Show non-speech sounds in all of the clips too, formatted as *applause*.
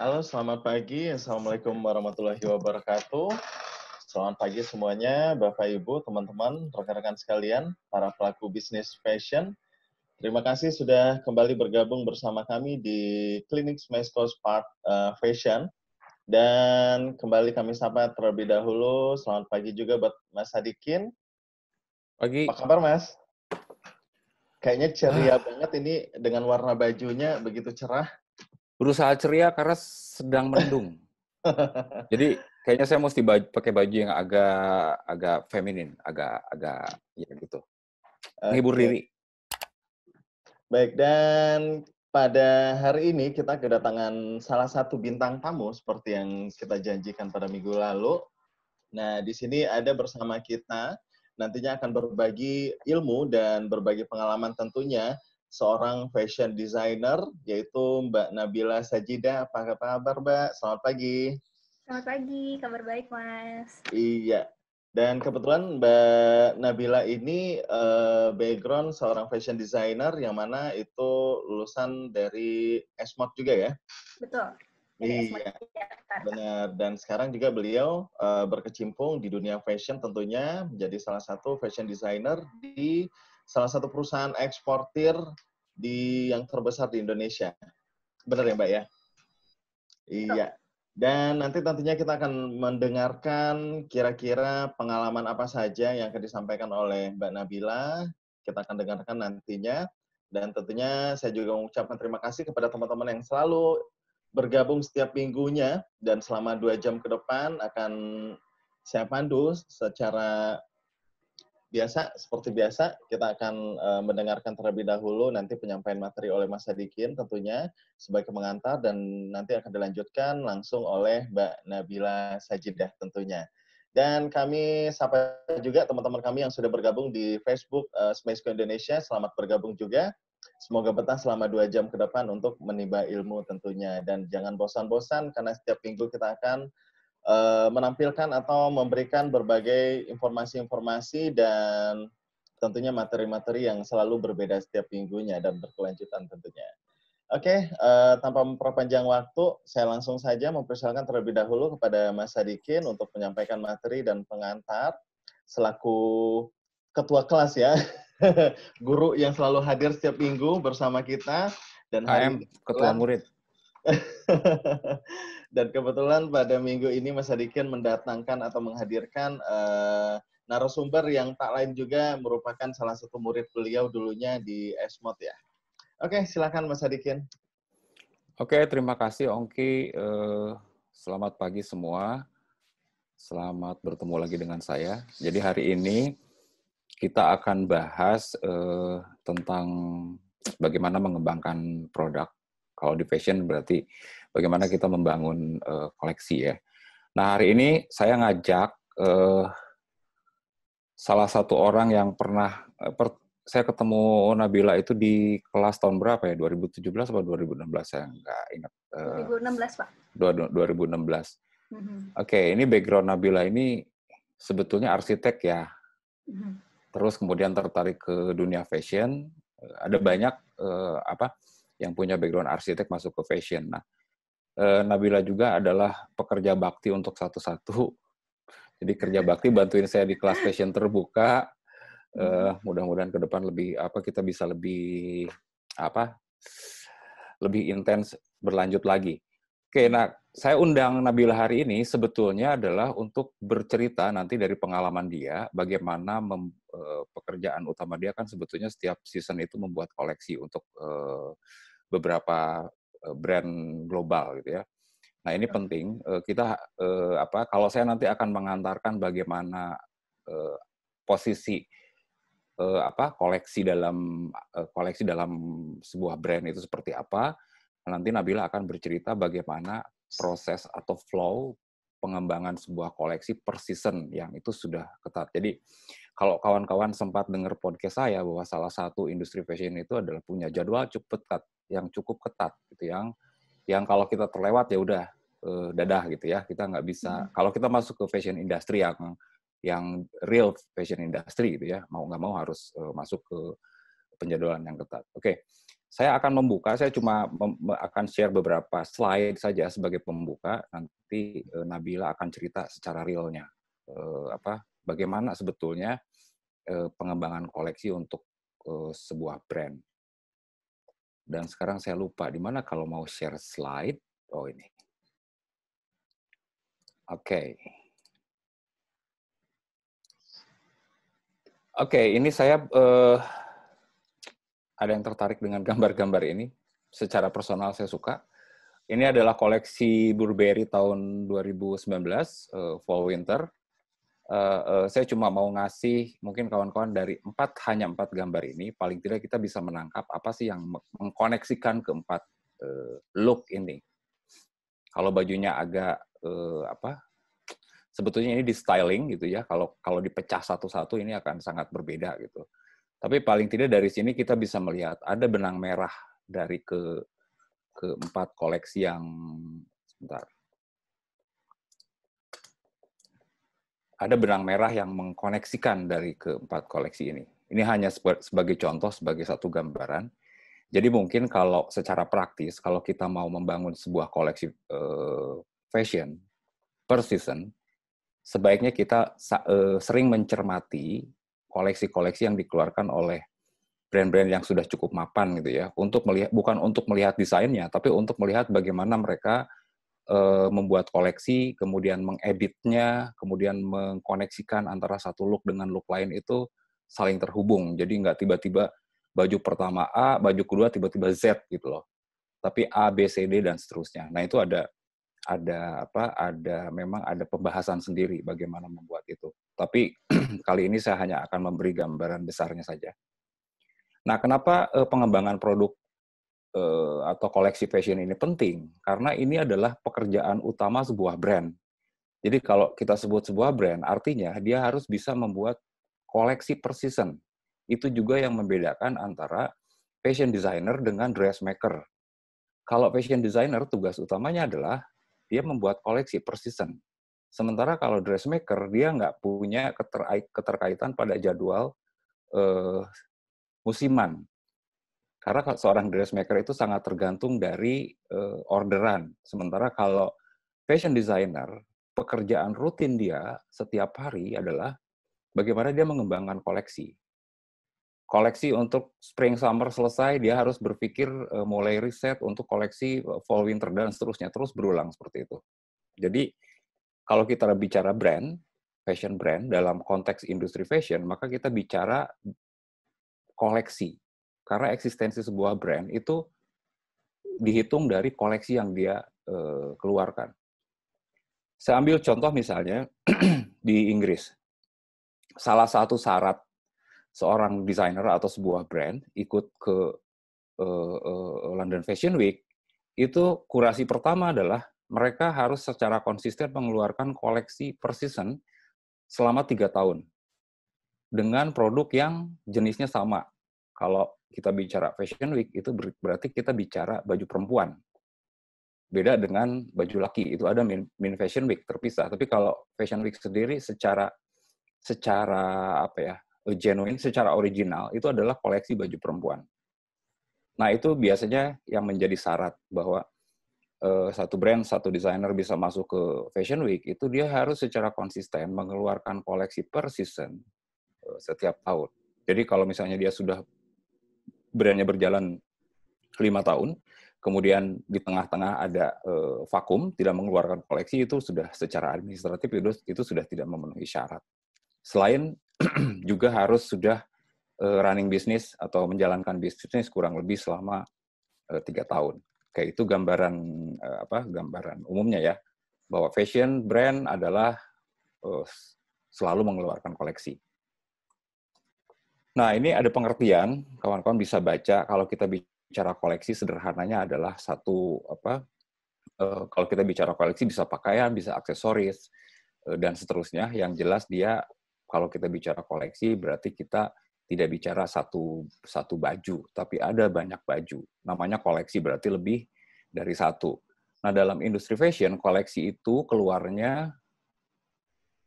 Halo, selamat pagi. Assalamualaikum warahmatullahi wabarakatuh. Selamat pagi semuanya, Bapak Ibu, teman-teman, rekan-rekan sekalian, para pelaku bisnis fashion. Terima kasih sudah kembali bergabung bersama kami di Klinik Smeskos Part uh, eh, Fashion. Dan kembali kami sapa terlebih dahulu. Selamat pagi juga buat Mas Hadikin. Pagi. Apa kabar, Mas? Kayaknya ceria ah. banget ini dengan warna bajunya begitu cerah berusaha ceria karena sedang mendung. *laughs* Jadi kayaknya saya mesti baju, pakai baju yang agak agak feminin, agak agak ya gitu. Menghibur okay. diri. Baik, dan pada hari ini kita kedatangan salah satu bintang tamu seperti yang kita janjikan pada minggu lalu. Nah, di sini ada bersama kita nantinya akan berbagi ilmu dan berbagi pengalaman tentunya seorang fashion designer yaitu Mbak Nabila Sajida. Apa kabar Mbak? Selamat pagi. Selamat pagi, kabar baik Mas. Iya. Dan kebetulan Mbak Nabila ini uh, background seorang fashion designer yang mana itu lulusan dari Esmod juga ya? Betul. Iya, benar. Dan sekarang juga beliau uh, berkecimpung di dunia fashion tentunya menjadi salah satu fashion designer di salah satu perusahaan eksportir di yang terbesar di Indonesia. Benar ya, Mbak ya? Iya. iya. Dan nanti tentunya kita akan mendengarkan kira-kira pengalaman apa saja yang akan disampaikan oleh Mbak Nabila. Kita akan dengarkan nantinya. Dan tentunya saya juga mengucapkan terima kasih kepada teman-teman yang selalu bergabung setiap minggunya dan selama dua jam ke depan akan saya pandu secara biasa seperti biasa kita akan uh, mendengarkan terlebih dahulu nanti penyampaian materi oleh Mas Sadikin tentunya sebagai pengantar dan nanti akan dilanjutkan langsung oleh Mbak Nabila Sajidah tentunya. Dan kami sapa juga teman-teman kami yang sudah bergabung di Facebook uh, Smesco Indonesia. Selamat bergabung juga. Semoga betah selama dua jam ke depan untuk menimba ilmu tentunya. Dan jangan bosan-bosan karena setiap minggu kita akan Eh, menampilkan atau memberikan berbagai informasi-informasi dan tentunya materi-materi yang selalu berbeda setiap minggunya dan berkelanjutan tentunya. Oke, okay, eh, tanpa memperpanjang waktu, saya langsung saja mempersilakan terlebih dahulu kepada Mas Sadikin untuk menyampaikan materi dan pengantar selaku ketua kelas ya, *laughs* guru yang selalu hadir setiap minggu bersama kita dan HM ketua murid. *laughs* Dan kebetulan pada minggu ini Mas Hadikin mendatangkan atau menghadirkan uh, narasumber yang tak lain juga merupakan salah satu murid beliau dulunya di Esmod ya. Oke, silakan Mas Hadikin. Oke, terima kasih Ongki. Uh, selamat pagi semua. Selamat bertemu lagi dengan saya. Jadi hari ini kita akan bahas uh, tentang bagaimana mengembangkan produk kalau di fashion berarti bagaimana kita membangun uh, koleksi ya. Nah hari ini saya ngajak uh, salah satu orang yang pernah uh, per, saya ketemu Nabila itu di kelas tahun berapa ya? 2017 atau 2016 saya nggak ingat. Uh, 2016 pak. 2016. Mm -hmm. Oke, okay, ini background Nabila ini sebetulnya arsitek ya. Mm -hmm. Terus kemudian tertarik ke dunia fashion. Ada banyak uh, apa yang punya background arsitek masuk ke fashion. Nah, eh, Nabila juga adalah pekerja bakti untuk satu-satu. Jadi kerja bakti bantuin saya di kelas fashion terbuka. Uh, mudah-mudahan ke depan lebih apa kita bisa lebih apa lebih intens berlanjut lagi Oke, nah saya undang Nabila hari ini sebetulnya adalah untuk bercerita nanti dari pengalaman dia bagaimana mem, e, pekerjaan utama dia kan sebetulnya setiap season itu membuat koleksi untuk e, beberapa eh, brand global gitu ya. Nah ini ya. penting e, kita e, apa kalau saya nanti akan mengantarkan bagaimana e, posisi e, apa koleksi dalam e, koleksi dalam sebuah brand itu seperti apa nanti Nabila akan bercerita bagaimana proses atau flow pengembangan sebuah koleksi per season yang itu sudah ketat. Jadi kalau kawan-kawan sempat dengar podcast saya bahwa salah satu industri fashion itu adalah punya jadwal cukup ketat, yang cukup ketat gitu yang yang kalau kita terlewat ya udah eh, dadah gitu ya kita nggak bisa hmm. kalau kita masuk ke fashion industri yang yang real fashion industry gitu ya mau nggak mau harus eh, masuk ke penjadwalan yang ketat. Oke, okay saya akan membuka, saya cuma mem akan share beberapa slide saja sebagai pembuka. Nanti e, Nabila akan cerita secara realnya e, apa bagaimana sebetulnya e, pengembangan koleksi untuk e, sebuah brand. Dan sekarang saya lupa di mana kalau mau share slide. Oh ini. Oke. Okay. Oke, okay, ini saya ada yang tertarik dengan gambar-gambar ini. Secara personal saya suka. Ini adalah koleksi Burberry tahun 2019, uh, eh, Fall Winter. Uh, uh, saya cuma mau ngasih mungkin kawan-kawan dari empat hanya empat gambar ini paling tidak kita bisa menangkap apa sih yang mengkoneksikan keempat uh, look ini kalau bajunya agak uh, apa sebetulnya ini di styling gitu ya kalau kalau dipecah satu-satu ini akan sangat berbeda gitu tapi paling tidak dari sini kita bisa melihat ada benang merah dari ke keempat koleksi yang sebentar. Ada benang merah yang mengkoneksikan dari keempat koleksi ini. Ini hanya sebagai contoh, sebagai satu gambaran. Jadi mungkin kalau secara praktis, kalau kita mau membangun sebuah koleksi uh, fashion per season, sebaiknya kita uh, sering mencermati koleksi-koleksi yang dikeluarkan oleh brand-brand yang sudah cukup mapan gitu ya untuk melihat bukan untuk melihat desainnya tapi untuk melihat bagaimana mereka e, membuat koleksi kemudian mengeditnya kemudian mengkoneksikan antara satu look dengan look lain itu saling terhubung jadi nggak tiba-tiba baju pertama A baju kedua tiba-tiba Z gitu loh tapi A B C D dan seterusnya nah itu ada ada apa ada memang ada pembahasan sendiri bagaimana membuat itu. Tapi *clears throat* kali ini saya hanya akan memberi gambaran besarnya saja. Nah, kenapa eh, pengembangan produk eh, atau koleksi fashion ini penting? Karena ini adalah pekerjaan utama sebuah brand. Jadi kalau kita sebut sebuah brand, artinya dia harus bisa membuat koleksi per season. Itu juga yang membedakan antara fashion designer dengan dressmaker. Kalau fashion designer tugas utamanya adalah dia membuat koleksi per season. Sementara kalau dressmaker, dia nggak punya keter keterkaitan pada jadwal uh, musiman. Karena seorang dressmaker itu sangat tergantung dari uh, orderan. Sementara kalau fashion designer, pekerjaan rutin dia setiap hari adalah bagaimana dia mengembangkan koleksi koleksi untuk spring summer selesai dia harus berpikir uh, mulai riset untuk koleksi e, fall winter dan seterusnya terus berulang seperti itu. Jadi kalau kita bicara brand, fashion brand dalam konteks industri fashion, maka kita bicara koleksi. Karena eksistensi sebuah brand itu dihitung dari koleksi yang dia uh, keluarkan. Saya ambil contoh misalnya *clears throat* di Inggris. Salah satu syarat seorang desainer atau sebuah brand ikut ke uh, uh, London Fashion Week, itu kurasi pertama adalah mereka harus secara konsisten mengeluarkan koleksi per season selama tiga tahun dengan produk yang jenisnya sama. Kalau kita bicara Fashion Week itu berarti kita bicara baju perempuan. Beda dengan baju laki itu ada min, Fashion Week terpisah. Tapi kalau Fashion Week sendiri secara secara apa ya Eh, genuine secara original itu adalah koleksi baju perempuan. Nah, itu biasanya yang menjadi syarat bahwa uh, satu brand, satu desainer bisa masuk ke Fashion Week, itu dia harus secara konsisten mengeluarkan koleksi per season uh, setiap tahun. Jadi kalau misalnya dia sudah brandnya berjalan lima tahun, kemudian di tengah-tengah ada uh, vakum, tidak mengeluarkan koleksi, itu sudah secara administratif itu, itu sudah tidak memenuhi syarat. Selain *clears throat* juga harus sudah uh, running bisnis atau menjalankan bisnis kurang lebih selama eh, tiga uh, tahun. Kayak itu gambaran uh, apa? Gambaran umumnya ya bahwa fashion brand adalah uh, selalu mengeluarkan koleksi. Nah, ini ada pengertian, kawan-kawan bisa baca kalau kita bicara koleksi sederhananya adalah satu apa? Uh, kalau kita bicara koleksi bisa pakaian, bisa aksesoris dan seterusnya yang jelas dia kalau kita bicara koleksi berarti kita tidak bicara satu satu baju, tapi ada banyak baju. Namanya koleksi berarti lebih dari satu. Nah, dalam industri fashion, koleksi itu keluarnya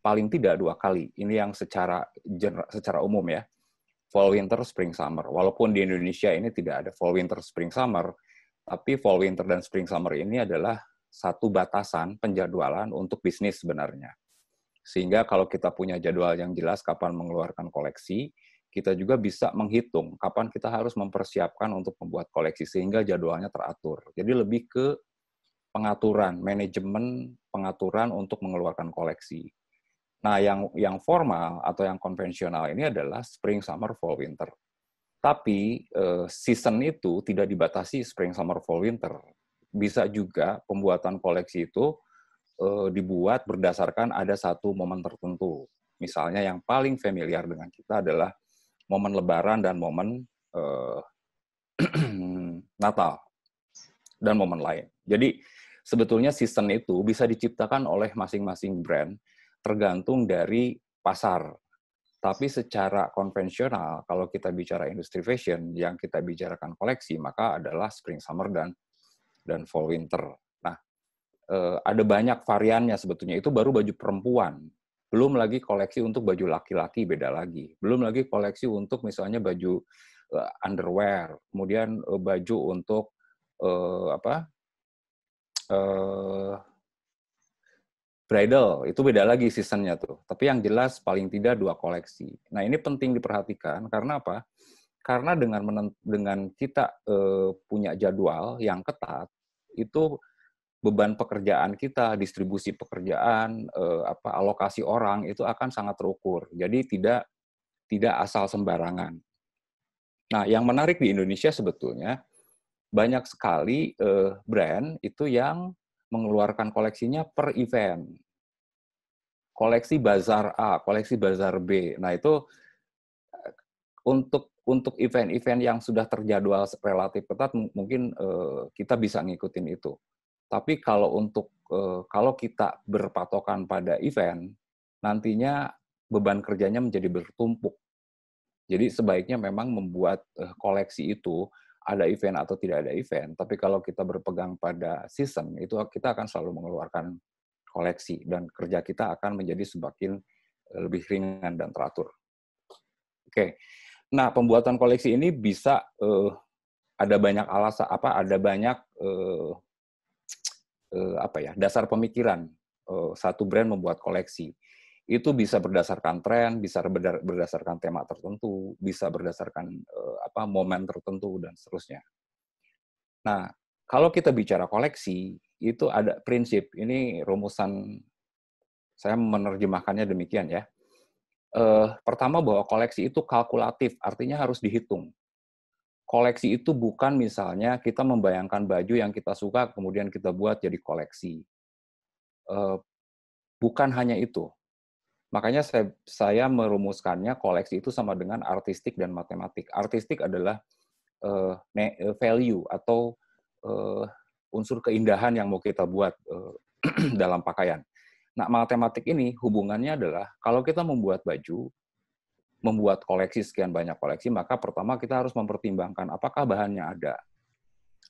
paling tidak dua kali. Ini yang secara secara umum ya. Fall winter, spring summer. Walaupun di Indonesia ini tidak ada fall winter, spring summer, tapi fall winter dan spring summer ini adalah satu batasan penjadwalan untuk bisnis sebenarnya. Sehingga kalau kita punya jadwal yang jelas kapan mengeluarkan koleksi, kita juga bisa menghitung kapan kita harus mempersiapkan untuk membuat koleksi sehingga jadwalnya teratur. Jadi lebih ke pengaturan, manajemen pengaturan untuk mengeluarkan koleksi. Nah, yang yang formal atau yang konvensional ini adalah spring, summer, fall, winter. Tapi eh, season itu tidak dibatasi spring, summer, fall, winter. Bisa juga pembuatan koleksi itu Eh, dibuat berdasarkan ada satu momen tertentu. Misalnya yang paling familiar dengan kita adalah momen Lebaran dan momen uh, *clears throat* Natal dan momen lain. Jadi sebetulnya season itu bisa diciptakan oleh masing-masing brand tergantung dari pasar. Tapi secara konvensional, kalau kita bicara industri fashion, yang kita bicarakan koleksi maka adalah spring, summer, dan dan fall winter Eh, ada banyak variannya sebetulnya. Itu baru baju perempuan. Belum lagi koleksi untuk baju laki-laki beda lagi. Belum lagi koleksi untuk misalnya baju eh, underwear, kemudian eh, baju untuk uh, apa? Uh, bridal itu beda lagi seasonnya tuh. Tapi yang jelas paling tidak dua koleksi. Nah ini penting diperhatikan karena apa? Karena dengan dengan kita uh, punya jadwal yang ketat itu beban pekerjaan kita, distribusi pekerjaan, eh, apa alokasi orang itu akan sangat terukur. Jadi tidak tidak asal sembarangan. Nah, yang menarik di Indonesia sebetulnya banyak sekali eh, brand itu yang mengeluarkan koleksinya per event. Koleksi bazar A, koleksi bazar B. Nah, itu eh, untuk untuk event-event yang sudah terjadwal relatif ketat mungkin eh, kita bisa ngikutin itu. Tapi kalau untuk eh, kalau kita berpatokan pada event, nantinya beban kerjanya menjadi bertumpuk. Jadi sebaiknya memang membuat eh, koleksi itu ada event atau tidak ada event, tapi kalau kita berpegang pada season, itu kita akan selalu mengeluarkan koleksi dan kerja kita akan menjadi semakin eh, lebih ringan dan teratur. Oke. Nah, pembuatan koleksi ini bisa eh, ada banyak alasan apa ada banyak eh, Eh, apa ya dasar pemikiran eh, satu brand membuat koleksi itu bisa berdasarkan tren, bisa berdasarkan tema tertentu, bisa berdasarkan eh, apa momen tertentu dan seterusnya. Nah, kalau kita bicara koleksi itu ada prinsip ini rumusan saya menerjemahkannya demikian ya. pertama bahwa koleksi itu kalkulatif, artinya harus dihitung koleksi itu bukan misalnya kita membayangkan baju yang kita suka kemudian kita buat jadi koleksi. Eh, bukan hanya itu. Makanya saya, saya merumuskannya koleksi itu sama dengan artistik dan matematik. Artistik adalah uh, value atau uh, unsur keindahan yang mau kita buat uh, *clears throat* dalam pakaian. Nah, matematik ini hubungannya adalah kalau kita membuat baju, membuat koleksi sekian banyak koleksi, maka pertama kita harus mempertimbangkan apakah bahannya ada,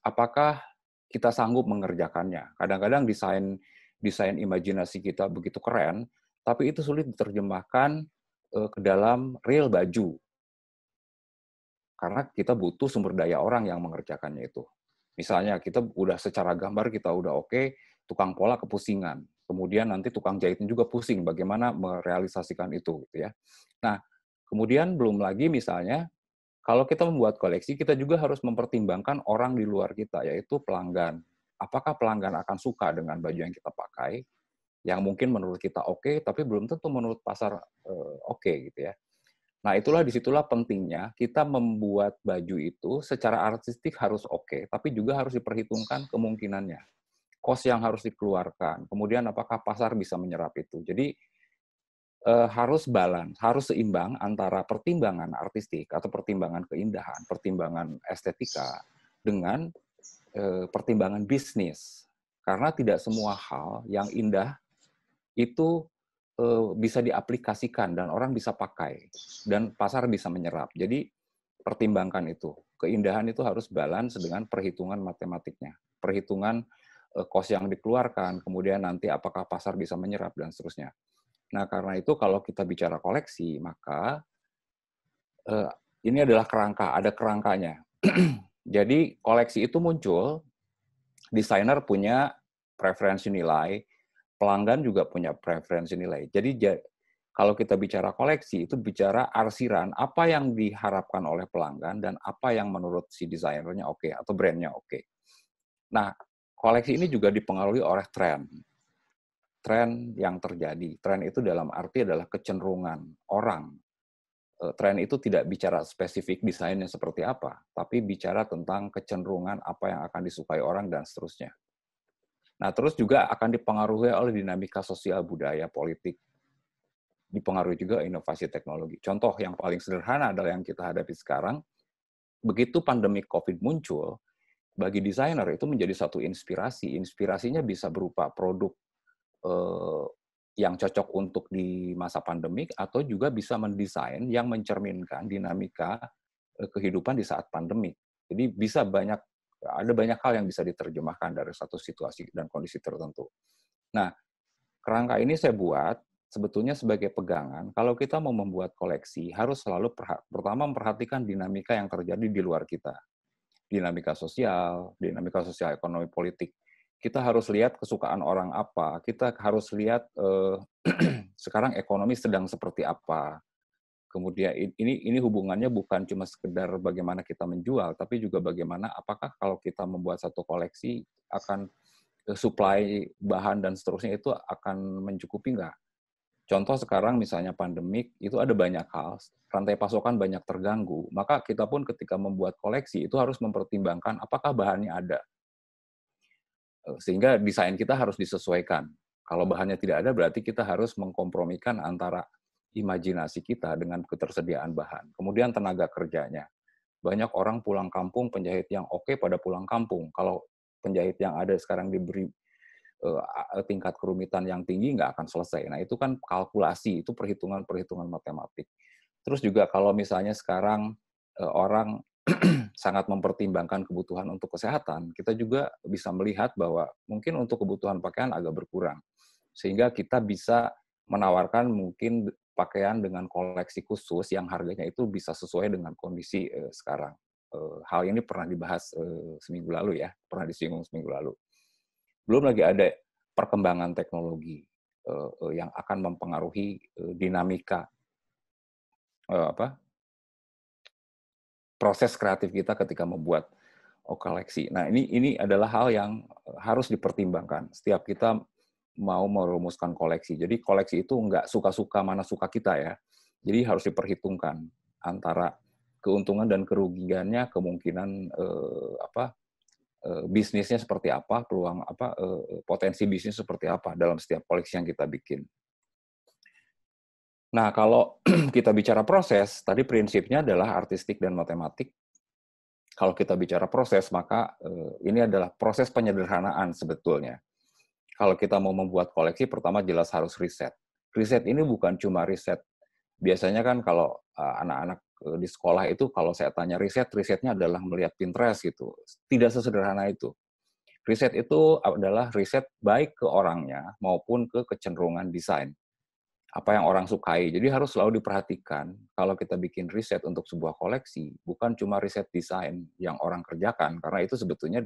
apakah kita sanggup mengerjakannya. Kadang-kadang desain desain imajinasi kita begitu keren, tapi itu sulit diterjemahkan e, ke dalam real baju. Karena kita butuh sumber daya orang yang mengerjakannya itu. Misalnya kita udah secara gambar kita udah oke, okay, tukang pola kepusingan. Kemudian nanti tukang jahitnya juga pusing bagaimana merealisasikan itu gitu ya. Nah, Kemudian belum lagi misalnya kalau kita membuat koleksi, kita juga harus mempertimbangkan orang di luar kita, yaitu pelanggan. Apakah pelanggan akan suka dengan baju yang kita pakai, yang mungkin menurut kita oke, okay, tapi belum tentu menurut pasar eh, oke okay, gitu ya. Nah itulah disitulah pentingnya kita membuat baju itu secara artistik harus oke, okay, tapi juga harus diperhitungkan kemungkinannya, kos yang harus dikeluarkan, kemudian apakah pasar bisa menyerap itu. Jadi uh, harus balance, harus seimbang antara pertimbangan artistik atau pertimbangan keindahan, pertimbangan estetika dengan uh, pertimbangan bisnis. Karena tidak semua hal yang indah itu uh, bisa diaplikasikan dan orang bisa pakai dan pasar bisa menyerap. Jadi pertimbangkan itu. Keindahan itu harus balance dengan perhitungan matematiknya, perhitungan kos yang dikeluarkan, kemudian nanti apakah pasar bisa menyerap dan seterusnya. Nah, karena itu kalau kita bicara koleksi, maka uh, ini adalah kerangka, ada kerangkanya. *clears throat* Jadi koleksi itu muncul, desainer punya preferensi nilai, pelanggan juga punya preferensi nilai. Jadi kalau kita bicara koleksi itu bicara arsiran apa yang diharapkan oleh pelanggan dan apa yang menurut si desainernya oke okay, atau brandnya oke. Okay. Nah koleksi ini juga dipengaruhi oleh tren tren yang terjadi. Tren itu dalam arti adalah kecenderungan orang. E, tren itu tidak bicara spesifik desainnya seperti apa, tapi bicara tentang kecenderungan apa yang akan disukai orang dan seterusnya. Nah, terus juga akan dipengaruhi oleh dinamika sosial, budaya, politik, dipengaruhi juga inovasi teknologi. Contoh yang paling sederhana adalah yang kita hadapi sekarang, begitu pandemi COVID muncul, bagi desainer itu menjadi satu inspirasi. Inspirasinya bisa berupa produk eh, yang cocok untuk di masa pandemik atau juga bisa mendesain yang mencerminkan dinamika eh, kehidupan di saat pandemik. Jadi bisa banyak ada banyak hal yang bisa diterjemahkan dari satu situasi dan kondisi tertentu. Nah, kerangka ini saya buat sebetulnya sebagai pegangan kalau kita mau membuat koleksi harus selalu pertama memperhatikan dinamika yang terjadi di luar kita. Dinamika sosial, dinamika sosial ekonomi politik kita harus lihat kesukaan orang apa, kita harus lihat eh, *clears throat* sekarang ekonomi sedang seperti apa. Kemudian ini ini hubungannya bukan cuma sekedar bagaimana kita menjual, tapi juga bagaimana apakah kalau kita membuat satu koleksi akan eh, supply bahan dan seterusnya itu akan mencukupi enggak? Contoh sekarang misalnya pandemik, itu ada banyak hal, rantai pasokan banyak terganggu, maka kita pun ketika membuat koleksi itu harus mempertimbangkan apakah bahannya ada Eh, sehingga desain kita harus disesuaikan. Kalau bahannya tidak ada, berarti kita harus mengkompromikan antara imajinasi kita dengan ketersediaan bahan. Kemudian tenaga kerjanya. Banyak orang pulang kampung, penjahit yang oke okay pada pulang kampung. Kalau penjahit yang ada sekarang diberi uh, tingkat kerumitan yang tinggi, nggak akan selesai. Nah, itu kan kalkulasi, itu perhitungan-perhitungan matematik. Terus juga kalau misalnya sekarang uh, orang *clears throat* sangat mempertimbangkan kebutuhan untuk kesehatan, kita juga bisa melihat bahwa mungkin untuk kebutuhan pakaian agak berkurang. Sehingga kita bisa menawarkan mungkin pakaian dengan koleksi khusus yang harganya itu bisa sesuai dengan kondisi eh, sekarang. Eh, hal ini pernah dibahas eh, seminggu lalu ya, pernah disinggung seminggu lalu. Belum lagi ada perkembangan teknologi yang akan mempengaruhi dinamika apa proses kreatif kita ketika membuat oh, koleksi. Nah, ini ini adalah hal yang harus dipertimbangkan setiap kita mau merumuskan koleksi. Jadi koleksi itu nggak suka-suka mana suka kita ya. Jadi harus diperhitungkan antara keuntungan dan kerugiannya, kemungkinan eh, apa eh, bisnisnya seperti apa, peluang apa eh, potensi bisnis seperti apa dalam setiap koleksi yang kita bikin. Nah, kalau *clears throat* kita bicara proses, tadi prinsipnya adalah artistik dan matematik. Kalau kita bicara proses, maka eh, ini adalah proses penyederhanaan sebetulnya. Kalau kita mau membuat koleksi, pertama jelas harus riset. Riset ini bukan cuma riset. Biasanya kan kalau eh, anak-anak eh, di sekolah itu kalau saya tanya riset, risetnya adalah melihat Pinterest gitu. Tidak sesederhana itu. Riset itu adalah riset baik ke orangnya maupun ke kecenderungan desain apa yang orang sukai. Jadi harus selalu diperhatikan kalau kita bikin riset untuk sebuah koleksi, bukan cuma riset desain yang orang kerjakan, karena itu sebetulnya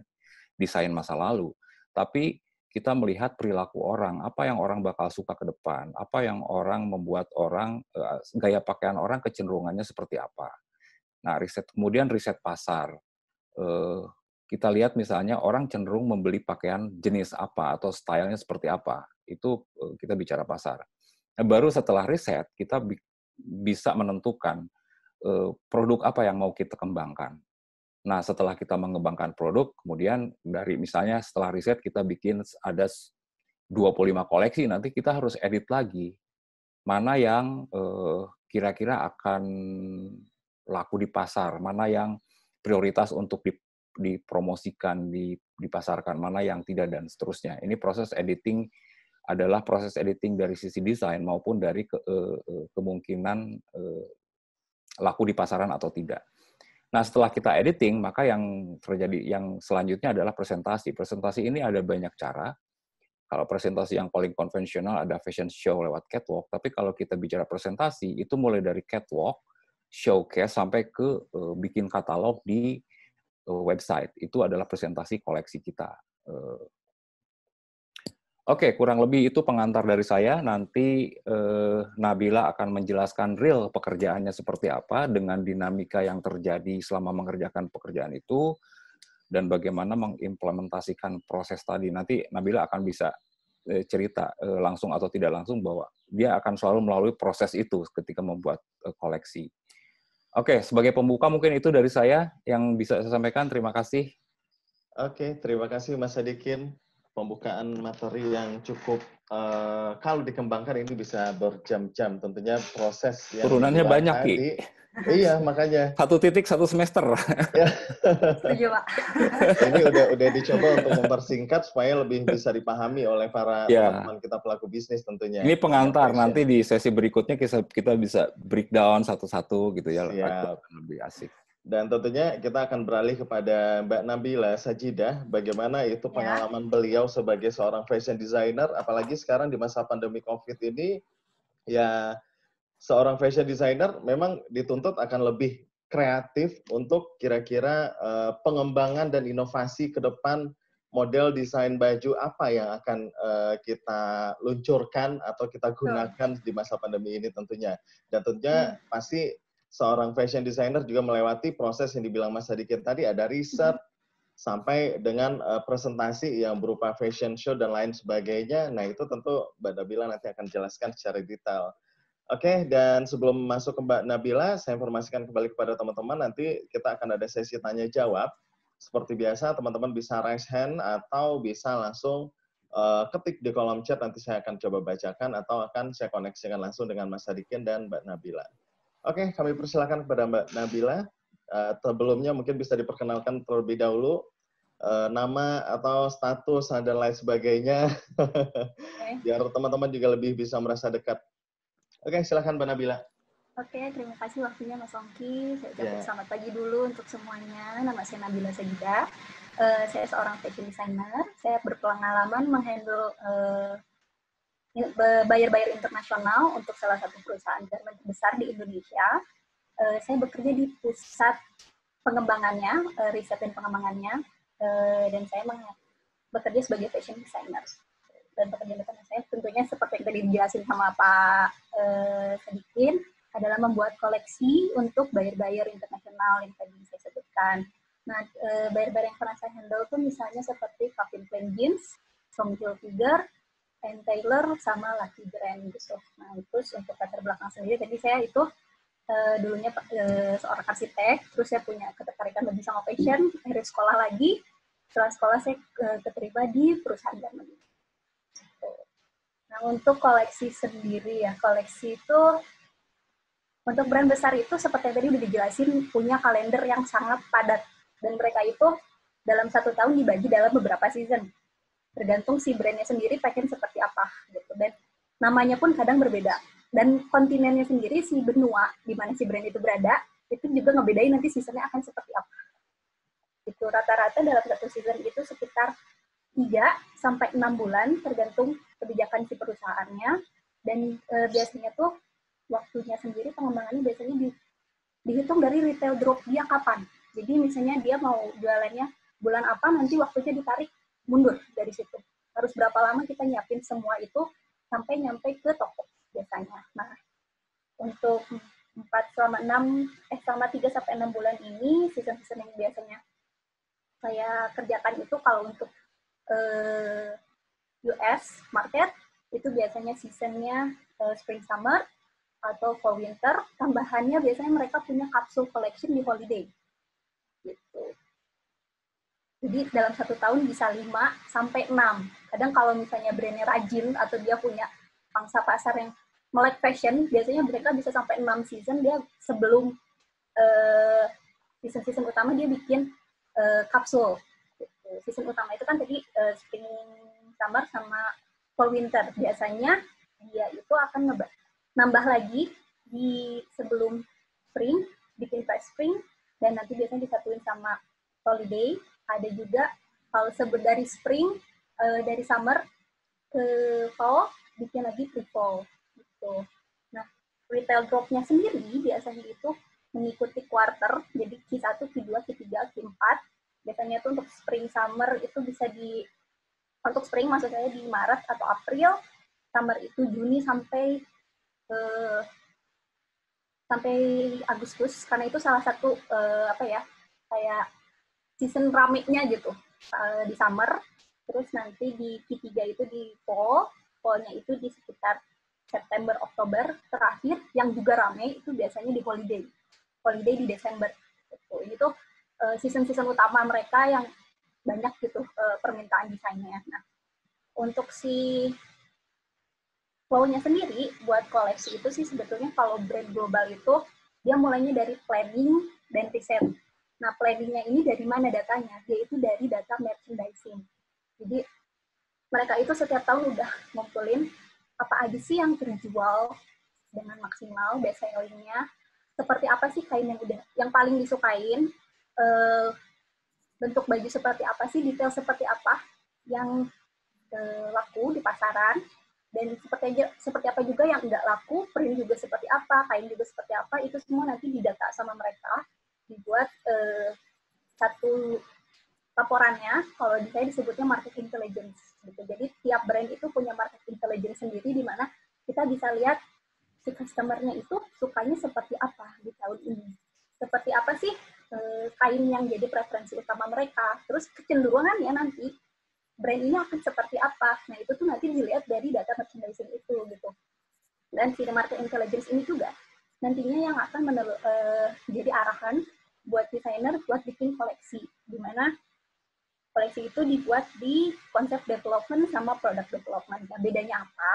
desain masa lalu. Tapi kita melihat perilaku orang, apa yang orang bakal suka ke depan, apa yang orang membuat orang, eh, gaya pakaian orang kecenderungannya seperti apa. Nah, riset kemudian riset pasar. Eh, kita lihat misalnya orang cenderung membeli pakaian jenis apa atau stylenya seperti apa. Itu eh, kita bicara pasar. Nah, baru setelah riset kita bi bisa menentukan uh, produk apa yang mau kita kembangkan. Nah, setelah kita mengembangkan produk, kemudian dari misalnya setelah riset kita bikin ada 25 koleksi, nanti kita harus edit lagi mana yang eh, kira-kira uh, akan laku di pasar, mana yang prioritas untuk dipromosikan, dipasarkan, mana yang tidak dan seterusnya. Ini proses editing adalah proses editing dari sisi desain maupun dari ke, eh, eh, kemungkinan eh, laku di pasaran atau tidak. Nah, setelah kita editing, maka yang terjadi yang selanjutnya adalah presentasi. Presentasi ini ada banyak cara. Kalau presentasi yang paling konvensional ada fashion show lewat catwalk, tapi kalau kita bicara presentasi itu mulai dari catwalk, showcase sampai ke e, bikin katalog di eh, website. Itu adalah presentasi koleksi kita Oke, kurang lebih itu pengantar dari saya. Nanti eh, Nabila akan menjelaskan real pekerjaannya seperti apa dengan dinamika yang terjadi selama mengerjakan pekerjaan itu dan bagaimana mengimplementasikan proses tadi. Nanti Nabila akan bisa eh, cerita eh, langsung atau tidak langsung bahwa dia akan selalu melalui proses itu ketika membuat eh, koleksi. Oke, sebagai pembuka mungkin itu dari saya yang bisa saya sampaikan. Terima kasih. Oke, terima kasih Mas Adikin pembukaan materi yang cukup uh, kalau dikembangkan ini bisa berjam-jam. Tentunya proses yang turunannya banyak Iya, makanya. Satu titik satu semester. Iya. Setuju, Pak. Ini udah udah dicoba untuk mempersingkat supaya lebih bisa dipahami oleh para yeah. teman kita pelaku bisnis tentunya. Ini pengantar iya, nanti iya. di sesi berikutnya kita bisa breakdown satu-satu gitu ya. Lebih asik. Dan tentunya kita akan beralih kepada Mbak Nabila Sajidah, bagaimana itu ya. pengalaman ya. beliau sebagai seorang fashion designer, apalagi sekarang di masa pandemi COVID ini, ya seorang fashion designer memang dituntut akan lebih kreatif untuk kira-kira uh, pengembangan dan inovasi ke depan model desain baju apa yang akan uh, kita luncurkan atau kita gunakan di masa pandemi ini tentunya. Dan tentunya hmm. pasti seorang fashion designer juga melewati proses yang dibilang Mas Sadikin tadi ada riset mm-hmm. sampai dengan uh, presentasi yang berupa fashion show dan lain sebagainya. Nah, itu tentu Mbak Nabila nanti akan jelaskan secara detail. Oke, okay, dan sebelum masuk ke Mbak Nabila, saya informasikan kembali kepada teman-teman nanti kita akan ada sesi tanya jawab. Seperti biasa, teman-teman bisa raise hand atau bisa langsung uh, ketik di kolom chat nanti saya akan coba bacakan atau akan saya koneksikan langsung dengan Mas Sadikin dan Mbak Nabila. Oke, okay, kami persilakan kepada Mbak Nabila. Uh, sebelumnya mungkin bisa diperkenalkan terlebih dahulu uh, nama atau status dan lain sebagainya, okay. *laughs* biar teman-teman juga lebih bisa merasa dekat. Oke, okay, silahkan Mbak Nabila. Oke, okay, terima kasih waktunya Mas Ongki. Saya ucapkan yeah. selamat pagi dulu untuk semuanya. Nama saya Nabila Sajidah. Eh, uh, saya seorang fashion designer. Saya berpengalaman menghandle uh, bayar-bayar internasional untuk salah satu perusahaan garment besar di Indonesia. Uh, saya bekerja di pusat pengembangannya, uh, riset dan pengembangannya, uh, dan saya bekerja sebagai fashion designer. Dan pekerjaan saya tentunya seperti yang tadi dijelasin sama Pak uh, Sadikin, adalah membuat koleksi untuk bayar-bayar internasional yang tadi saya sebutkan. Nah, bayar buyer yang pernah saya handle tuh misalnya seperti Calvin Klein Jeans, Tommy Hilfiger, Ann Taylor sama Lucky Brand gitu. Nah itu untuk latar belakang sendiri Jadi saya itu uh, dulunya uh, seorang arsitek, terus saya punya ketertarikan lebih sama fashion, akhirnya sekolah lagi, setelah sekolah saya uh, eh, keterima di perusahaan garment. Gitu. Nah untuk koleksi sendiri ya, koleksi itu untuk brand besar itu seperti tadi udah dijelasin punya kalender yang sangat padat dan mereka itu dalam satu tahun dibagi dalam beberapa season tergantung si brandnya sendiri pengen seperti apa gitu dan namanya pun kadang berbeda dan kontinennya sendiri si benua di mana si brand itu berada itu juga ngebedain nanti seasonnya akan seperti apa itu rata-rata dalam satu season itu sekitar 3 sampai 6 bulan tergantung kebijakan si perusahaannya dan e, biasanya tuh waktunya sendiri pengembangannya biasanya di, dihitung dari retail drop dia kapan jadi misalnya dia mau jualannya bulan apa nanti waktunya ditarik mundur dari situ. Harus berapa lama kita nyiapin semua itu sampai nyampe ke toko biasanya. Nah, untuk 4 selama 6 eh selama 3 sampai 6 bulan ini season-season yang biasanya saya kerjakan itu kalau untuk eh, US market itu biasanya seasonnya eh, spring summer atau fall winter tambahannya biasanya mereka punya kapsul collection di holiday gitu jadi dalam satu tahun bisa lima sampai enam Kadang kalau misalnya brandnya rajin atau dia punya pangsa pasar yang melek fashion, biasanya mereka bisa sampai enam season dia sebelum season eh, season-season utama dia bikin uh, kapsul. Gitu. Season utama itu kan tadi uh, spring summer sama fall winter. Biasanya dia itu akan nambah, nambah lagi di sebelum spring, bikin fresh spring, dan nanti biasanya disatuin sama holiday, ada juga kalau sebut dari spring uh, dari summer ke fall bikin lagi pre fall gitu nah retail dropnya sendiri biasanya itu mengikuti quarter jadi Q1 Q2 Q3 Q4 biasanya itu untuk spring summer itu bisa di untuk spring maksud saya di Maret atau April summer itu Juni sampai uh, sampai Agustus karena itu salah satu uh, apa ya kayak season ramenya gitu uh, di summer terus nanti di Q3 itu di fall fallnya itu di sekitar September Oktober terakhir yang juga rame itu biasanya di holiday holiday di Desember gitu. ini tuh uh, eh, season season utama mereka yang banyak gitu uh, permintaan desainnya nah untuk si flow-nya sendiri buat koleksi itu sih sebetulnya kalau brand global itu dia mulainya dari planning dan riset Nah, planningnya ini dari mana datanya? Yaitu dari data merchandising. Jadi, mereka itu setiap tahun udah ngumpulin apa aja sih yang terjual dengan maksimal, best sellingnya, seperti apa sih kain yang udah yang paling disukain, e, bentuk baju seperti apa sih, detail seperti apa yang e, laku di pasaran, dan seperti seperti apa juga yang nggak laku, print juga seperti apa, kain juga seperti apa, itu semua nanti didata sama mereka dibuat uh, satu laporannya, kalau di saya disebutnya market intelligence. Gitu. Jadi tiap brand itu punya market intelligence sendiri di mana kita bisa lihat si customernya itu sukanya seperti apa di tahun ini. Seperti apa sih eh, kain yang jadi preferensi utama mereka. Terus kecenderungan ya nanti brand ini akan seperti apa. Nah itu tuh nanti dilihat dari data merchandising itu gitu. Dan si market intelligence ini juga nantinya yang akan menjadi eh, jadi arahan buat desainer buat bikin koleksi di koleksi itu dibuat di konsep development sama product development. Nah, bedanya apa?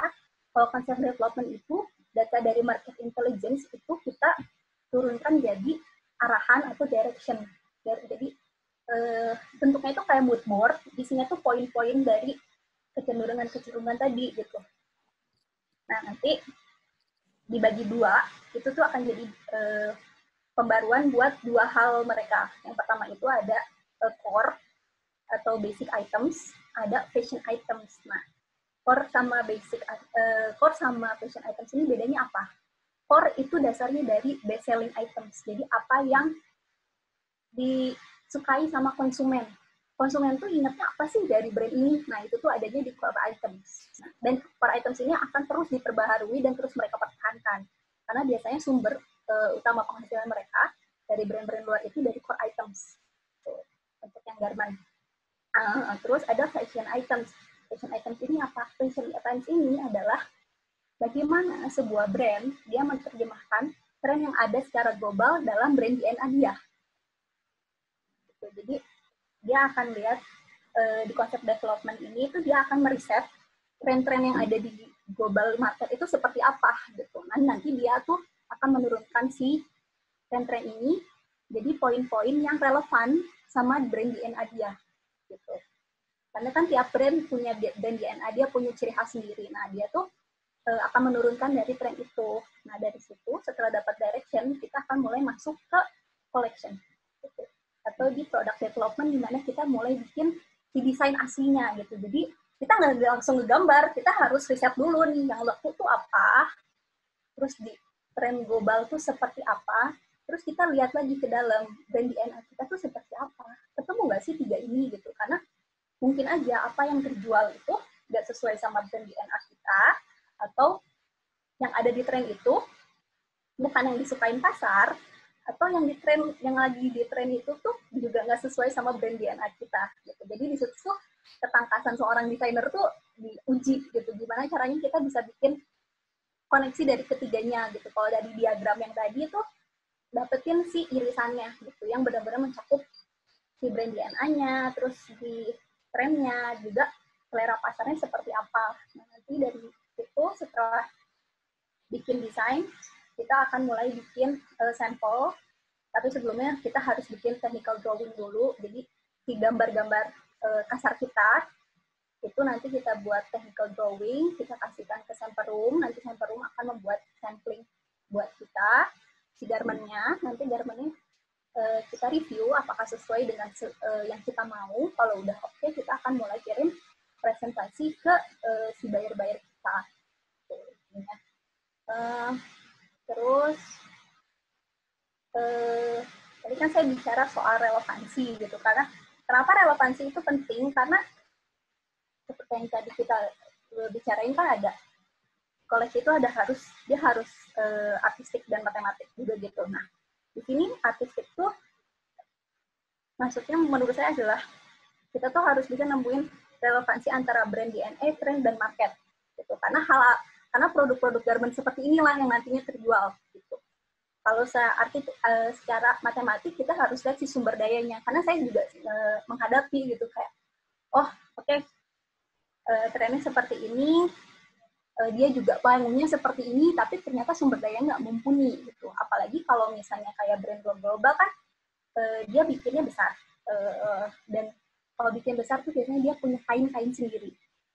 Kalau konsep development itu data dari market intelligence itu kita turunkan jadi arahan atau direction. Jadi eh, bentuknya itu kayak mood board, sini tuh poin-poin dari kecenderungan-kecenderungan tadi gitu. Nah, nanti dibagi dua, itu tuh akan jadi eh, pembaruan buat dua hal mereka. Yang pertama itu ada eh, core atau basic items, ada fashion items. Nah, core sama basic uh, core sama fashion items ini bedanya apa? Core itu dasarnya dari best selling items. Jadi apa yang disukai sama konsumen. Konsumen tuh ingatnya apa sih dari brand ini? Nah, itu tuh adanya di core items. Nah, dan core items ini akan terus diperbaharui dan terus mereka pertahankan. Karena biasanya sumber uh, utama penghasilan mereka dari brand-brand luar itu dari core items tuh, untuk yang garment. Uh, terus ada fashion items. Fashion items ini apa? Fashion items ini adalah bagaimana sebuah brand dia menerjemahkan tren yang ada secara global dalam brand DNA dia. Gitu, jadi dia akan lihat uh, di konsep development ini itu dia akan meriset tren-tren yang ada di global market itu seperti apa gitu. Nah, nanti dia tuh akan menurunkan si tren-tren ini jadi poin-poin yang relevan sama brand DNA dia gitu karena kan tiap brand punya brand DNA dia punya ciri khas sendiri nah dia tuh eh, akan menurunkan dari tren itu nah dari situ setelah dapat direction kita akan mulai masuk ke collection gitu. atau di product development dimana kita mulai bikin di desain aslinya gitu jadi kita nggak langsung ngegambar kita harus riset dulu nih yang laku tuh apa terus di tren global tuh seperti apa, terus kita lihat lagi ke dalam brand DNA kita tuh seperti apa. Ketemu nggak sih tiga ini gitu? Karena mungkin aja apa yang terjual itu nggak sesuai sama brand DNA kita, atau yang ada di tren itu bukan yang disukain pasar, atau yang di tren yang lagi di tren itu tuh juga nggak sesuai sama brand DNA kita gitu. Jadi di situ ketangkasan seorang desainer tuh diuji gitu gimana caranya kita bisa bikin koneksi dari ketiganya gitu. Kalau dari diagram yang tadi itu dapetin si irisannya gitu yang benar-benar mencakup si brand DNA-nya, terus di trennya juga selera pasarnya seperti apa. Nah, nanti dari itu setelah bikin desain, kita akan mulai bikin uh, sampel. Tapi sebelumnya kita harus bikin technical drawing dulu. Jadi di gambar-gambar uh, kasar kita itu nanti kita buat technical drawing, kita kasihkan ke sample room, nanti sample room akan membuat sampling buat kita, si garmentnya, nanti garmentnya uh, eh, kita review apakah sesuai dengan uh, yang kita mau, kalau udah oke okay, kita akan mulai kirim presentasi ke uh, si buyer-buyer kita. Uh, terus, uh, tadi kan saya bicara soal relevansi gitu, karena kenapa relevansi itu penting, karena seperti yang tadi kita e, bicarain kan ada koleksi itu ada harus dia harus uh, artistik dan matematik juga gitu. Nah, di sini artistik tuh maksudnya menurut saya adalah kita tuh harus bisa nemuin relevansi antara brand DNA, trend dan market gitu. Karena hal karena produk-produk garment seperti inilah yang nantinya terjual gitu. Kalau saya arti uh, secara matematik kita harus lihat si sumber dayanya karena saya juga uh, menghadapi gitu kayak oh oke okay, uh, trennya seperti ini, uh, dia juga bangunnya seperti ini, tapi ternyata sumber daya nggak mumpuni gitu. Apalagi kalau misalnya kayak brand global bahkan uh, dia bikinnya besar uh, dan kalau bikin besar tuh biasanya dia punya kain-kain sendiri.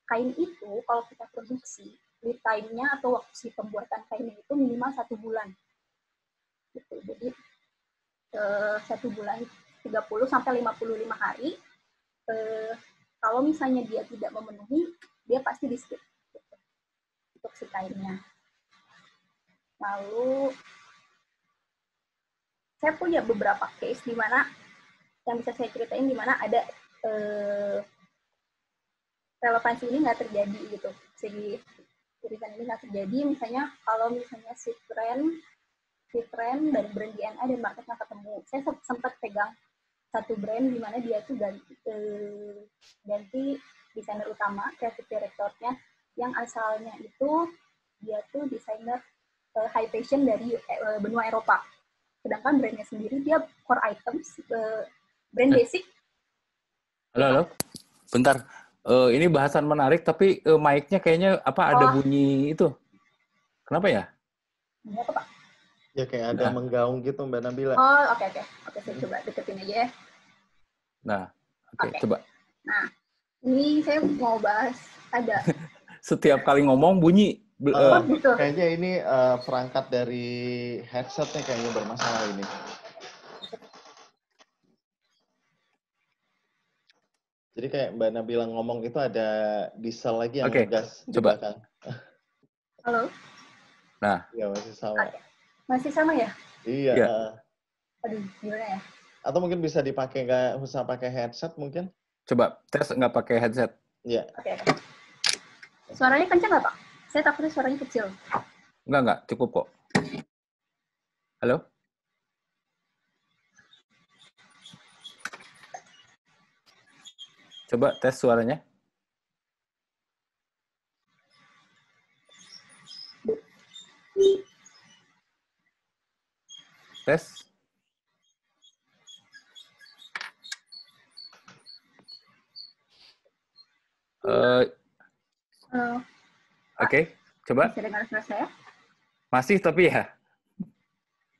Kain itu kalau kita produksi lead time-nya atau waktu si pembuatan kain itu minimal satu bulan. Gitu. Jadi uh, satu bulan 30 sampai 55 hari kalau misalnya dia tidak memenuhi dia pasti di skip untuk si kainnya lalu saya punya beberapa case di mana yang bisa saya ceritain di mana ada eh, relevansi ini nggak terjadi gitu Jadi, tulisan ini nggak terjadi misalnya kalau misalnya si tren si tren dari brand DNA dan marketnya ketemu saya sempat pegang satu brand di mana dia tuh ganti, eh, ganti desainer utama, kreatif direktornya yang asalnya itu dia tuh desainer eh, high fashion dari eh, benua Eropa. Sedangkan brandnya sendiri dia core items brand basic. Halo halo, bentar. Uh, ini bahasan menarik tapi uh, mic-nya kayaknya apa oh. ada bunyi itu. Kenapa ya? kenapa Pak. Ya kayak ada nah. menggaung gitu Mbak Nabila. Oh oke okay, oke okay. oke okay, saya coba deketin aja ya. Nah oke okay, okay. coba. Nah ini saya mau bahas ada. *laughs* Setiap kali ngomong bunyi. Uh, oh, eh. gitu. Kayaknya ini uh, perangkat dari headsetnya kayaknya bermasalah ini. Jadi kayak Mbak Nabila ngomong itu ada diesel lagi yang okay. gas di coba. belakang. Halo. Nah. Ya masih sama. Okay. Masih sama ya? Iya. Ya. Aduh, gimana ya? Atau mungkin bisa dipakai nggak usah pakai headset mungkin? Coba tes nggak pakai headset. Iya. Oke. Okay, Suaranya kencang nggak Pak? Saya takutnya suaranya kecil. Enggak, enggak. Cukup kok. Halo? Coba tes suaranya. you tes. Uh, Oke, okay, coba. suara saya? Masih tapi ya?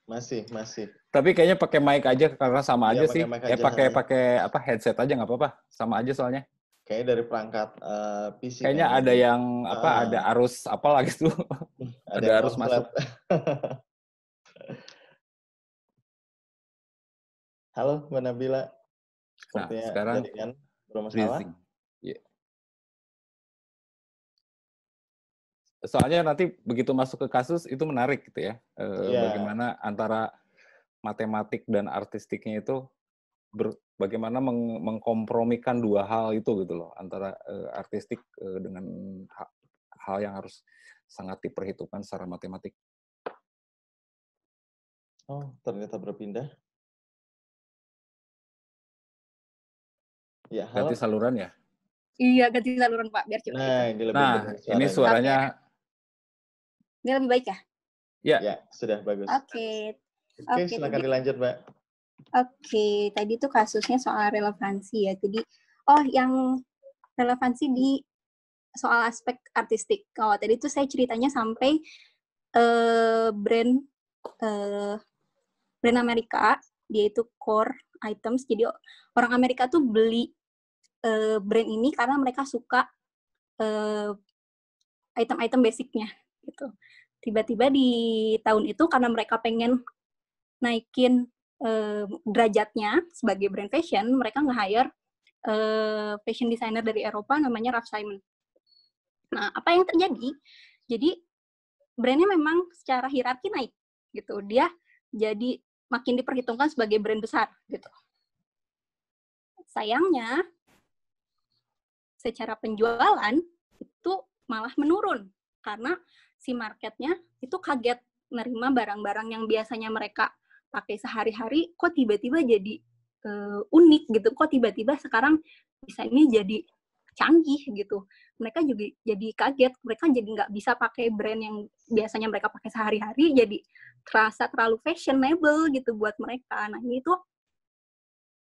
Masih, masih. Tapi kayaknya pakai mic aja karena sama ya, aja sih. Eh, aja, ya pakai pakai apa headset aja nggak apa-apa, sama aja soalnya. Kayaknya dari perangkat uh, eh, PC. Kayaknya ada yang apa uh, ada arus apa lagi tuh. ada, ada arus masuk. *laughs* Halo Mbak Nabila. nah, sekarang jaringan bermasalah. Yeah. Soalnya nanti begitu masuk ke kasus itu menarik gitu ya. yeah. Iya. Bagaimana antara matematik dan artistiknya itu ber, bagaimana meng, mengkompromikan dua hal itu gitu loh antara e, artistik e, dengan ha, hal yang harus sangat diperhitungkan secara matematik. Oh, ternyata berpindah. Ya, halo. Ganti saluran ya? Iya, ganti saluran Pak, biar cepat. Nah, ini lebih nah, suaranya. ini suaranya Ini lebih baik ya? Ya. Ya, sudah bagus. Oke. Okay. Oke, okay, okay, silakan tadi, dilanjut, Mbak. Oke, okay. tadi itu kasusnya soal relevansi ya. Jadi, oh yang relevansi di soal aspek artistik. Kalau oh, tadi itu saya ceritanya sampai uh, brand uh, brand Amerika, dia itu core items. Jadi orang Amerika tuh beli uh, brand ini karena mereka suka item eh, item-item basicnya gitu. Tiba-tiba di tahun itu karena mereka pengen naikin uh, derajatnya sebagai brand fashion, mereka nge-hire uh, fashion designer dari Eropa namanya Raf Simon. Nah, apa yang terjadi? Jadi brandnya memang secara hierarki naik gitu. Dia jadi makin diperhitungkan sebagai brand besar gitu. Sayangnya secara penjualan itu malah menurun karena si marketnya itu kaget nerima barang-barang yang biasanya mereka pakai sehari-hari kok tiba-tiba jadi uh, unik gitu kok tiba-tiba sekarang desainnya jadi canggih gitu mereka juga jadi kaget mereka jadi nggak bisa pakai brand yang biasanya mereka pakai sehari-hari jadi terasa terlalu fashionable gitu buat mereka nah ini tuh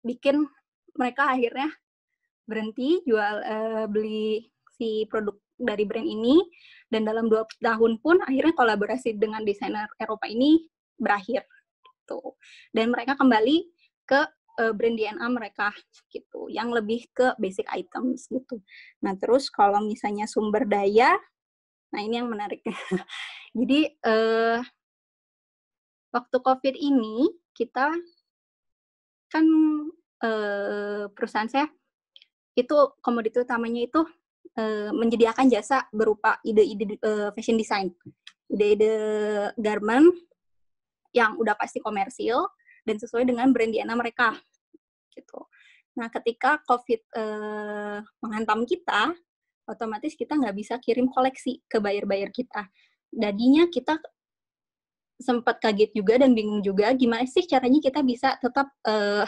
bikin mereka akhirnya berhenti jual uh, beli si produk dari brand ini dan dalam dua tahun pun akhirnya kolaborasi dengan desainer Eropa ini berakhir gitu dan mereka kembali ke uh, brand DNA mereka gitu yang lebih ke basic items gitu nah terus kalau misalnya sumber daya nah ini yang menarik *laughs* jadi uh, waktu covid ini kita kan uh, perusahaan saya itu komoditi utamanya itu uh, menyediakan jasa berupa ide-ide uh, fashion design, ide-ide garment yang udah pasti komersil dan sesuai dengan brand DNA mereka gitu. Nah, ketika COVID uh, menghantam kita, otomatis kita nggak bisa kirim koleksi ke bayar-bayar kita. Jadinya kita sempat kaget juga dan bingung juga gimana sih caranya kita bisa tetap uh,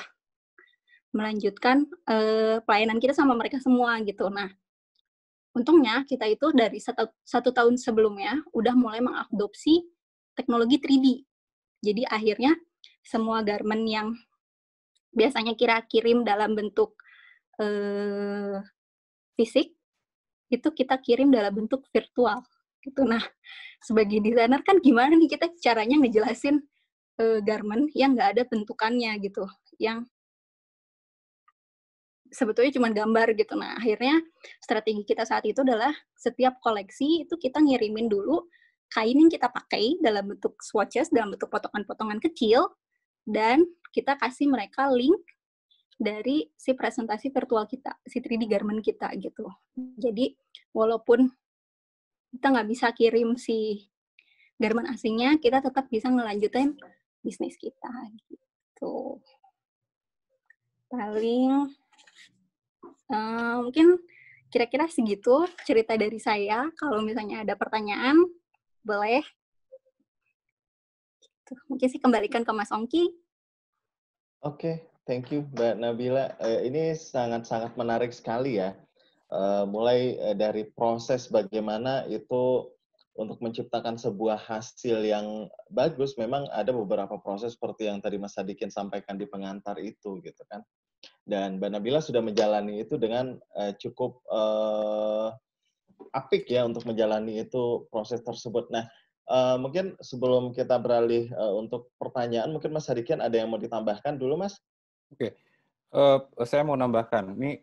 melanjutkan uh, pelayanan kita sama mereka semua gitu. Nah, untungnya kita itu dari satu, satu tahun sebelumnya udah mulai mengadopsi teknologi 3D. Jadi akhirnya semua garment yang biasanya kira kirim dalam bentuk uh, fisik itu kita kirim dalam bentuk virtual gitu. Nah, sebagai desainer kan gimana nih kita caranya ngejelasin uh, garment yang nggak ada bentukannya gitu, yang sebetulnya cuma gambar gitu. Nah, akhirnya strategi kita saat itu adalah setiap koleksi itu kita ngirimin dulu kain yang kita pakai dalam bentuk swatches, dalam bentuk potongan-potongan kecil, dan kita kasih mereka link dari si presentasi virtual kita, si 3D garment kita gitu. Jadi, walaupun kita nggak bisa kirim si garment aslinya, kita tetap bisa ngelanjutin bisnis kita gitu. Paling uh, mungkin kira-kira segitu cerita dari saya. Kalau misalnya ada pertanyaan, boleh. Gitu. Mungkin sih kembalikan ke Mas Ongki. Oke, okay, thank you Mbak Nabila. Uh, ini sangat-sangat menarik sekali ya. Uh, mulai dari proses bagaimana itu untuk menciptakan sebuah hasil yang bagus memang ada beberapa proses seperti yang tadi Mas Adikin sampaikan di pengantar itu gitu kan. Dan Mbak Nabila sudah menjalani itu dengan uh, cukup uh, apik ya untuk menjalani itu proses tersebut. Nah, uh, mungkin sebelum kita beralih uh, untuk pertanyaan, mungkin Mas Hadikian ada yang mau ditambahkan dulu, Mas? Oke, okay. uh, saya mau nambahkan. Ini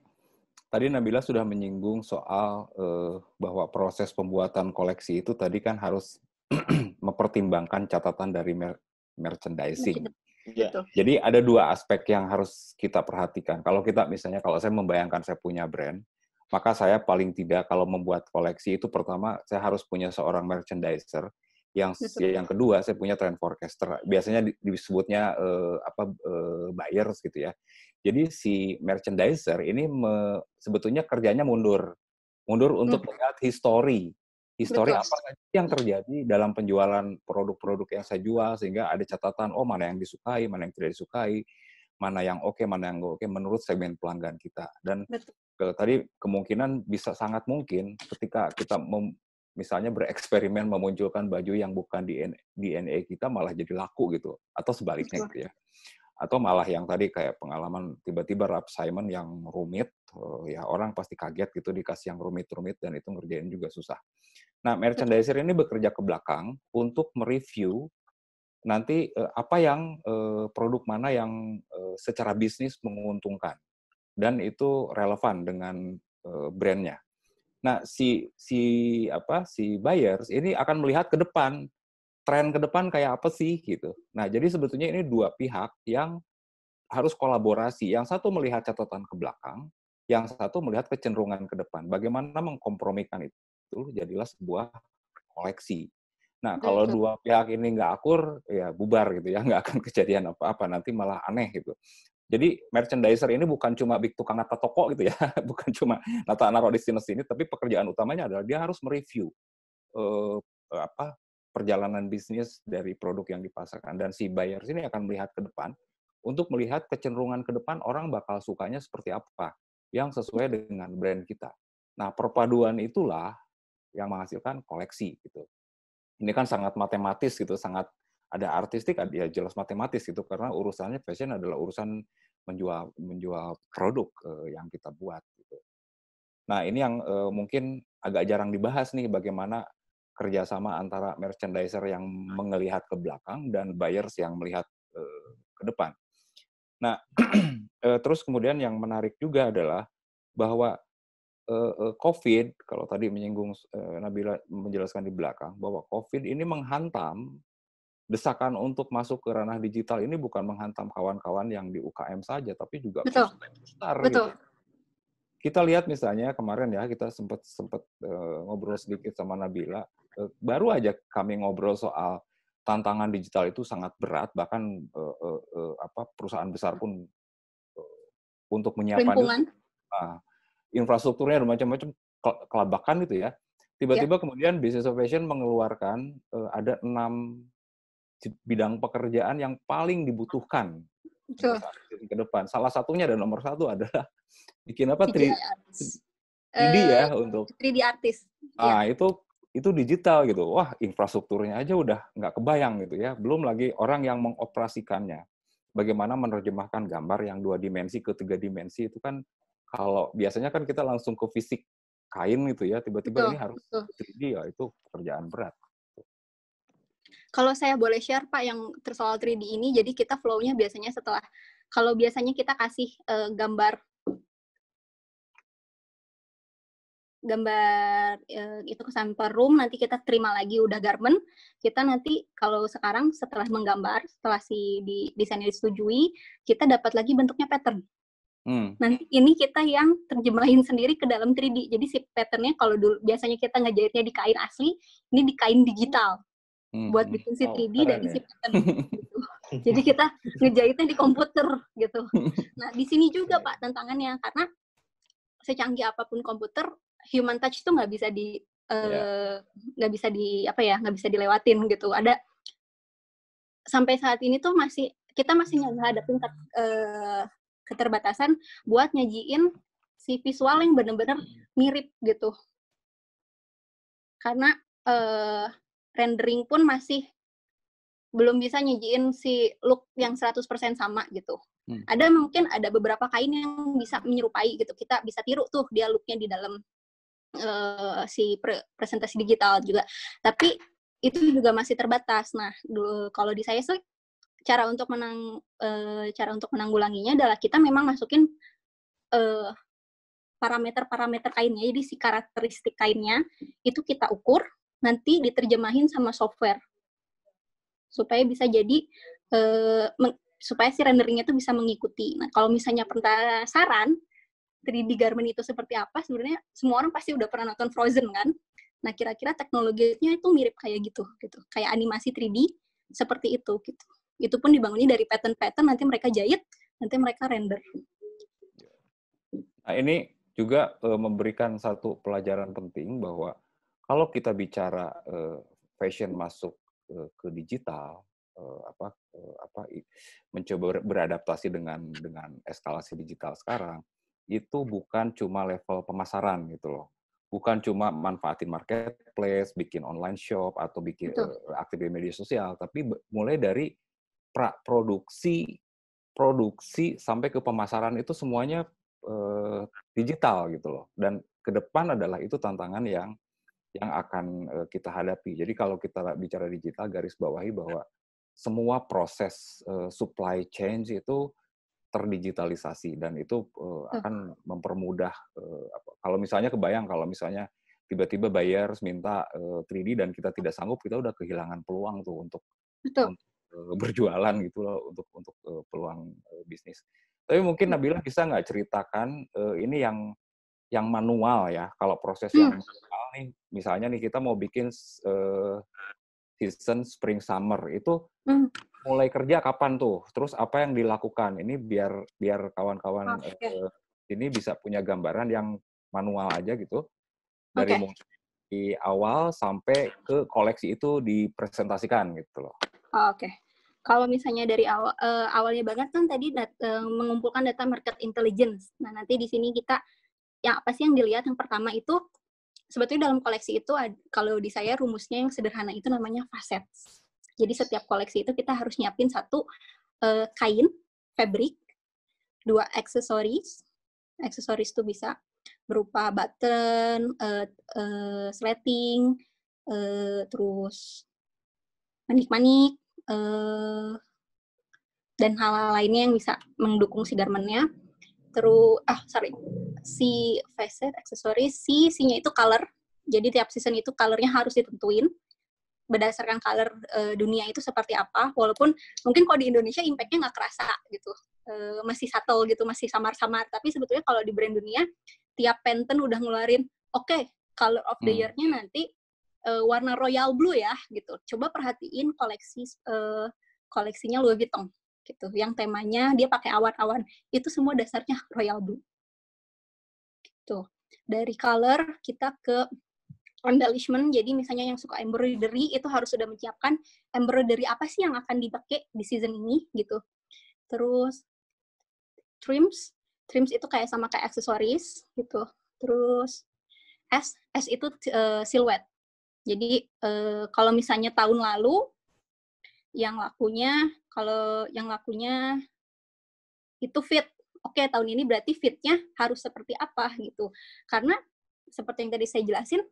tadi Nabila sudah menyinggung soal uh, bahwa proses pembuatan koleksi itu tadi kan harus *clears throat* mempertimbangkan catatan dari mer merchandising. Ya. Gitu. Jadi ada dua aspek yang harus kita perhatikan. Kalau kita misalnya kalau saya membayangkan saya punya brand, maka saya paling tidak kalau membuat koleksi itu pertama saya harus punya seorang merchandiser. Yang gitu. yang kedua saya punya trend forecaster. Biasanya disebutnya uh, apa uh, buyers gitu ya. Jadi si merchandiser ini me, sebetulnya kerjanya mundur. Mundur untuk hmm. melihat history histori apa yang terjadi dalam penjualan produk-produk yang saya jual sehingga ada catatan oh mana yang disukai, mana yang tidak disukai, mana yang oke, okay, mana yang oke okay, menurut segmen pelanggan kita. Dan Betul. Ke, tadi kemungkinan bisa sangat mungkin ketika kita mem, misalnya bereksperimen memunculkan baju yang bukan di DNA kita malah jadi laku gitu atau sebaliknya Betul. gitu ya. Atau malah yang tadi kayak pengalaman tiba-tiba rap Simon yang rumit, eh, ya orang pasti kaget gitu dikasih yang rumit-rumit dan itu ngerjain juga susah. Nah, merchandiser ini bekerja ke belakang untuk mereview nanti eh, apa yang eh, produk mana yang eh, secara bisnis menguntungkan dan itu relevan dengan brandnya. Nah, si si apa si buyers ini akan melihat ke depan tren ke depan kayak apa sih gitu. Nah, jadi sebetulnya ini dua pihak yang harus kolaborasi. Yang satu melihat catatan ke belakang, yang satu melihat kecenderungan ke depan. Bagaimana mengkompromikan itu? itu jadilah sebuah koleksi. Nah, nah kalau dua pihak ini nggak akur, ya bubar gitu ya, *laughs* nggak akan kejadian apa-apa, nanti malah aneh gitu. Jadi merchandiser ini bukan cuma tukang nata toko gitu ya, *laughs* bukan cuma nata naruh di sini sini, tapi pekerjaan utamanya adalah dia harus mereview eh, apa perjalanan bisnis dari produk yang dipasarkan dan si buyer sini akan melihat ke depan untuk melihat kecenderungan ke depan orang bakal sukanya seperti apa yang sesuai dengan brand kita. Nah, perpaduan itulah yang menghasilkan koleksi gitu. Ini kan sangat matematis gitu, sangat ada artistik ya jelas matematis gitu karena urusannya fashion adalah urusan menjual menjual produk eh, yang kita buat gitu. Nah, ini yang eh, mungkin agak jarang dibahas nih bagaimana kerjasama antara merchandiser yang melihat ke belakang dan buyers yang melihat eh, ke depan. Nah, *clears throat* terus kemudian yang menarik juga adalah bahwa Eh, eh, COVID, kalau tadi menyinggung eh, Nabila menjelaskan di belakang bahwa COVID ini menghantam desakan untuk masuk ke ranah digital ini bukan menghantam kawan-kawan yang di UKM saja, tapi juga Betul. besar. Gitu. Betul. Gitu. Kita lihat misalnya kemarin ya kita sempat sempat uh, ngobrol sedikit sama Nabila, uh, baru aja kami ngobrol soal tantangan digital itu sangat berat, bahkan uh, uh, uh, apa perusahaan besar pun untuk menyiapkan. Nah, infrastrukturnya dan macam-macam kelabakan gitu ya. ya. Tiba-tiba yeah. kemudian Business of Fashion mengeluarkan uh, ada enam bidang pekerjaan yang paling dibutuhkan Betul. ke depan. Salah satunya dan nomor satu adalah *laughs* bikin apa? 3D, 3D uh, untuk 3D artis. Ah ya. itu itu digital gitu. Wah infrastrukturnya aja udah nggak kebayang gitu ya. Belum lagi orang yang mengoperasikannya. Bagaimana menerjemahkan gambar yang dua dimensi ke tiga dimensi itu kan kalau biasanya kan kita langsung ke fisik kain gitu ya, tiba-tiba ini harus betul. 3D ya, itu pekerjaan berat. Kalau saya boleh share Pak yang soal 3D ini, jadi kita flow-nya biasanya setelah kalau biasanya kita kasih uh, gambar gambar uh, itu ke sampel room, nanti kita terima lagi udah garment, kita nanti kalau sekarang setelah menggambar, setelah si di desainnya disetujui, kita dapat lagi bentuknya pattern. Hmm. Nanti ini kita yang terjemahin sendiri ke dalam 3D. Jadi si patternnya kalau dulu biasanya kita ngejahitnya di kain asli, ini di kain digital. Hmm. Buat hmm. bikin si 3D oh, dan ya. si pattern. gitu. *laughs* Jadi kita ngejahitnya di komputer gitu. Nah di sini juga iya. Pak tantangannya karena secanggih apapun komputer, human touch itu nggak bisa di iya. eh, nggak yeah. uh, bisa di apa ya nggak bisa dilewatin gitu. Ada sampai saat ini tuh masih kita masih nggak hadapin uh, eh, keterbatasan buat nyajiin si visual yang bener-bener iya. mirip gitu. Karena eh, rendering pun masih belum bisa nyajiin si look yang 100% sama gitu. Hmm. Ada mungkin ada beberapa kain yang bisa menyerupai gitu. Kita bisa tiru tuh dia looknya di dalam uh, si pre presentasi digital juga. Tapi itu juga masih terbatas. Nah, kalau di saya sih cara untuk menang uh, cara untuk menanggulanginya adalah kita memang masukin eh, parameter-parameter kainnya jadi si karakteristik kainnya itu kita ukur nanti diterjemahin sama software supaya bisa jadi uh, supaya si renderingnya itu bisa mengikuti. Nah, kalau misalnya penasaran 3D garment itu seperti apa, sebenarnya semua orang pasti udah pernah nonton Frozen kan? Nah, kira-kira teknologinya itu mirip kayak gitu, gitu. Kayak animasi 3D seperti itu, gitu itu pun dibangunnya dari pattern-pattern nanti mereka jahit nanti mereka render nah ini juga uh, memberikan satu pelajaran penting bahwa kalau kita bicara uh, fashion masuk uh, ke digital uh, apa uh, apa mencoba beradaptasi dengan dengan eskalasi digital sekarang itu bukan cuma level pemasaran gitu loh bukan cuma manfaatin marketplace, bikin online shop atau bikin uh, aktif di media sosial, tapi mulai dari pra produksi produksi sampai ke pemasaran itu semuanya uh, digital gitu loh dan ke depan adalah itu tantangan yang yang akan uh, kita hadapi jadi kalau kita bicara digital garis bawahi bahwa semua proses uh, supply chain itu terdigitalisasi dan itu uh, akan mempermudah uh, kalau misalnya kebayang kalau misalnya tiba-tiba buyers minta uh, 3D dan kita tidak sanggup kita udah kehilangan peluang tuh untuk untuk Eh, berjualan gitu loh untuk untuk eh, peluang eh, bisnis. Tapi mungkin hmm. Nabila bisa nggak ceritakan ini yang yang manual ya. Kalau proses yang hmm. manual nih, misalnya nih kita mau bikin season spring summer itu hmm. mulai kerja kapan tuh? Terus apa yang dilakukan? Ini biar biar kawan-kawan okay. ini bisa punya gambaran yang manual aja gitu dari okay. di awal sampai ke koleksi itu dipresentasikan gitu loh. Oh, oke. Okay kalau misalnya dari awal, uh, eh, awalnya banget kan tadi dat, uh, mengumpulkan data market intelligence. Nah, nanti di sini kita ya apa sih yang dilihat? Yang pertama itu sebetulnya dalam koleksi itu kalau di saya rumusnya yang sederhana itu namanya facet. Jadi setiap koleksi itu kita harus nyiapin satu uh, kain, fabric, dua aksesoris. Aksesoris itu bisa berupa button, uh, uh, sleting, uh, terus manik-manik, Eh, dan hal-hal lainnya yang bisa mendukung si garmennya terus ah sorry si facet aksesoris si sinya itu color jadi tiap season itu colornya harus ditentuin berdasarkan color uh, dunia itu seperti apa walaupun mungkin kalau di Indonesia impactnya nggak kerasa gitu uh, masih satel gitu masih samar-samar tapi sebetulnya kalau di brand dunia tiap penten udah ngeluarin oke okay, color of the hmm. year-nya nanti uh, warna royal blue ya gitu. Coba perhatiin koleksi uh, koleksinya Louis Vuitton gitu yang temanya dia pakai awan-awan itu semua dasarnya royal blue gitu dari color kita ke embellishment jadi misalnya yang suka embroidery itu harus sudah menyiapkan embroidery apa sih yang akan dipakai di season ini gitu terus trims trims itu kayak sama kayak aksesoris gitu terus S S itu uh, eh, siluet jadi eh, kalau misalnya tahun lalu yang lakunya kalau yang lakunya itu fit. Oke, tahun ini berarti fitnya harus seperti apa gitu. Karena seperti yang tadi saya jelasin,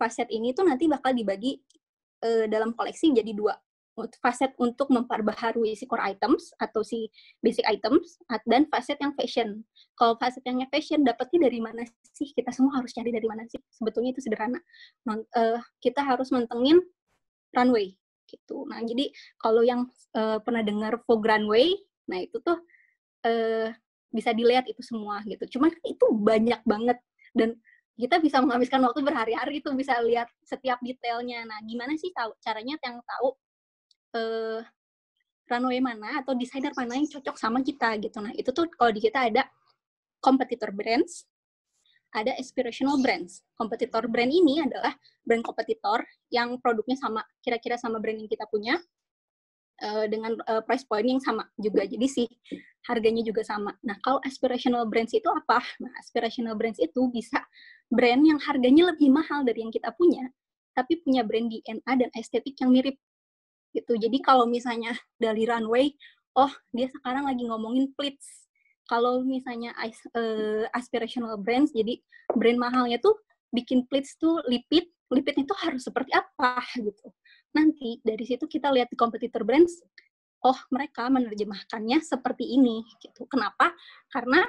pasien ini tuh nanti bakal dibagi eh, dalam koleksi jadi dua facet untuk memperbaharui si core items atau si basic items dan facet yang fashion. Kalau facet yang fashion dapatnya dari mana sih? Kita semua harus cari dari mana sih? Sebetulnya itu sederhana. Eh, kita harus mentengin runway gitu. Nah, jadi kalau yang eh, pernah dengar Vogue runway, nah itu tuh eh, bisa dilihat itu semua gitu. Cuman kan itu banyak banget dan kita bisa menghabiskan waktu berhari-hari itu bisa lihat setiap detailnya. Nah, gimana sih tahu caranya yang tahu uh, runway mana atau desainer mana yang cocok sama kita gitu. Nah, itu tuh kalau di kita ada competitor brands, ada aspirational brands. Competitor brand ini adalah brand kompetitor yang produknya sama, kira-kira sama brand yang kita punya, uh, dengan uh, price point yang sama juga. Jadi sih harganya juga sama. Nah, kalau aspirational brands itu apa? Nah, aspirational brands itu bisa brand yang harganya lebih mahal dari yang kita punya, tapi punya brand DNA dan estetik yang mirip gitu. Jadi kalau misalnya dari runway, oh dia sekarang lagi ngomongin pleats. Kalau misalnya uh, aspirational brands, jadi brand mahalnya tuh bikin pleats tuh lipit, lipit itu harus seperti apa gitu. Nanti dari situ kita lihat di competitor brands, oh mereka menerjemahkannya seperti ini gitu. Kenapa? Karena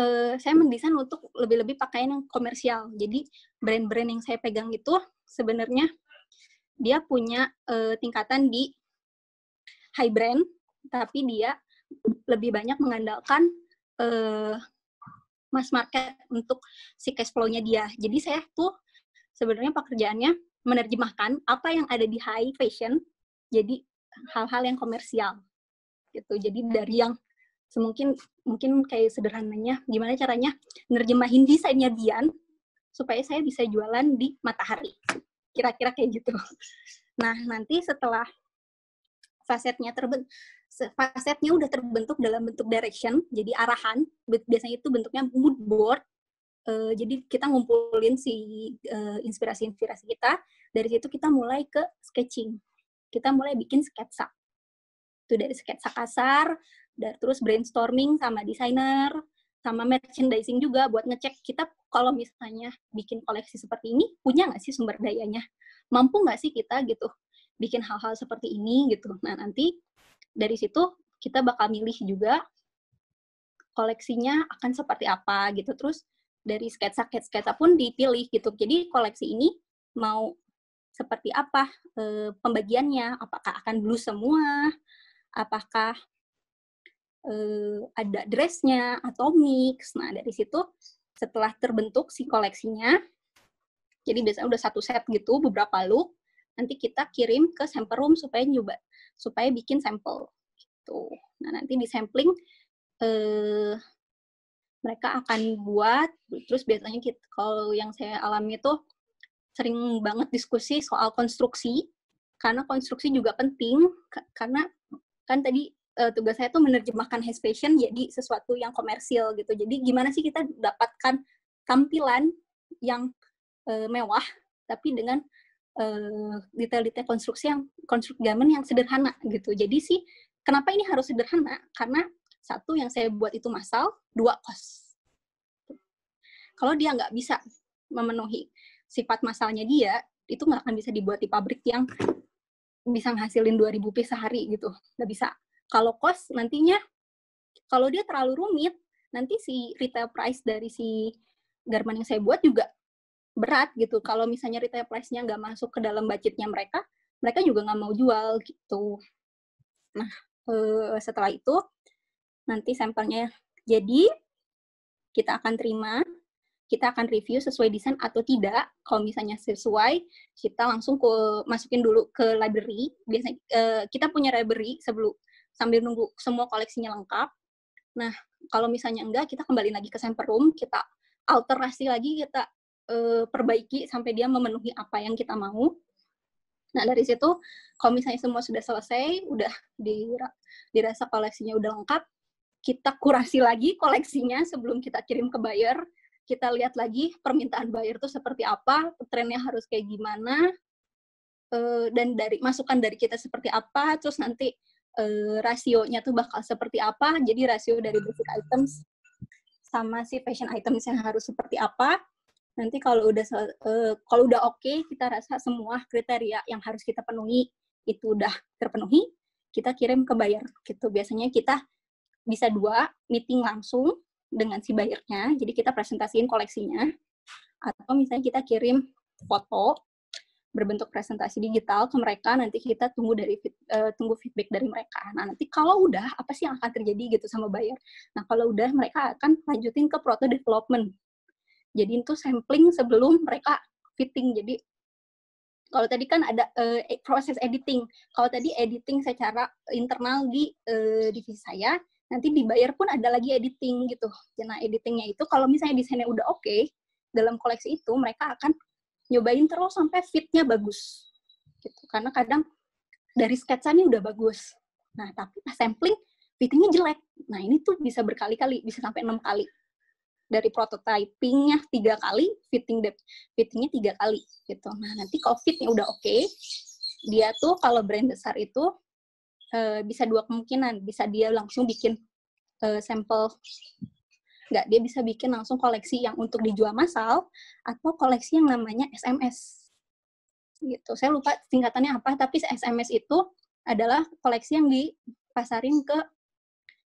uh, saya mendesain untuk lebih-lebih pakaian yang komersial. Jadi brand-brand yang saya pegang itu sebenarnya dia punya uh, tingkatan di high brand, tapi dia lebih banyak mengandalkan uh, mass market untuk si cash flow-nya dia. Jadi saya tuh sebenarnya pekerjaannya menerjemahkan apa yang ada di high fashion jadi hal-hal yang komersial gitu. Jadi dari yang semungkin mungkin kayak sederhananya gimana caranya menerjemahin desainnya Dian supaya saya bisa jualan di Matahari kira-kira kayak gitu nah nanti setelah fasetnya terbentuk fasetnya udah terbentuk dalam bentuk direction jadi arahan biasanya itu bentuknya mood board eh, jadi kita ngumpulin si eh, inspirasi-inspirasi kita dari situ kita mulai ke sketching kita mulai bikin sketsa itu dari sketsa kasar dan terus brainstorming sama desainer sama merchandising juga buat ngecek kita kalau misalnya bikin koleksi seperti ini punya nggak sih sumber dayanya mampu nggak sih kita gitu bikin hal-hal seperti ini gitu nah nanti dari situ kita bakal milih juga koleksinya akan seperti apa gitu terus dari sketsa sketsa pun dipilih gitu jadi koleksi ini mau seperti apa e, pembagiannya apakah akan blue semua apakah uh, ada dressnya atau mix. Nah dari situ setelah terbentuk si koleksinya, jadi biasanya udah satu set gitu, beberapa look. Nanti kita kirim ke sample room supaya nyoba, supaya bikin sampel gitu. Nah nanti di sampling uh, mereka akan buat. Terus biasanya kita, kalau yang saya alami itu sering banget diskusi soal konstruksi karena konstruksi juga penting karena kan tadi uh, tugas saya itu menerjemahkan his fashion jadi sesuatu yang komersil gitu. Jadi gimana sih kita dapatkan tampilan yang uh, mewah tapi dengan detail eh, detail-detail konstruksi yang konstruk gamen yang sederhana gitu. Jadi sih kenapa ini harus sederhana? Karena satu yang saya buat itu masal, dua kos. Kalau dia nggak bisa memenuhi sifat masalnya dia, itu nggak akan bisa dibuat di pabrik yang bisa nghasilin 2000 piece sehari gitu. Nggak bisa. Kalau cost nantinya kalau dia terlalu rumit, nanti si retail price dari si garment yang saya buat juga berat gitu. Kalau misalnya retail price-nya nggak masuk ke dalam budgetnya mereka, mereka juga nggak mau jual gitu. Nah, eh, setelah itu nanti sampelnya jadi kita akan terima, kita akan review sesuai desain atau tidak. Kalau misalnya sesuai, kita langsung ke masukin dulu ke library. Biasanya eh, kita punya library sebelum sambil nunggu semua koleksinya lengkap. Nah, kalau misalnya enggak, kita kembali lagi ke sample room, kita alterasi lagi, kita uh, perbaiki sampai dia memenuhi apa yang kita mau. Nah, dari situ, kalau misalnya semua sudah selesai, udah dirasa koleksinya udah lengkap, kita kurasi lagi koleksinya sebelum kita kirim ke buyer. Kita lihat lagi permintaan buyer itu seperti apa, trennya harus kayak gimana, eh, dan dari masukan dari kita seperti apa, terus nanti uh, rasionya tuh bakal seperti apa. Jadi rasio dari basic items sama si fashion items yang harus seperti apa. Nanti kalau udah uh, kalau udah oke okay, kita rasa semua kriteria yang harus kita penuhi itu udah terpenuhi, kita kirim ke buyer. Gitu biasanya kita bisa dua meeting langsung dengan si buyernya. Jadi kita presentasiin koleksinya atau misalnya kita kirim foto berbentuk presentasi digital ke mereka nanti kita tunggu dari uh, tunggu feedback dari mereka nah nanti kalau udah apa sih yang akan terjadi gitu sama buyer nah kalau udah mereka akan lanjutin ke proto development jadi itu sampling sebelum mereka fitting jadi kalau tadi kan ada uh, proses editing. Kalau tadi editing secara internal di uh, divisi saya, nanti di buyer pun ada lagi editing gitu. Nah, editingnya itu kalau misalnya desainnya udah oke, okay, dalam koleksi itu mereka akan nyobain terus sampai fitnya bagus gitu karena kadang dari sketsanya udah bagus nah tapi pas sampling fittingnya jelek nah ini tuh bisa berkali-kali bisa sampai enam kali dari prototypingnya tiga kali fitting depth fittingnya tiga kali gitu nah nanti kalau fitnya udah oke okay, dia tuh kalau brand besar itu eh, bisa dua kemungkinan bisa dia langsung bikin eh, sampel nggak dia bisa bikin langsung koleksi yang untuk dijual massal atau koleksi yang namanya SMS. Gitu. Saya lupa tingkatannya apa, tapi SMS itu adalah koleksi yang dipasarin ke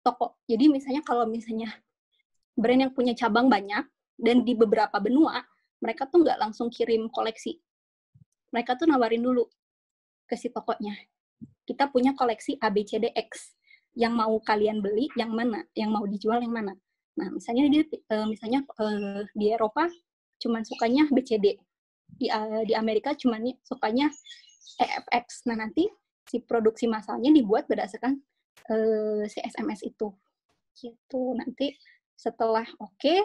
toko. Jadi misalnya kalau misalnya brand yang punya cabang banyak dan di beberapa benua, mereka tuh nggak langsung kirim koleksi. Mereka tuh nawarin dulu ke si tokonya. Kita punya koleksi ABCDX yang mau kalian beli yang mana, yang mau dijual yang mana. Nah, misalnya dia eh, misalnya eh, di Eropa cuman sukanya BCD. Di eh, di Amerika cuman sukanya EFX. Nah, nanti si produksi masalnya dibuat berdasarkan si SMS itu. Gitu. Nanti setelah oke okay,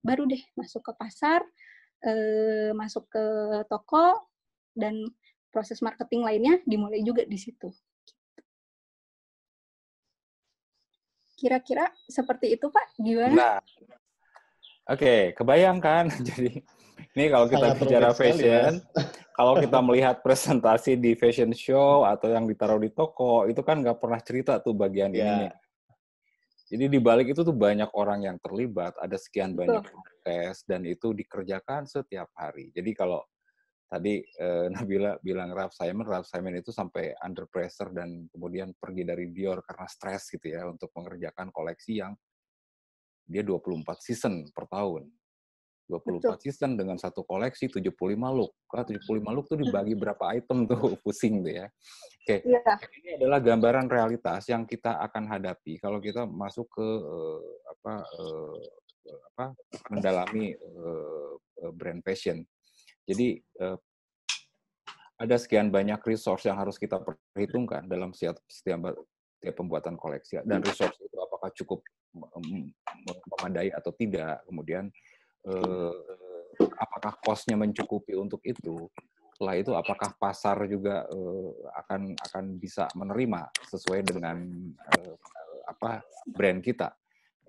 baru deh masuk ke pasar, masuk ke toko dan proses marketing lainnya dimulai juga di situ. Kira-kira seperti itu Pak? Gimana? Nah, Oke, okay, kebayangkan. *laughs* Jadi ini kalau kita Sangat bicara fashion, ya. *laughs* kalau kita *laughs* melihat presentasi di fashion show atau yang ditaruh di toko, itu kan nggak pernah cerita tuh bagian yeah. ini. Jadi di balik itu tuh banyak orang yang terlibat, ada sekian banyak proses dan itu dikerjakan setiap hari. Jadi kalau tadi eh, *laughs* Nabila bilang Ralph Simon, Ralph Simon itu sampai under pressure dan kemudian pergi dari Dior karena stres gitu ya untuk mengerjakan koleksi yang dia 24 season per tahun. 24 Betul. season dengan satu koleksi 75 look. Kalau 75 look tuh dibagi *laughs* berapa item tuh *laughs* pusing tuh ya. Oke. Okay. Ya. Ini adalah gambaran realitas yang kita akan hadapi kalau kita masuk ke uh, apa eh, apa mendalami eh, eh brand fashion jadi uh, ada sekian banyak resource yang harus kita perhitungkan dalam setiap, setiap, setiap pembuatan koleksi dan hmm. resource itu apakah cukup memadai atau tidak kemudian uh, apakah costnya mencukupi untuk itu setelah itu apakah pasar juga uh, akan akan bisa menerima sesuai dengan uh, apa brand kita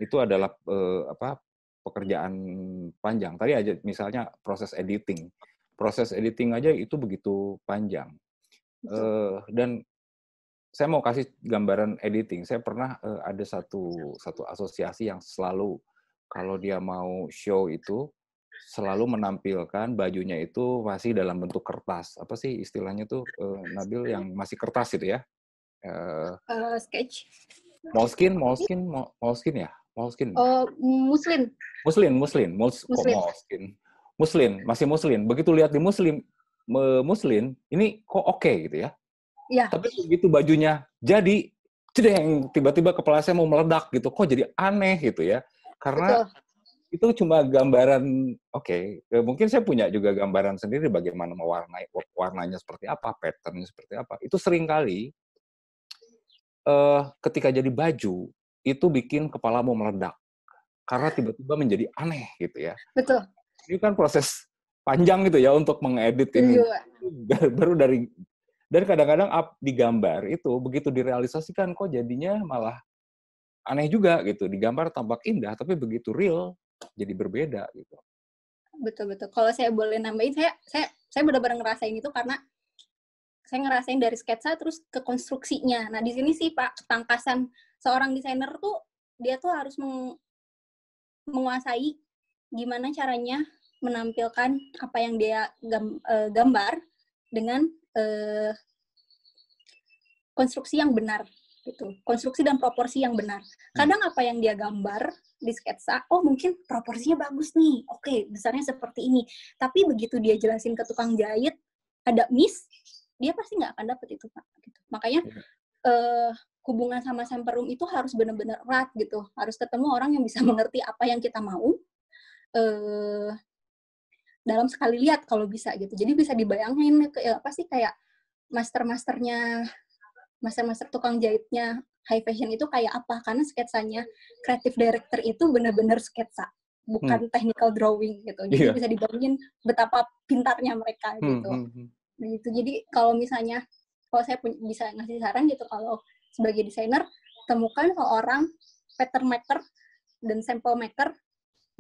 itu adalah uh, apa pekerjaan panjang. Tadi aja misalnya proses editing. Proses editing aja itu begitu panjang. Uh, dan saya mau kasih gambaran editing. Saya pernah uh, ada satu satu asosiasi yang selalu kalau dia mau show itu selalu menampilkan bajunya itu masih dalam bentuk kertas. Apa sih istilahnya tuh uh, Nabil yang masih kertas itu ya? Uh, uh, sketch. Moleskin, moleskin, moleskin ya? Moleskin. Oh, muslim. Muslim, Muslim, Mus Muslin. Kok Moleskin. Muslim, masih Muslim. Begitu lihat di Muslim, Muslim, ini kok oke okay, gitu ya. Iya. Tapi begitu bajunya jadi cedeng, tiba-tiba kepala saya mau meledak gitu. Kok jadi aneh gitu ya. Karena Betul itu cuma gambaran oke okay, ya mungkin saya punya juga gambaran sendiri bagaimana mewarnai warnanya seperti apa patternnya seperti apa itu sering kali uh, ketika jadi baju itu bikin kepalamu meledak karena tiba-tiba menjadi aneh gitu ya. Betul. Ini kan proses panjang gitu ya untuk mengedit ini. Iya. *laughs* Baru dari dan kadang-kadang up di gambar itu begitu direalisasikan kok jadinya malah aneh juga gitu. Di gambar tampak indah tapi begitu real jadi berbeda gitu. Betul betul. Kalau saya boleh nambahin saya saya saya benar-benar ngerasain itu karena saya ngerasain dari sketsa terus ke konstruksinya. Nah, di sini sih Pak tangkasan seorang desainer tuh dia tuh harus meng menguasai gimana caranya menampilkan apa yang dia gam eh, gambar dengan uh, konstruksi yang benar gitu konstruksi dan proporsi yang benar hmm. kadang apa yang dia gambar di sketsa oh mungkin proporsinya bagus nih oke okay, besarnya seperti ini tapi begitu dia jelasin ke tukang jahit ada miss dia pasti nggak akan dapet itu pak gitu. makanya iya. eh, hubungan sama semperum itu harus benar-benar erat gitu harus ketemu orang yang bisa *laughs* mengerti apa yang kita mau eh, dalam sekali lihat kalau bisa gitu jadi bisa dibayangin ke, ya, apa sih kayak master-masternya master-master tukang jahitnya high fashion itu kayak apa karena sketsanya kreatif director itu benar-benar sketsa bukan hmm. technical drawing gitu jadi yeah. bisa dibayangin betapa pintarnya mereka hmm, gitu hmm, hmm, hmm. Nah, itu jadi kalau misalnya kalau saya bisa ngasih saran gitu kalau sebagai desainer temukan seorang pattern maker dan sample maker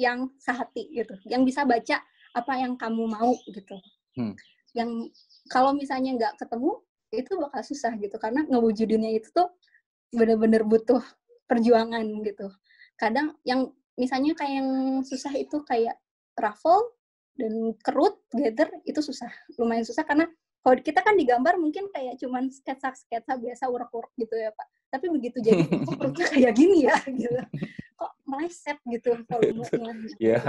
yang sehati gitu, yang bisa baca apa yang kamu mau gitu. Hmm. Yang kalau misalnya nggak ketemu itu bakal susah gitu karena ngewujudinnya itu tuh bener-bener butuh perjuangan gitu. Kadang yang misalnya kayak yang susah itu kayak raffle dan kerut gather itu susah, lumayan susah karena kalau kita kan digambar mungkin kayak cuman sketsa-sketsa biasa work work gitu ya Pak. Tapi begitu jadi *laughs* perutnya kayak gini ya gitu. Kok meleset gitu volumenya. *laughs* Ya,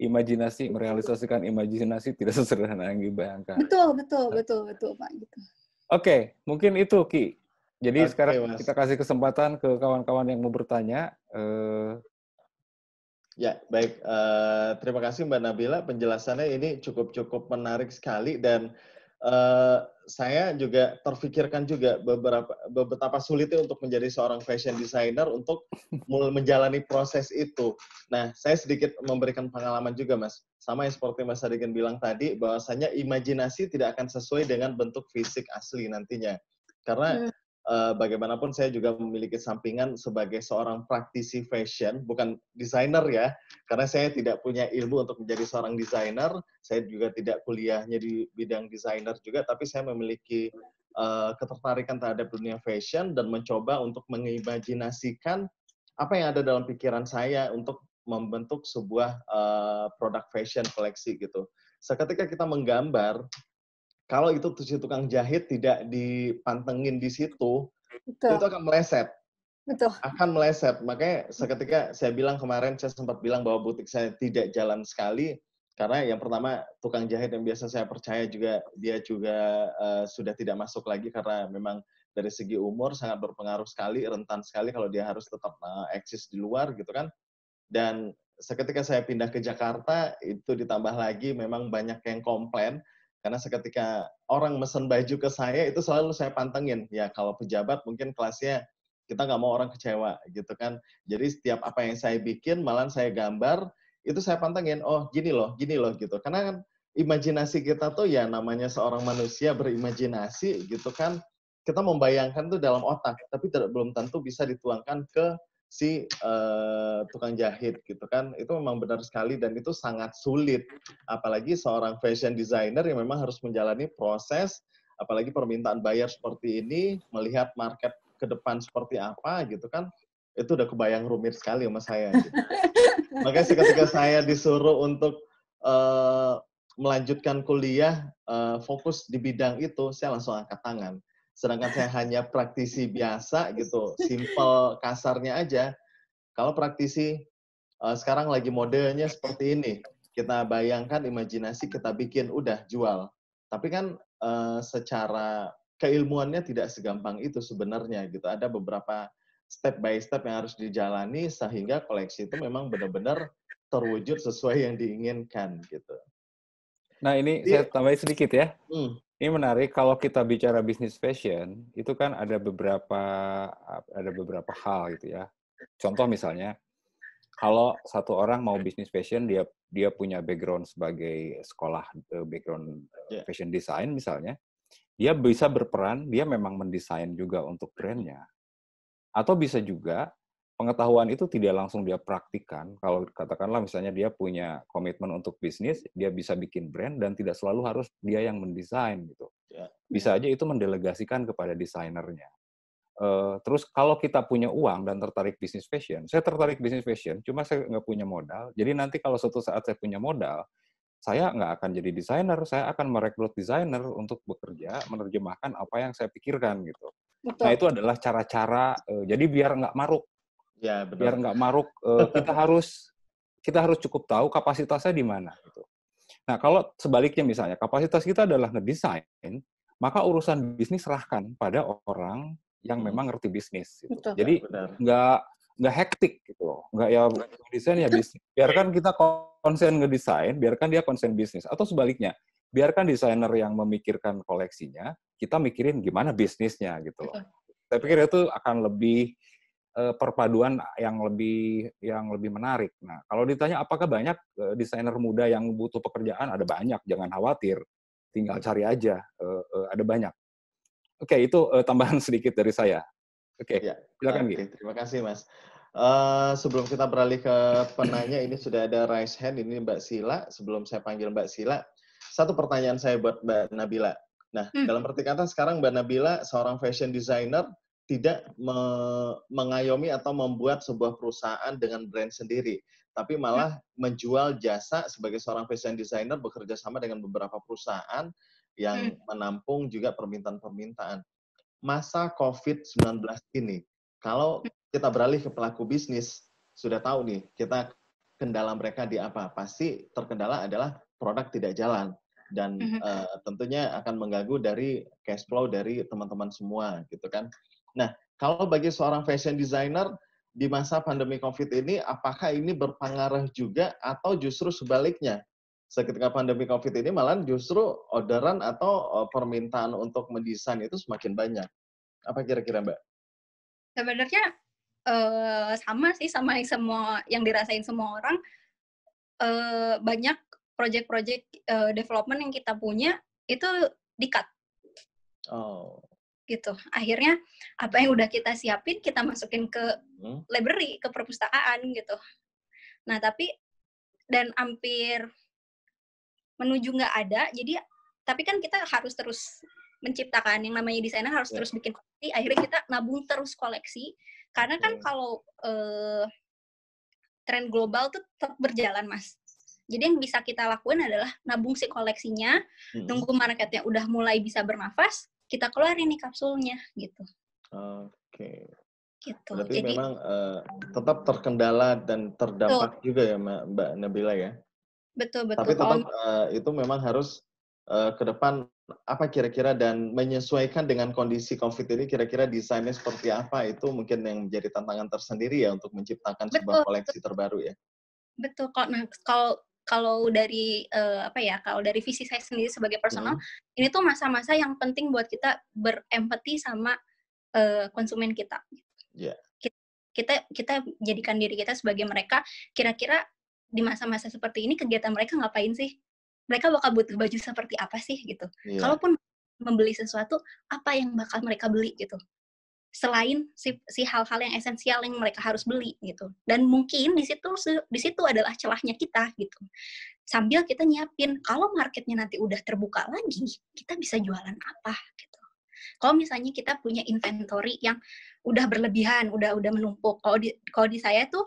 Imajinasi merealisasikan imajinasi tidak *laughs* sesederhana yang dibayangkan. Betul, betul, betul, betul Pak gitu. Oke, okay, mungkin itu Ki. Jadi okay, sekarang mas. kita kasih kesempatan ke kawan-kawan yang mau bertanya. Uh, Ya, baik. Uh, terima kasih Mbak Nabila. Penjelasannya ini cukup-cukup menarik sekali dan uh, saya juga terfikirkan juga beberapa betapa sulitnya untuk menjadi seorang fashion designer untuk menjalani proses itu. Nah, saya sedikit memberikan pengalaman juga, Mas. Sama yang seperti Mas Adigen bilang tadi, bahwasanya imajinasi tidak akan sesuai dengan bentuk fisik asli nantinya. Karena hmm. Eh, bagaimanapun saya juga memiliki sampingan sebagai seorang praktisi fashion, bukan desainer ya, karena saya tidak punya ilmu untuk menjadi seorang desainer, saya juga tidak kuliahnya di bidang desainer juga, tapi saya memiliki uh, ketertarikan terhadap dunia fashion dan mencoba untuk mengimajinasikan apa yang ada dalam pikiran saya untuk membentuk sebuah uh, produk fashion koleksi gitu. Seketika kita menggambar, kalau itu si tukang jahit tidak dipantengin di situ, Betul. itu akan meleset. Betul. Akan meleset. Makanya seketika saya bilang kemarin, saya sempat bilang bahwa butik saya tidak jalan sekali, karena yang pertama tukang jahit yang biasa saya percaya juga dia juga uh, sudah tidak masuk lagi karena memang dari segi umur sangat berpengaruh sekali, rentan sekali kalau dia harus tetap uh, eksis di luar gitu kan. Dan seketika saya pindah ke Jakarta itu ditambah lagi memang banyak yang komplain karena seketika orang mesen baju ke saya, itu selalu saya pantengin. Ya kalau pejabat mungkin kelasnya kita nggak mau orang kecewa gitu kan. Jadi setiap apa yang saya bikin, malah saya gambar, itu saya pantengin, oh gini loh, gini loh gitu. Karena kan imajinasi kita tuh ya namanya seorang manusia berimajinasi gitu kan. Kita membayangkan tuh dalam otak, tapi belum tentu bisa dituangkan ke si uh, tukang jahit gitu kan itu memang benar sekali dan itu sangat sulit apalagi seorang fashion designer yang memang harus menjalani proses apalagi permintaan bayar seperti ini melihat market ke depan seperti apa gitu kan itu udah kebayang rumit sekali sama saya gitu. *laughs* makanya ketika saya disuruh untuk uh, melanjutkan kuliah uh, fokus di bidang itu saya langsung angkat tangan sedangkan saya hanya praktisi biasa gitu, simple kasarnya aja. Kalau praktisi uh, sekarang lagi modelnya seperti ini, kita bayangkan, imajinasi kita bikin, udah jual. Tapi kan uh, secara keilmuannya tidak segampang itu sebenarnya gitu. Ada beberapa step by step yang harus dijalani sehingga koleksi itu memang benar-benar terwujud sesuai yang diinginkan gitu. Nah ini Jadi, iya. saya tambahin sedikit ya. Hmm. Ini menarik kalau kita bicara bisnis fashion, itu kan ada beberapa ada beberapa hal gitu ya. Contoh misalnya kalau satu orang mau bisnis fashion dia dia punya background sebagai sekolah e, background e, ya. fashion design misalnya, dia bisa berperan, dia memang mendesain juga untuk brandnya. Atau bisa juga pengetahuan itu tidak langsung dia praktikan. Kalau katakanlah misalnya dia punya komitmen untuk bisnis, dia bisa bikin brand dan tidak selalu harus dia yang mendesain gitu. Ya, bisa ya. aja itu mendelegasikan kepada desainernya. Uh, terus kalau kita punya uang dan tertarik bisnis fashion, saya tertarik bisnis fashion, cuma saya nggak punya modal. Jadi nanti kalau suatu saat saya punya modal, saya nggak akan jadi desainer, saya akan merekrut desainer untuk bekerja menerjemahkan apa yang saya pikirkan gitu. Nah, Betul. Nah itu adalah cara-cara, uh, jadi biar nggak maruk Ya, benar. Biar nggak maruk, eh, *laughs* kita harus kita harus cukup tahu kapasitasnya di mana. Gitu. Nah, kalau sebaliknya misalnya kapasitas kita adalah ngedesain, maka urusan bisnis serahkan pada orang yang hmm. memang ngerti bisnis. Gitu. Betul. Jadi nggak nggak hektik gitu loh, nggak ya desain ya bisnis. *laughs* Biarkan kita konsen ngedesain, biarkan dia konsen bisnis. Atau sebaliknya, biarkan desainer yang memikirkan koleksinya, kita mikirin gimana bisnisnya gitu loh. Saya pikir itu akan lebih Eh, perpaduan yang lebih yang lebih menarik. Nah, kalau ditanya apakah banyak eh, desainer muda yang butuh pekerjaan, ada banyak, jangan khawatir, tinggal cari aja, eh, ada banyak. Oke, itu tambahan *laughs* sedikit dari saya. Oke, ya, silakan okay, Terima kasih, Mas. Uh, sebelum kita beralih ke penanya, ini sudah ada raise hand, ini Mbak Sila. Sebelum saya panggil Mbak Sila, satu pertanyaan saya buat Mbak Nabila. Nah, hmm. dalam arti sekarang Mbak Nabila seorang fashion designer, tidak me mengayomi atau membuat sebuah perusahaan dengan brand sendiri, tapi malah menjual jasa sebagai seorang fashion designer bekerja sama dengan beberapa perusahaan yang hmm. menampung juga permintaan-permintaan. Masa COVID-19 ini, kalau hmm. kita beralih ke pelaku bisnis, sudah tahu nih, kita kendala mereka di apa? Pasti terkendala adalah produk tidak jalan dan uh, tentunya akan mengganggu dari cash flow dari teman-teman semua gitu kan. Nah, kalau bagi seorang fashion designer di masa pandemi COVID ini, apakah ini berpengaruh juga atau justru sebaliknya? Seketika pandemi COVID ini malah justru orderan atau eh, permintaan untuk mendesain itu semakin banyak. Apa kira-kira Mbak? Sebenarnya eh, sama sih sama yang semua yang dirasain semua orang. Eh, banyak project-project development yang kita punya itu di-cut. Oh gitu. Akhirnya apa yang udah kita siapin kita masukin ke hmm? library, ke perpustakaan gitu. Nah, tapi dan hampir menuju nggak ada. Jadi tapi kan kita harus terus menciptakan yang namanya desainer harus yeah. terus bikin koleksi. Akhirnya kita nabung terus koleksi karena kan yeah. kalau eh, tren global tuh tetap berjalan, Mas. Jadi yang bisa kita lakuin adalah nabung si koleksinya, hmm. nunggu marketnya udah mulai bisa bernafas, kita keluarin nih kapsulnya gitu. Oke. Okay. Gitu. Berarti Jadi, memang uh, tetap terkendala dan terdampak betul. juga ya Mbak Nabila ya. Betul betul. Tapi tetap uh, itu memang harus uh, ke depan apa kira-kira dan menyesuaikan dengan kondisi COVID ini kira-kira desainnya seperti apa itu mungkin yang menjadi tantangan tersendiri ya untuk menciptakan betul, sebuah koleksi terbaru ya. Betul kok. Nah, kalau kalau dari uh, apa ya kalau dari visi saya sendiri sebagai personal hmm. ini tuh masa-masa yang penting buat kita berempati sama uh, konsumen kita. Yeah. Kita, kita kita jadikan diri kita sebagai mereka kira-kira di masa-masa seperti ini kegiatan mereka ngapain sih? Mereka bakal butuh baju seperti apa sih gitu. Yeah. Kalaupun membeli sesuatu apa yang bakal mereka beli gitu selain si, si hal-hal yang esensial yang mereka harus beli gitu. Dan mungkin di situ di situ adalah celahnya kita gitu. Sambil kita nyiapin kalau marketnya nanti udah terbuka lagi, kita bisa jualan apa gitu. Kalau misalnya kita punya inventory yang udah berlebihan, udah udah menumpuk. Kalau di kalau di saya tuh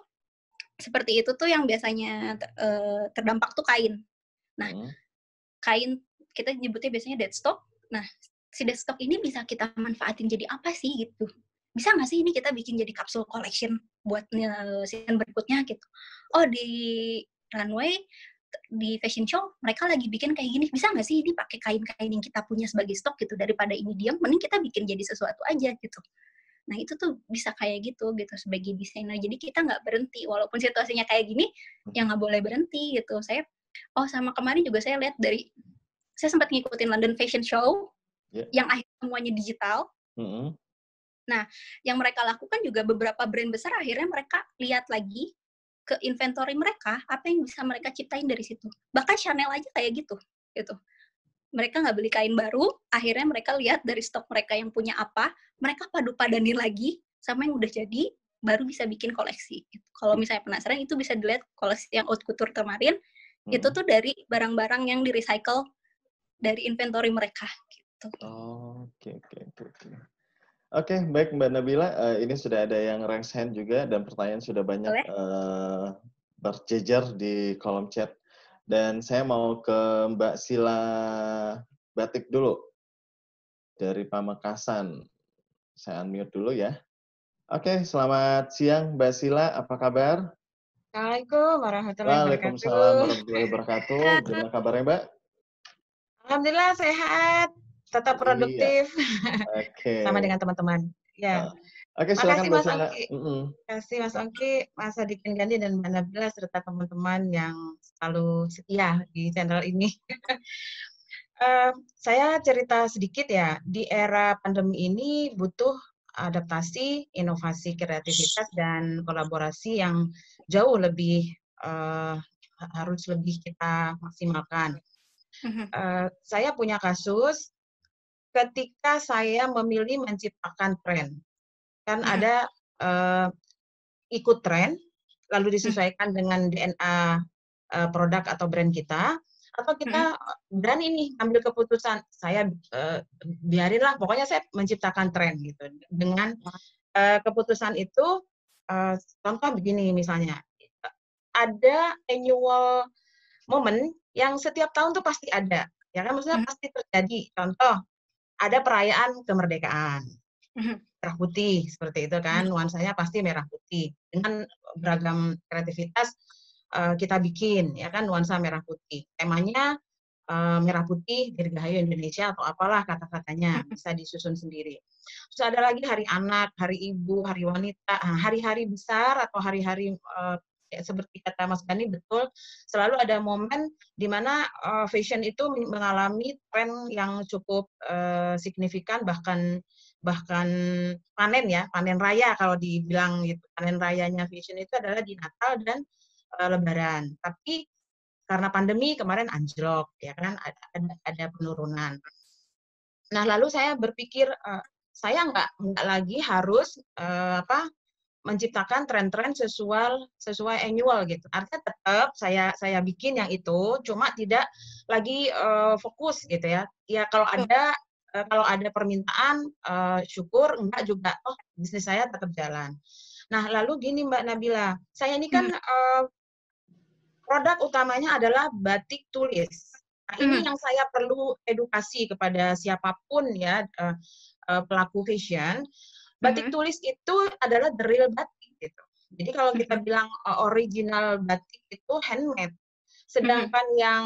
seperti itu tuh yang biasanya eh, terdampak tuh kain. Nah, hmm. kain kita nyebutnya biasanya dead stock. Nah, si desktop ini bisa kita manfaatin jadi apa sih gitu bisa nggak sih ini kita bikin jadi kapsul collection buat season berikutnya gitu oh di runway di fashion show mereka lagi bikin kayak gini bisa nggak sih ini pakai kain-kain yang kita punya sebagai stok gitu daripada ini diam mending kita bikin jadi sesuatu aja gitu nah itu tuh bisa kayak gitu gitu sebagai desainer jadi kita nggak berhenti walaupun situasinya kayak gini ya nggak boleh berhenti gitu saya oh sama kemarin juga saya lihat dari saya sempat ngikutin London Fashion Show yeah. yang akhirnya semuanya digital. Mm -hmm. Nah, yang mereka lakukan juga beberapa brand besar akhirnya mereka lihat lagi ke inventory mereka, apa yang bisa mereka ciptain dari situ. Bahkan Chanel aja kayak gitu, gitu. Mereka nggak beli kain baru, akhirnya mereka lihat dari stok mereka yang punya apa, mereka padu padanin lagi sama yang udah jadi, baru bisa bikin koleksi. Gitu. Kalau misalnya penasaran, itu bisa dilihat koleksi yang out couture kemarin, hmm. itu tuh dari barang-barang yang di-recycle dari inventory mereka. Gitu gitu. oke oke oke. Oke, baik Mbak Nabila, uh, ini sudah ada yang raise hand juga dan pertanyaan sudah banyak uh, berjejer di kolom chat. Dan saya mau ke Mbak Sila Batik dulu dari Pamekasan. Saya unmute dulu ya. Oke, selamat siang Mbak Sila, apa kabar? Assalamualaikum warahmatullahi wabarakatuh. Waalaikumsalam warahmatullahi wabarakatuh. Gimana kabarnya Mbak? Alhamdulillah sehat tetap iya. produktif okay. *laughs* sama dengan teman-teman ya nah, Oke, okay, silakan Mas Onki. Terima kasih Mas Onki, Mas Adikin Gandhi dan Mbak Nabila serta teman-teman yang selalu setia di channel ini. uh, *laughs* saya cerita sedikit ya, di era pandemi ini butuh adaptasi, inovasi, kreativitas dan kolaborasi yang jauh lebih uh, harus lebih kita maksimalkan. Uh, saya punya kasus ketika saya memilih menciptakan tren. Kan hmm. ada uh, ikut tren, lalu mm. disesuaikan hmm. dengan DNA uh, eh, produk atau brand kita, atau kita hmm. ini eh, ini ambil keputusan, saya uh, biarinlah, pokoknya saya menciptakan tren gitu. Dengan uh, keputusan itu, uh, contoh begini misalnya, ada annual moment yang setiap tahun tuh pasti ada, ya kan maksudnya hmm. pasti terjadi. Contoh ada perayaan kemerdekaan. Mhm. Merah putih seperti itu kan, mhm. nuansanya pasti merah putih dengan beragam kreativitas eh, kita bikin ya kan nuansa merah putih. Temanya eh, merah putih dirgahayu Indonesia atau apalah kata-katanya mhm. bisa disusun sendiri. Terus ada lagi hari anak, hari ibu, hari wanita, eh, hari-hari besar atau hari-hari ya, seperti kata Mas Gani betul selalu ada momen di mana uh, fashion itu mengalami tren yang cukup uh, signifikan bahkan bahkan panen ya panen raya kalau dibilang gitu panen rayanya fashion itu adalah di Natal dan uh, Lebaran tapi karena pandemi kemarin anjlok ya kan ada ada, ada penurunan nah lalu saya berpikir uh, saya nggak nggak lagi harus uh, apa menciptakan tren-tren sesuai sesuai annual gitu. Artinya tetap saya saya bikin yang itu, cuma tidak lagi uh, fokus gitu ya. Ya kalau ada uh, kalau ada permintaan uh, syukur, enggak juga oh bisnis saya tetap jalan. Nah, lalu gini Mbak Nabila, saya ini kan hmm. uh, produk utamanya adalah batik tulis. Nah, ini hmm. yang saya perlu edukasi kepada siapapun ya uh, pelaku fashion Batik mm-hmm. tulis itu adalah the real batik gitu. Jadi kalau kita bilang eh, original batik itu handmade. Sedangkan mm-hmm. yang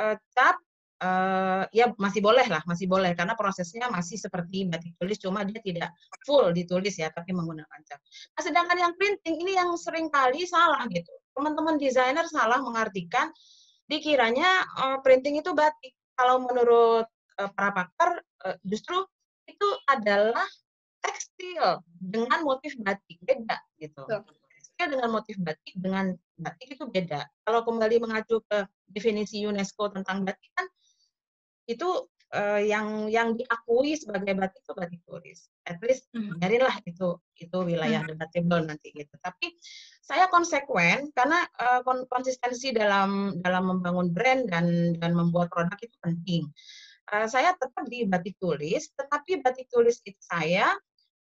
uh, eh, cap uh, eh, ya masih boleh lah, masih boleh karena prosesnya masih seperti batik tulis cuma dia tidak full ditulis ya tapi menggunakan cap. Nah, sedangkan yang printing ini yang sering kali salah gitu. Teman-teman desainer salah mengartikan dikiranya uh, printing itu batik. Kalau menurut uh, para pakar uh, justru itu adalah tekstil dengan hmm. motif batik beda gitu. Tekstil dengan motif batik dengan batik itu beda. Kalau kembali mengacu ke definisi UNESCO tentang batik kan itu uh, yang yang diakui sebagai batik itu batik tulis. At least hmm. biarinlah itu itu wilayah hmm. debatable nanti gitu. Tapi saya konsekuen karena uh, konsistensi dalam dalam membangun brand dan dan membuat produk itu penting. Uh, saya tetap di batik tulis, tetapi batik tulis itu saya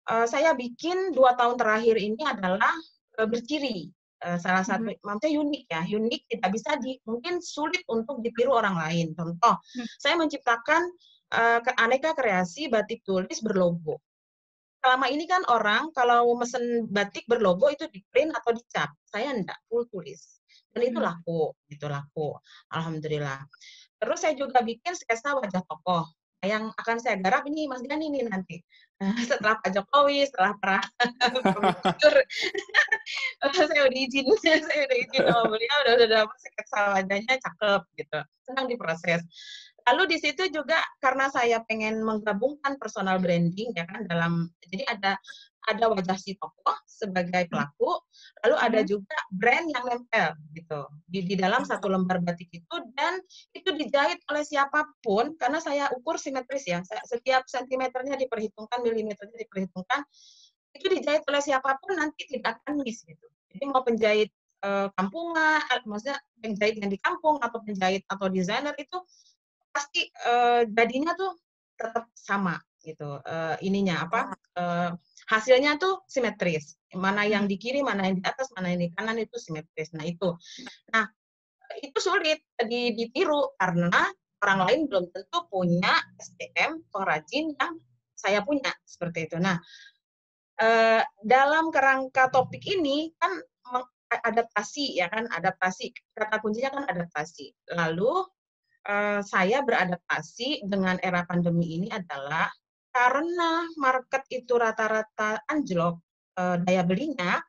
Eh, saya bikin dua tahun terakhir ini adalah uh, berciri eh, salah mhm. satu hmm. maksudnya unik ya unik tidak bisa di mungkin sulit untuk ditiru orang lain contoh hmm. saya menciptakan uh, aneka kreasi batik tulis berlogo selama ini kan orang kalau mesen batik berlogo itu di print atau dicap saya enggak full tulis dan itu mhm. laku itu laku alhamdulillah terus saya juga bikin sketsa wajah tokoh yang akan saya garap ini Mas Gani ini nanti. Nah, *laughs* setelah Pak Jokowi, setelah para *laughs* saya udah izin, *laughs* saya udah izin sama beliau, udah udah dapat sekretariatnya cakep gitu, senang diproses. Lalu di situ juga karena saya pengen menggabungkan personal branding ya kan dalam jadi ada ada wajah si tokoh sebagai hmm. pelaku, lalu ada hmm. juga brand yang nempel gitu di, di dalam hmm. satu lembar batik itu dan itu dijahit oleh siapapun karena saya ukur simetris ya, setiap sentimeternya diperhitungkan, milimeternya diperhitungkan, itu dijahit oleh siapapun nanti tidak akan miss gitu. Jadi mau penjahit e, kampungan, eh, maksudnya penjahit yang di kampung atau penjahit atau desainer itu pasti e, jadinya tuh tetap sama gitu uh, ininya apa uh, hasilnya tuh simetris mana hmm. yang di kiri mana yang di atas mana yang di kanan itu simetris nah itu nah itu sulit ditiru karena orang lain belum tentu punya SDM pengrajin yang saya punya seperti itu nah uh, dalam kerangka topik ini kan adaptasi ya kan adaptasi kata kuncinya kan adaptasi lalu saya beradaptasi dengan era pandemi ini adalah karena market itu rata-rata anjlok e, daya belinya,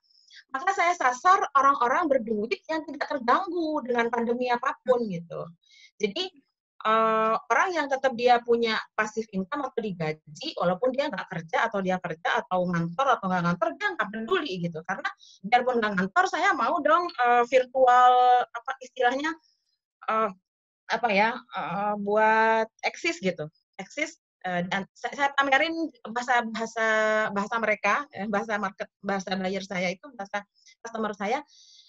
maka saya sasar orang-orang berduit yang tidak terganggu dengan pandemi apapun gitu. Jadi e, orang yang tetap dia punya pasif income atau digaji, walaupun dia nggak kerja atau dia kerja atau ngantor atau nggak ngantor, dia nggak peduli gitu. Karena biarpun nggak ngantor, saya mau dong e, virtual apa istilahnya e, apa ya e, buat eksis gitu, eksis Eh, saya pamerin bahasa bahasa bahasa mereka eh, bahasa market bahasa buyer saya itu bahasa customer saya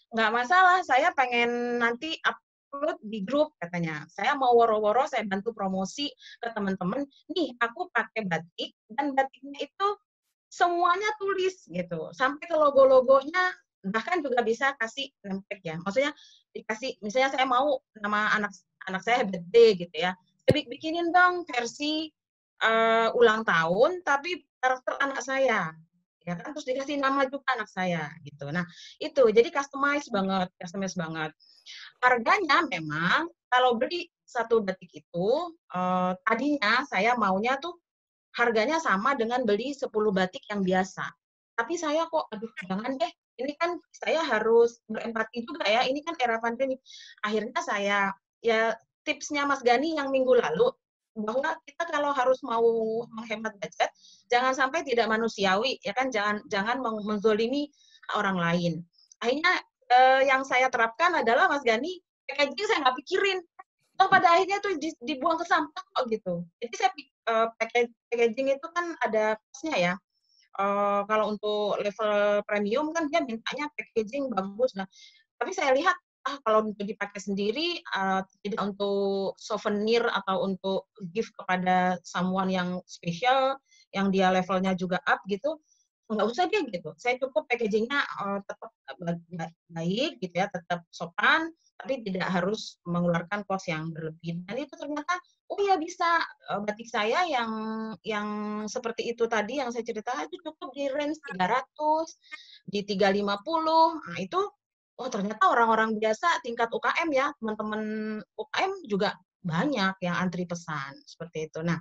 nggak masalah saya pengen nanti upload di grup katanya saya mau woro-woro saya bantu promosi ke teman-teman nih aku pakai batik dan batiknya itu semuanya tulis gitu sampai ke logo-logonya bahkan juga bisa kasih nempel ya maksudnya dikasih misalnya saya mau nama anak anak saya birthday gitu ya saya bikinin dong versi uh, ulang tahun tapi karakter anak saya ya kan terus dikasih nama juga anak saya gitu nah itu jadi customize banget customize banget harganya memang kalau beli satu batik itu uh, tadinya saya maunya tuh harganya sama dengan beli 10 batik yang biasa tapi saya kok aduh jangan deh ini kan saya harus berempati juga ya ini kan era pandemi akhirnya saya ya tipsnya Mas Gani yang minggu lalu bahwa kita kalau harus mau menghemat budget, jangan sampai tidak manusiawi, ya kan? Jangan jangan menzolimi orang lain. Akhirnya eh, yang saya terapkan adalah Mas Gani, packaging saya nggak pikirin. oh pada akhirnya tuh dibuang ke sampah kok gitu. Jadi saya eh, packaging itu kan ada costnya ya. Eh, kalau untuk level premium kan dia mintanya packaging bagus. Nah, tapi saya lihat ah kalau untuk dipakai sendiri uh, tidak untuk souvenir atau untuk gift kepada someone yang spesial yang dia levelnya juga up gitu nggak usah dia gitu saya cukup packagingnya uh, tetap baik gitu ya tetap sopan tapi tidak harus mengeluarkan kos yang berlebih dan itu ternyata oh ya bisa uh, batik saya yang yang seperti itu tadi yang saya cerita itu cukup di range 300 di 350 nah itu oh ternyata orang-orang biasa tingkat UKM ya, teman-teman UKM juga banyak yang antri pesan seperti itu. Nah,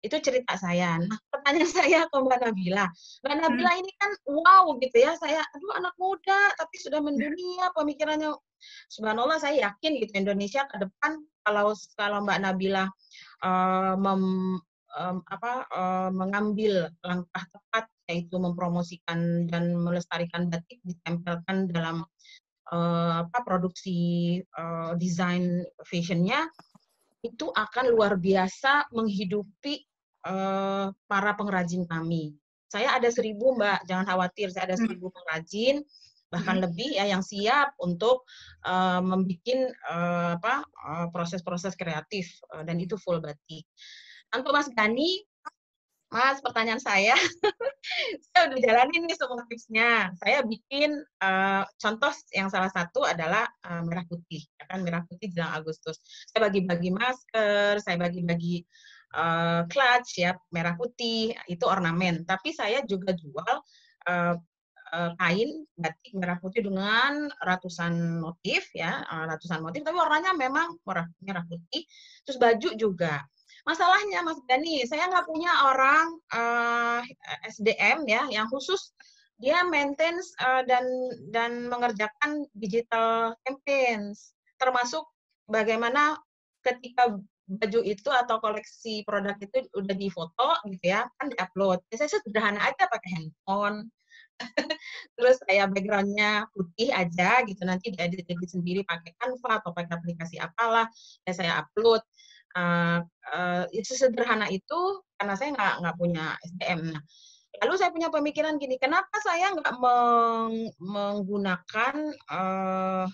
itu cerita saya. Nah, *laughs* pertanyaan saya ke Mbak Nabila. Mbak hmm. Nabila hmm. ini kan wow gitu ya, saya aduh anak muda tapi sudah ya. mendunia pemikirannya. Subhanallah saya yakin gitu Indonesia ke depan kalau kalau Mbak Nabila uh, mem, um, apa uh, mengambil langkah tepat yaitu mempromosikan dan melestarikan batik ditempelkan dalam Eh, apa produksi uh, desain fashionnya itu akan luar biasa menghidupi uh, para pengrajin kami. Saya ada seribu mbak, jangan khawatir, saya ada hmm. seribu pengrajin bahkan hmm. lebih ya yang siap untuk uh, membuat uh, apa proses-proses uh, kreatif uh, dan itu full batik. Untuk Mas Gani Mas, pertanyaan saya, *laughs* saya udah jalanin nih semua tipsnya. Saya bikin uh, contoh yang salah satu adalah uh, merah putih, ya kan merah putih jelang Agustus. Saya bagi-bagi masker, saya bagi-bagi uh, clutch ya merah putih itu ornamen. Tapi saya juga jual uh, uh, kain batik merah putih dengan ratusan motif ya, uh, ratusan motif. Tapi warnanya memang merah merah putih. Terus baju juga Masalahnya Mas Dani, saya nggak punya orang uh, eh, SDM ya yang khusus dia maintain uh, eh, dan dan mengerjakan digital campaigns termasuk bagaimana ketika baju itu atau koleksi produk itu udah difoto gitu ya kan diupload ya, saya sederhana aja pakai handphone *laughs* terus saya backgroundnya putih aja gitu nanti diedit edit sendiri pakai Canva atau pakai aplikasi apalah ya saya upload uh, uh, sesederhana itu karena saya nggak nggak punya SDM. Nah, lalu saya punya pemikiran gini, kenapa saya nggak meng, menggunakan uh,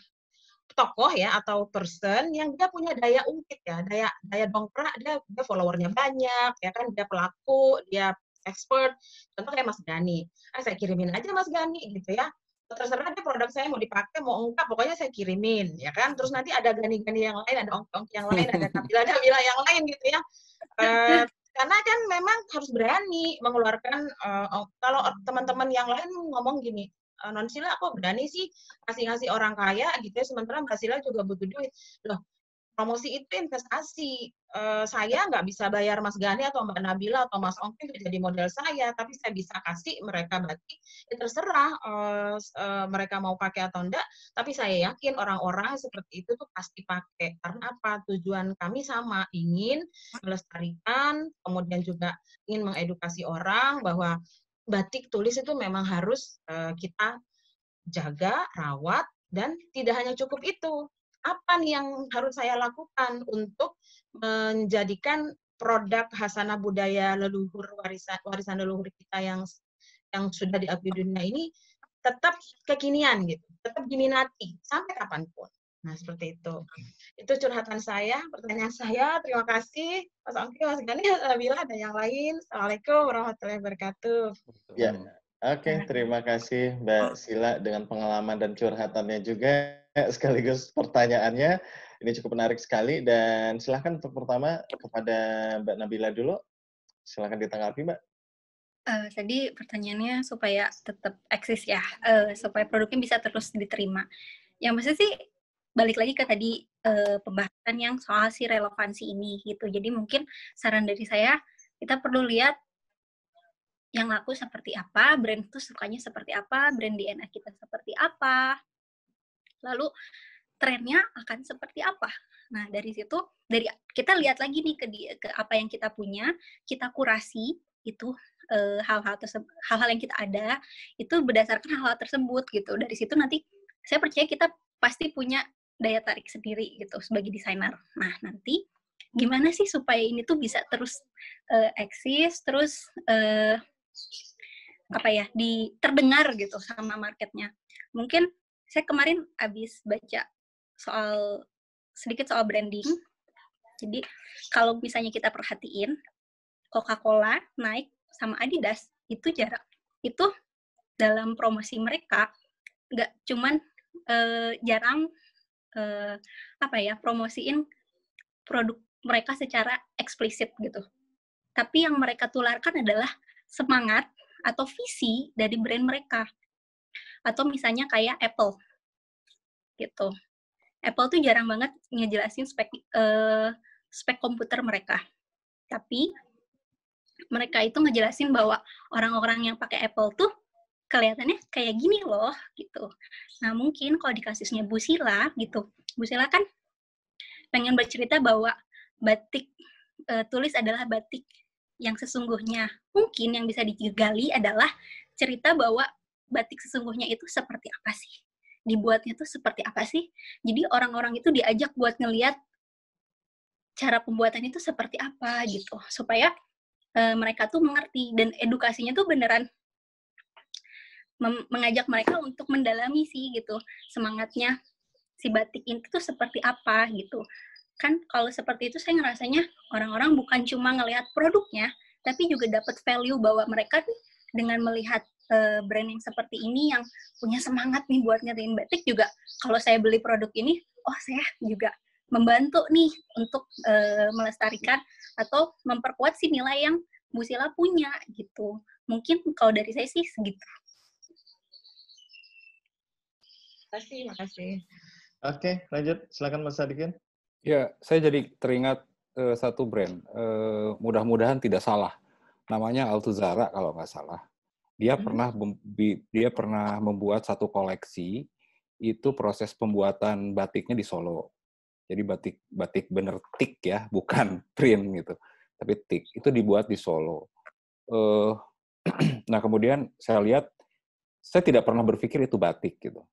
tokoh ya atau person yang dia punya daya ungkit ya, daya daya dongkrak, dia, dia followernya banyak ya kan, dia pelaku, dia expert. Contoh kayak Mas Gani, ah, saya kirimin aja Mas Gani gitu ya terserah deh produk saya mau dipakai, mau ungkap, pokoknya saya kirimin, ya kan. Terus nanti ada gani-gani yang lain, ada ongkong yang lain, ada *laughs* tampilan kabila yang lain gitu ya. e, karena kan memang harus berani mengeluarkan e, kalau teman-teman yang lain ngomong gini e, eh, non sila kok berani sih kasih ngasih orang kaya gitu ya sementara mbak sila juga butuh duit loh promosi itu investasi. Uh, saya nggak bisa bayar Mas Gani atau Mbak Nabila atau Mas Ongki jadi model saya, tapi saya bisa kasih mereka batik. Ya terserah uh, uh, mereka mau pakai atau enggak, tapi saya yakin orang-orang seperti itu tuh pasti pakai. Karena apa? Tujuan kami sama, ingin melestarikan, kemudian juga ingin mengedukasi orang bahwa batik tulis itu memang harus uh, kita jaga, rawat, dan tidak hanya cukup itu apa nih yang harus saya lakukan untuk menjadikan produk hasanah budaya leluhur warisan warisan leluhur kita yang yang sudah diakui dunia ini tetap kekinian gitu, tetap diminati sampai kapanpun. Nah seperti itu. Itu curhatan saya, pertanyaan saya. Terima kasih Mas Angki, Mas Gani, Bila ada yang lain. Assalamualaikum warahmatullahi wabarakatuh. Ya, oke. Okay, terima kasih Mbak Sila dengan pengalaman dan curhatannya juga. *laughs* sekaligus pertanyaannya. Ini cukup menarik sekali dan silahkan untuk pertama kepada Mbak Nabila dulu. Silahkan ditanggapi Mbak. Uh, tadi pertanyaannya supaya tetap eksis ya, uh, supaya produknya bisa terus diterima. Yang pasti sih balik lagi ke tadi uh, pembahasan yang soal si relevansi ini gitu. Jadi mungkin saran dari saya kita perlu lihat yang laku seperti apa, brand itu sukanya seperti apa, brand DNA kita seperti apa, Lalu trennya akan seperti apa? Nah, dari situ dari kita lihat lagi nih ke, di, ke apa yang kita punya, kita kurasi itu eh, hal-hal tersebut, hal-hal yang kita ada itu berdasarkan hal-hal tersebut gitu. Dari situ nanti saya percaya kita pasti punya daya tarik sendiri gitu sebagai desainer. Nah, nanti gimana sih supaya ini tuh bisa terus e, eksis, terus e, apa ya, di terdengar gitu sama marketnya. Mungkin saya kemarin habis baca soal sedikit soal branding. Hmm. Jadi kalau misalnya kita perhatiin Coca-Cola, Nike sama Adidas itu jarak itu dalam promosi mereka nggak cuman uh, jarang uh, apa ya promosiin produk mereka secara eksplisit gitu. Tapi yang mereka tularkan adalah semangat atau visi dari brand mereka atau misalnya kayak Apple gitu. Apple tuh jarang banget ngejelasin spek uh, spek komputer mereka. Tapi mereka itu ngejelasin bahwa orang-orang yang pakai Apple tuh kelihatannya kayak gini loh gitu. Nah mungkin kalau di kasusnya Bu Sila gitu, Bu Sila kan pengen bercerita bahwa batik e, tulis adalah batik yang sesungguhnya. Mungkin yang bisa digali adalah cerita bahwa batik sesungguhnya itu seperti apa sih? Dibuatnya itu seperti apa sih? Jadi orang-orang itu diajak buat ngeliat cara pembuatan itu seperti apa gitu, supaya e, mereka tuh mengerti dan edukasinya tuh beneran mengajak mereka untuk mendalami sih gitu semangatnya si batik itu tuh seperti apa gitu kan kalau seperti itu saya ngerasanya orang-orang bukan cuma ngelihat produknya tapi juga dapat value bahwa mereka dengan melihat uh, branding seperti ini yang punya semangat nih buat ngerjain batik juga kalau saya beli produk ini oh saya juga membantu nih untuk uh, melestarikan atau memperkuat si nilai yang Bu punya gitu mungkin kalau dari saya sih segitu Terima kasih, makasih. Oke, okay, lanjut. Silakan Mas Sadikin. Ya, saya jadi teringat uh, satu brand. Uh, mudah-mudahan tidak salah. Namanya Altuzara kalau nggak salah. Dia hmm. pernah dia pernah membuat satu koleksi itu proses pembuatan batiknya di Solo. Jadi batik batik bener tik ya, *laughs* bukan print gitu. Tapi tik itu dibuat di Solo. Uh, *clears throat* nah kemudian saya lihat saya tidak pernah berpikir itu batik gitu.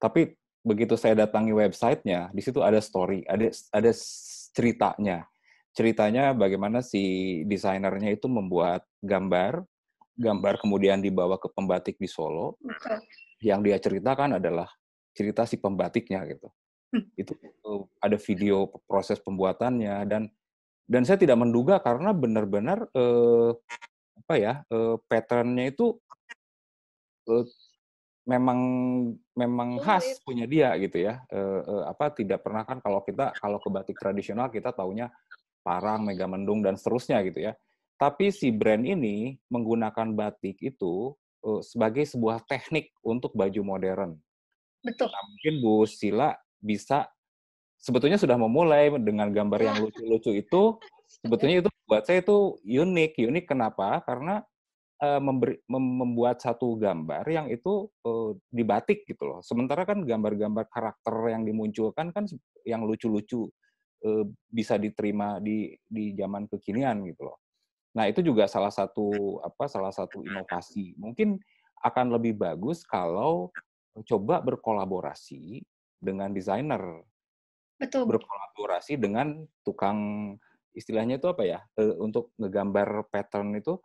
Tapi begitu saya datangi websitenya, di situ ada story, ada ada ceritanya. Ceritanya bagaimana si desainernya itu membuat gambar, gambar kemudian dibawa ke pembatik di Solo. Yang dia ceritakan adalah cerita si pembatiknya gitu. Hmm. Itu ada video proses pembuatannya dan dan saya tidak menduga karena benar-benar eh, apa ya eh, patternnya itu eh, memang memang khas punya dia gitu ya eh, eh, apa tidak pernah kan kalau kita kalau ke batik tradisional kita taunya parang megamendung dan seterusnya gitu ya tapi si brand ini menggunakan batik itu uh, sebagai sebuah teknik untuk baju modern. Betul. Nah, mungkin Bu Sila bisa sebetulnya sudah memulai dengan gambar yang iya. lucu-lucu itu. *laughs* Sebetulnya itu buat saya itu unik. Unik kenapa? Karena uh, memberi, mem membuat satu gambar yang itu uh, dibatik gitu loh. Sementara kan gambar-gambar karakter yang dimunculkan kan yang lucu-lucu uh, bisa diterima di di zaman kekinian gitu loh. Nah, itu juga salah satu apa salah satu inovasi. Mungkin akan lebih bagus kalau coba berkolaborasi dengan desainer. Betul. Berkolaborasi dengan tukang istilahnya itu apa ya? E, untuk ngegambar pattern itu.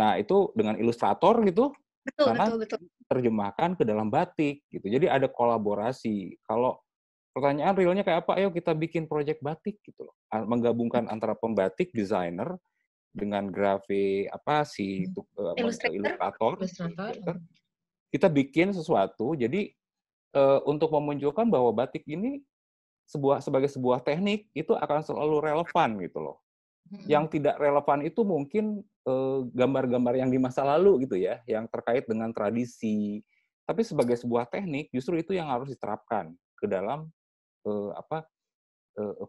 Nah, itu dengan ilustrator gitu. Betul, karena betul, betul. terjemahkan ke dalam batik gitu. Jadi ada kolaborasi. Kalau pertanyaan realnya kayak apa? Ayo kita bikin project batik gitu loh. Menggabungkan antara pembatik, desainer, dengan grafik apa si uh, ilustrator, ilustrator, kita bikin sesuatu. Jadi uh, untuk memunculkan bahwa batik ini sebuah sebagai sebuah teknik itu akan selalu relevan gitu loh. Hmm. Yang tidak relevan itu mungkin gambar eh, gambar-gambar yang di masa lalu gitu ya, yang terkait dengan tradisi. Tapi sebagai sebuah teknik justru itu yang harus diterapkan ke dalam eh, apa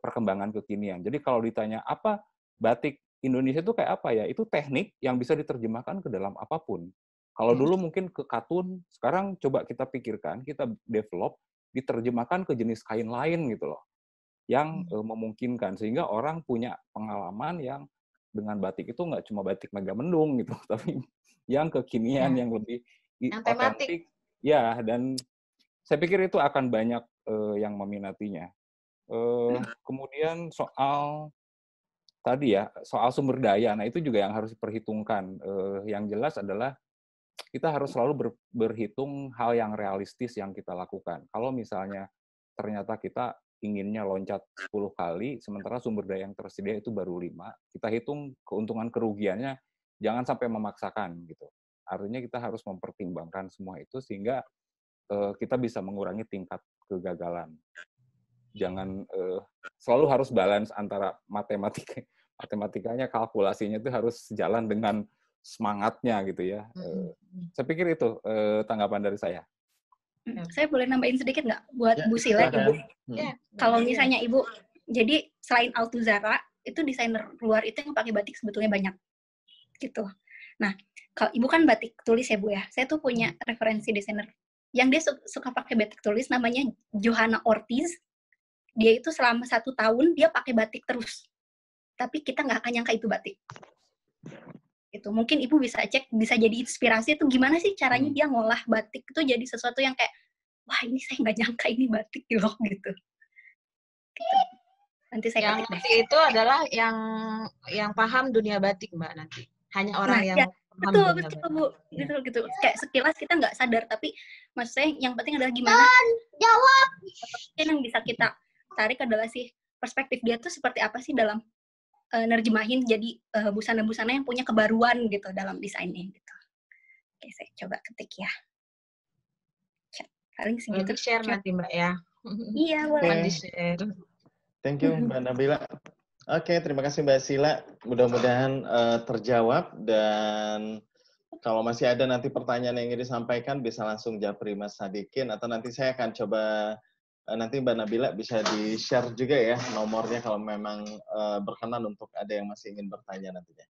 perkembangan kekinian. Jadi kalau ditanya apa batik Indonesia itu kayak apa ya? Itu teknik yang bisa diterjemahkan ke dalam apapun. Kalau hmm. dulu mungkin ke katun, sekarang coba kita pikirkan, kita develop, diterjemahkan ke jenis kain lain gitu loh, yang hmm. memungkinkan sehingga orang punya pengalaman yang dengan batik itu nggak cuma batik megamendung gitu, *laughs* tapi yang kekinian, hmm. yang lebih yang otentik. Ya, dan saya pikir itu akan banyak yang meminatinya. Nah. Kemudian soal tadi ya soal sumber daya nah itu juga yang harus diperhitungkan eh, yang jelas adalah kita harus selalu ber, berhitung hal yang realistis yang kita lakukan kalau misalnya ternyata kita inginnya loncat 10 kali sementara sumber daya yang tersedia itu baru lima, kita hitung keuntungan kerugiannya jangan sampai memaksakan gitu artinya kita harus mempertimbangkan semua itu sehingga eh, kita bisa mengurangi tingkat kegagalan jangan uh, selalu harus balance antara matematik matematikanya kalkulasinya itu harus sejalan dengan semangatnya gitu ya. Eh. saya pikir itu uh, tanggapan dari saya. Saya boleh nambahin sedikit nggak buat ya, Bu Sila, Ibu? Ya, kalau misalnya Ibu, jadi selain Altuzara, itu desainer luar itu yang pakai batik sebetulnya banyak. Gitu. Nah, kalau Ibu kan batik tulis ya Bu ya, saya tuh punya mm. referensi desainer yang dia suka pakai batik tulis namanya Johanna Ortiz dia itu selama satu tahun dia pakai batik terus tapi kita nggak akan nyangka itu batik itu mungkin ibu bisa cek bisa jadi inspirasi itu gimana sih caranya hmm. dia ngolah batik itu jadi sesuatu yang kayak wah ini saya nggak nyangka ini batik loh gitu. gitu, nanti saya yang ketik itu adalah yang yang paham dunia batik mbak nanti hanya nah, orang nah, yang ya. paham betul betul bu gitu gitu kayak sekilas kita nggak sadar tapi maksud saya yang penting adalah gimana jawab yang bisa kita tarik adalah sih perspektif dia tuh seperti apa sih dalam uh, nerjemahin jadi uh, busana-busana yang punya kebaruan gitu dalam desainnya gitu. Oke, saya coba ketik ya. Paling segitu. Nanti share nanti Mbak ya. Iya, boleh. Okay. Thank you Mbak Nabila. Oke, okay, terima kasih Mbak Sila. Mudah-mudahan uh, terjawab dan kalau masih ada nanti pertanyaan yang ingin disampaikan bisa langsung japri Mas Sadikin atau nanti saya akan coba Eh, nanti Mbak Nabila bisa di-share juga ya nomornya kalau memang eh, berkenan untuk ada yang masih ingin bertanya nantinya.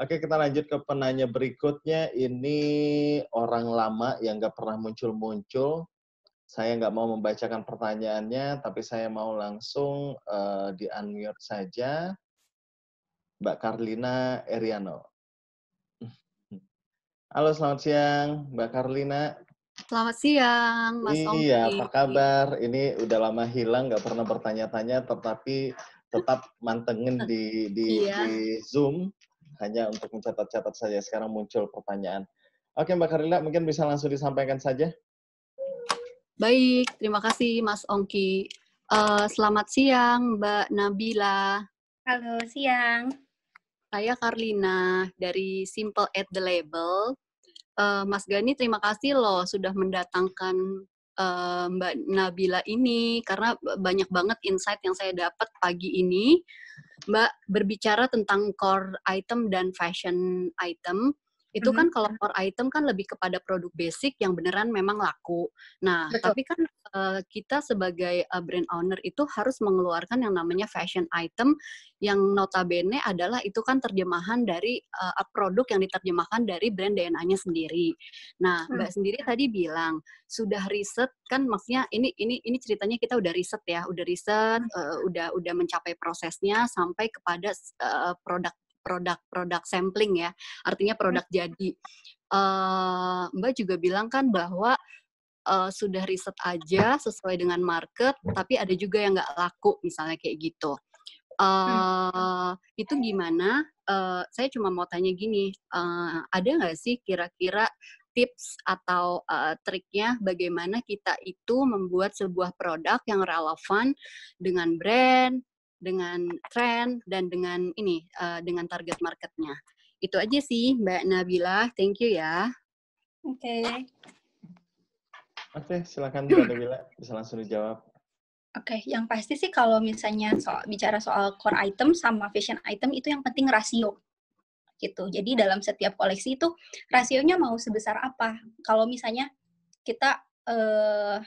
Oke, kita lanjut ke penanya berikutnya. Ini orang lama yang nggak pernah muncul-muncul. Saya nggak mau membacakan pertanyaannya, tapi saya mau langsung uh, di-unmute saja. Mbak Karlina Eriano. *laughs* Halo, selamat siang Mbak Karlina. Selamat siang, Mas iya, Ongki. Iya, apa kabar? Ini udah lama hilang, nggak pernah bertanya-tanya, tetapi tetap mantengin di di, iya. di Zoom hanya untuk mencatat-catat saja. Sekarang muncul pertanyaan. Oke, Mbak Karila, mungkin bisa langsung disampaikan saja. Baik, terima kasih Mas Ongki. Uh, eh, selamat siang, Mbak Nabila. Halo, siang. Saya Karlina dari Simple at the Label uh, Mas Gani terima kasih loh sudah mendatangkan uh, Mbak Nabila ini karena banyak banget insight yang saya dapat pagi ini. Mbak berbicara tentang core item dan fashion item itu mm-hmm. kan kalau core item kan lebih kepada produk basic yang beneran memang laku. Nah, Betul. tapi kan uh, kita sebagai uh, brand owner itu harus mengeluarkan yang namanya fashion item yang notabene adalah itu kan terjemahan dari uh, produk yang diterjemahkan dari brand DNA-nya sendiri. Nah, hmm. Mbak sendiri tadi bilang sudah riset kan maksudnya ini ini ini ceritanya kita udah riset ya, udah riset, hmm. uh, udah udah mencapai prosesnya sampai kepada uh, produk produk-produk sampling ya, artinya hmm. produk jadi. Uh, Mbak juga bilang kan bahwa uh, sudah riset aja sesuai dengan market, tapi ada juga yang nggak laku misalnya kayak gitu. Uh, hmm. Itu gimana? Uh, saya cuma mau tanya gini, uh, ada nggak sih kira-kira tips atau uh, triknya bagaimana kita itu membuat sebuah produk yang relevan dengan brand, dengan tren dan dengan ini uh, dengan target marketnya. Itu aja sih Mbak Nabila. Thank you ya. Oke. Okay. Oke, okay, silakan Mbak Nabila bisa langsung dijawab. Oke, okay, yang pasti sih kalau misalnya soal, bicara soal core item sama fashion item itu yang penting rasio gitu. Jadi dalam setiap koleksi itu rasionya mau sebesar apa? Kalau misalnya kita eh,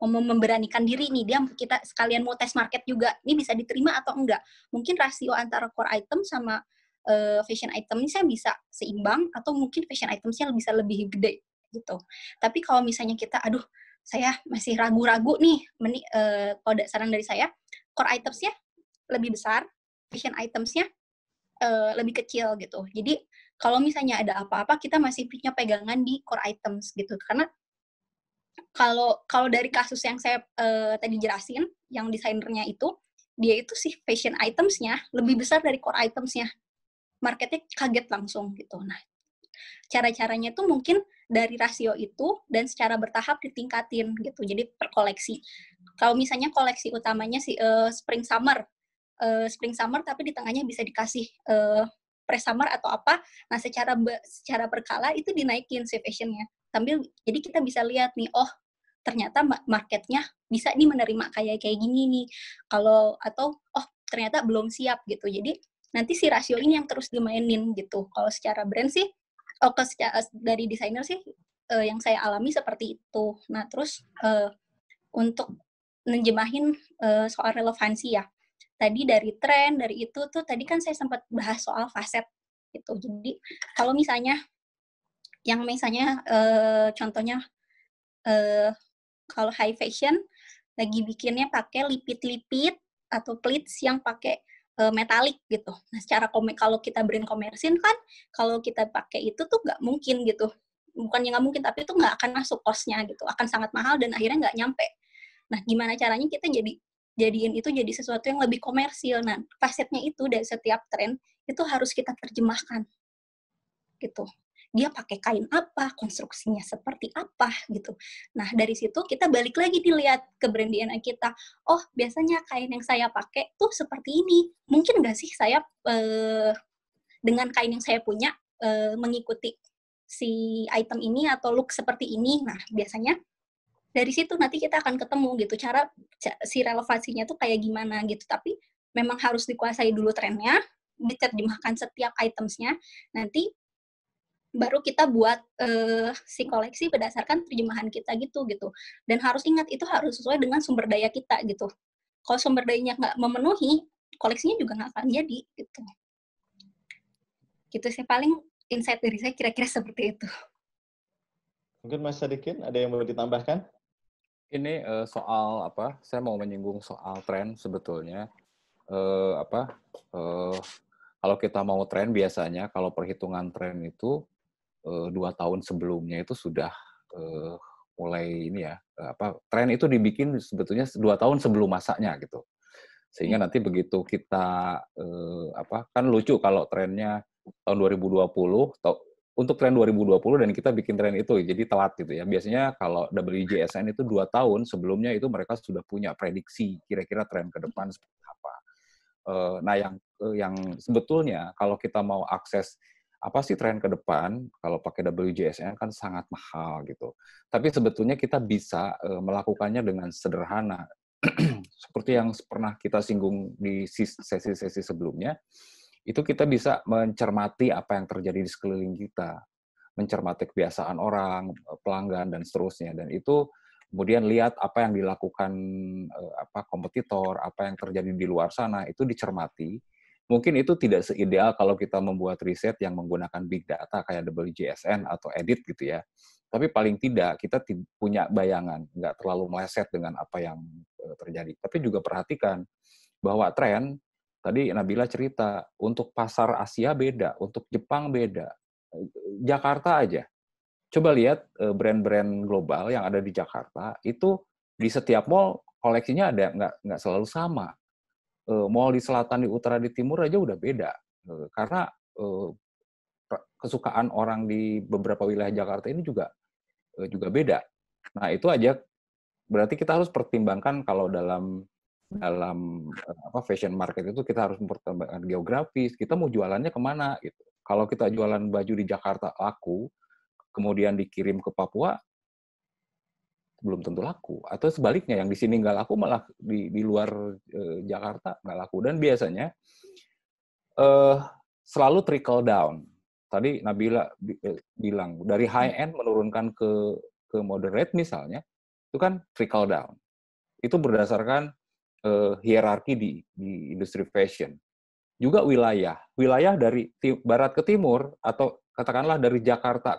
mau memberanikan diri nih dia kita sekalian mau tes market juga ini bisa diterima atau enggak mungkin rasio antara core item sama uh, fashion item ini saya bisa seimbang atau mungkin fashion itemsnya bisa lebih gede gitu tapi kalau misalnya kita aduh saya masih ragu-ragu nih meni, uh, kalau saran dari saya core itemsnya lebih besar fashion itemsnya uh, lebih kecil gitu jadi kalau misalnya ada apa-apa kita masih punya pegangan di core items gitu karena kalau kalau dari kasus yang saya uh, tadi jelasin yang desainernya itu dia itu sih fashion itemsnya lebih besar dari core itemsnya marketnya kaget langsung gitu nah cara-caranya tuh mungkin dari rasio itu dan secara bertahap ditingkatin gitu jadi per koleksi kalau misalnya koleksi utamanya si uh, spring summer uh, spring summer tapi di tengahnya bisa dikasih uh, pre summer atau apa nah secara secara berkala itu dinaikin si fashionnya sambil jadi kita bisa lihat nih oh ternyata marketnya bisa nih menerima kayak kayak gini nih kalau atau oh ternyata belum siap gitu jadi nanti si rasio ini yang terus dimainin gitu kalau secara brand sih oh ke secara, eh, dari desainer sih uh, yang saya alami seperti itu nah terus uh, untuk menjemahin uh, soal relevansi ya tadi dari tren dari itu tuh tadi kan saya sempat bahas soal faset gitu jadi kalau misalnya yang misalnya uh, contohnya uh, kalau high fashion lagi bikinnya pakai lipit-lipit atau pleats yang pakai uh, metalik gitu. Nah, secara komik kalau kita brand komersin kan kalau kita pakai itu tuh nggak mungkin gitu. Bukan yang nggak mungkin, tapi itu nggak akan masuk kosnya gitu. Akan sangat mahal dan akhirnya nggak nyampe. Nah, gimana caranya kita jadi jadiin itu jadi sesuatu yang lebih komersil. Nah, fasetnya itu dari setiap tren itu harus kita terjemahkan. Gitu dia pakai kain apa, konstruksinya seperti apa gitu. Nah, dari situ kita balik lagi dilihat ke brand DNA kita. Oh, biasanya kain yang saya pakai tuh seperti ini. Mungkin nggak sih saya eh, dengan kain yang saya punya eh, mengikuti si item ini atau look seperti ini. Nah, biasanya dari situ nanti kita akan ketemu gitu cara si relevasinya tuh kayak gimana gitu. Tapi memang harus dikuasai dulu trennya, diterjemahkan setiap itemsnya. Nanti baru kita buat uh, si koleksi berdasarkan terjemahan kita gitu gitu dan harus ingat itu harus sesuai dengan sumber daya kita gitu kalau sumber dayanya nggak memenuhi koleksinya juga nggak akan jadi gitu gitu sih paling insight dari saya kira-kira seperti itu mungkin Mas Sadikin ada yang mau ditambahkan ini uh, soal apa saya mau menyinggung soal tren sebetulnya uh, apa uh, kalau kita mau tren biasanya kalau perhitungan tren itu Eh, dua tahun sebelumnya itu sudah eh, mulai ini ya eh, apa tren itu dibikin sebetulnya dua tahun sebelum masaknya gitu sehingga hmm. nanti begitu kita uh, apa kan lucu kalau trennya tahun 2020 to, untuk tren 2020 dan kita bikin tren itu jadi telat gitu ya biasanya kalau WJSN itu dua tahun sebelumnya itu mereka sudah punya prediksi kira-kira tren ke depan seperti apa uh, nah yang yang sebetulnya kalau kita mau akses apa sih tren ke depan kalau pakai WJSN kan sangat mahal gitu. Tapi sebetulnya kita bisa melakukannya dengan sederhana. *clears throat* Seperti yang pernah kita singgung di sesi-sesi sebelumnya, itu kita bisa mencermati apa yang terjadi di sekeliling kita, mencermati kebiasaan orang, e, pelanggan dan seterusnya dan itu kemudian lihat apa yang dilakukan e, apa kompetitor, apa yang terjadi di luar sana itu dicermati Mungkin itu tidak seideal kalau kita membuat riset yang menggunakan big data kayak double jsn atau edit gitu ya. Tapi paling tidak kita punya bayangan, nggak terlalu meleset dengan apa yang eh, terjadi. Tapi juga perhatikan bahwa tren tadi Nabila cerita untuk pasar Asia beda, untuk Jepang beda, eh, Jakarta aja. Coba lihat eh, brand-brand global yang ada di Jakarta itu di setiap mall koleksinya ada nggak nggak selalu sama Eh, mall di selatan, di utara, di timur aja udah beda. Eh, karena eh, kesukaan orang di beberapa wilayah Jakarta ini juga juga beda. Nah, itu aja berarti kita harus pertimbangkan kalau dalam dalam apa fashion market itu kita harus mempertimbangkan geografis, kita mau jualannya kemana gitu. Kalau kita jualan baju di Jakarta laku, kemudian dikirim ke Papua, belum tentu laku atau sebaliknya yang di sini nggak laku malah di di luar e, Jakarta nggak laku dan biasanya e, selalu trickle down tadi Nabila bi eh, bilang dari hmm. high end menurunkan ke ke moderate misalnya itu kan trickle down itu berdasarkan e, hierarki di di industri fashion juga wilayah wilayah dari barat ke timur atau katakanlah dari Jakarta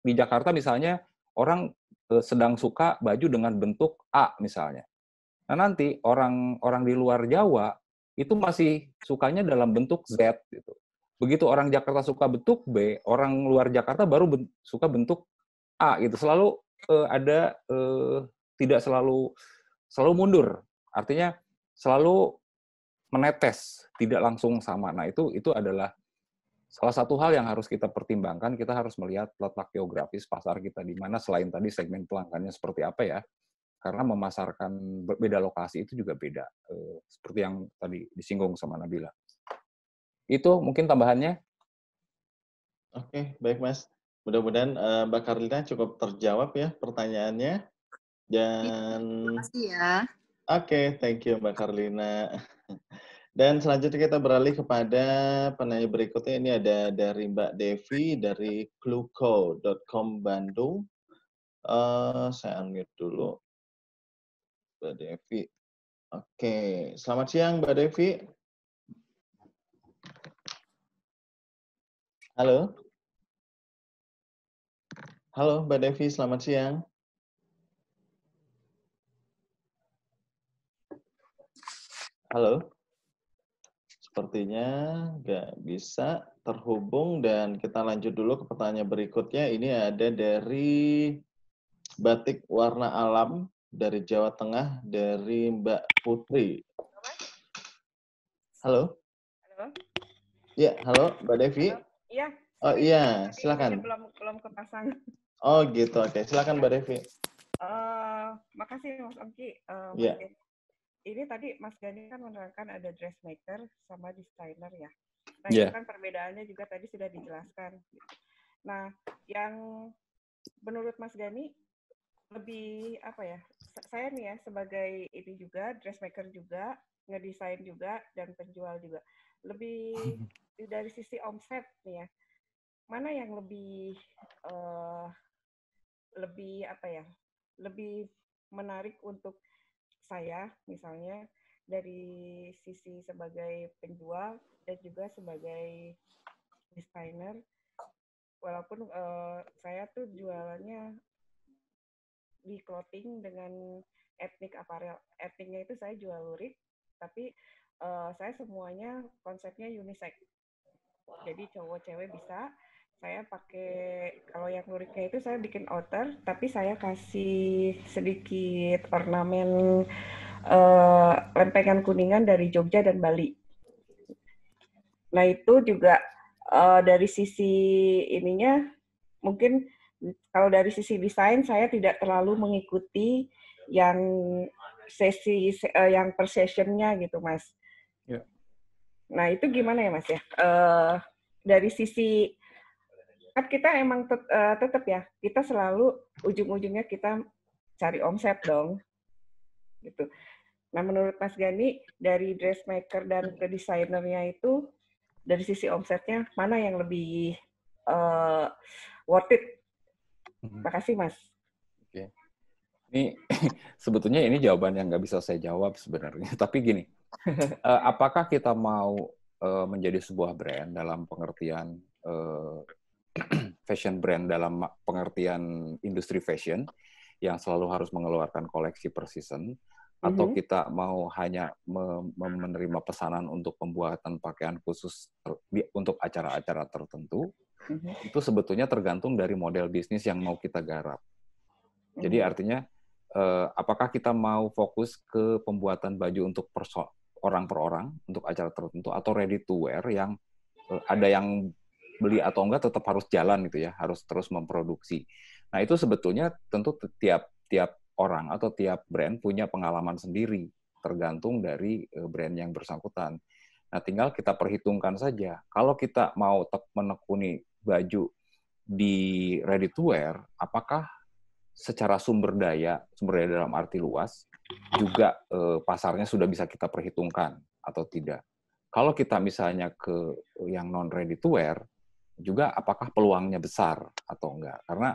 di Jakarta misalnya orang Eh, sedang suka baju dengan bentuk A misalnya. Nah nanti orang orang di luar Jawa itu masih sukanya dalam bentuk Z gitu. Begitu orang Jakarta suka bentuk B, orang luar Jakarta baru ben, suka bentuk A gitu. Selalu uh, ada uh, tidak selalu selalu mundur. Artinya selalu menetes, tidak langsung sama. Nah itu itu adalah Salah satu hal yang harus kita pertimbangkan, kita harus melihat letak geografis pasar kita di mana selain tadi segmen pelanggannya seperti apa ya, karena memasarkan beda lokasi itu juga beda, eh, seperti yang tadi disinggung sama Nabila. Itu mungkin tambahannya. Oke, baik Mas. Mudah-mudahan eh, Mbak Karlina cukup terjawab ya pertanyaannya. Iya, Dan... Terima kasih ya. Oke, okay, thank you Mbak Karlina. *laughs* Dan selanjutnya kita beralih kepada penanya berikutnya. Ini ada dari Mbak Devi dari kluko.com Bandung. Uh, saya unmute dulu. Mbak Devi. Oke, okay. selamat siang Mbak Devi. Halo. Halo Mbak Devi, selamat siang. Halo. Sepertinya nggak bisa terhubung dan kita lanjut dulu ke pertanyaan berikutnya. Ini ada dari Batik Warna Alam dari Jawa Tengah dari Mbak Putri. Halo. Halo. Ya, halo Mbak Devi. Iya. Oh iya, silakan. Belum belum kepasang. Oh gitu, oke. Okay. Silakan Mbak Devi. Uh, makasih Mas Omki. Uh, eh, yeah. Ya ini tadi Mas Gani kan menerangkan ada dressmaker sama designer ya. Nah, yeah. kan perbedaannya juga tadi sudah dijelaskan. Nah, yang menurut Mas Gani lebih apa ya? Saya nih ya sebagai ini juga dressmaker juga, ngedesain juga dan penjual juga. Lebih *laughs* dari sisi omset nih ya. Mana yang lebih uh, lebih apa ya? Lebih menarik untuk saya misalnya dari sisi sebagai penjual dan juga sebagai desainer walaupun uh, saya tuh jualannya di clothing dengan etnik aparel, etniknya itu saya jual lurik tapi uh, saya semuanya konsepnya unisex jadi cowok cewek bisa saya pakai kalau yang luriknya itu saya bikin outer tapi saya kasih sedikit ornamen uh, lempengan kuningan dari Jogja dan Bali. Nah itu juga uh, dari sisi ininya mungkin kalau dari sisi desain saya tidak terlalu mengikuti yang sesi uh, yang per sessionnya gitu mas. Ya. Nah itu gimana ya mas ya uh, dari sisi kan kita emang tet, uh, eh, tetap ya kita selalu ujung-ujungnya kita cari omset dong gitu nah menurut Mas Gani dari dressmaker dan ke desainernya itu dari sisi omsetnya mana yang lebih uh, worth it Terima mhm. kasih Mas oke okay. ini *clears throat* sebetulnya ini jawaban yang nggak bisa saya jawab sebenarnya *laughs* tapi gini uh, *laughs* apakah kita mau uh, menjadi sebuah brand dalam pengertian uh, *clears throat* fashion brand dalam pengertian industri fashion yang selalu harus mengeluarkan koleksi per season atau mm-hmm. kita mau hanya menerima pesanan untuk pembuatan pakaian khusus untuk acara-acara tertentu mm-hmm. itu sebetulnya tergantung dari model bisnis yang mau kita garap. Mm-hmm. Jadi mhm. artinya eh, apakah kita mau fokus ke pembuatan baju untuk orang per orang untuk acara tertentu atau ready to wear yang eh, ada yang beli atau enggak tetap harus jalan gitu ya, harus terus memproduksi. Nah, itu sebetulnya tentu tiap tiap orang atau tiap brand punya pengalaman sendiri tergantung dari eh, brand yang bersangkutan. Nah, tinggal kita perhitungkan saja. Kalau kita mau menekuni baju di ready to wear, apakah secara sumber daya, sumber daya dalam arti luas, juga eh, pasarnya sudah bisa kita perhitungkan atau tidak. Kalau kita misalnya ke yang non ready to wear, juga apakah peluangnya besar atau enggak. Karena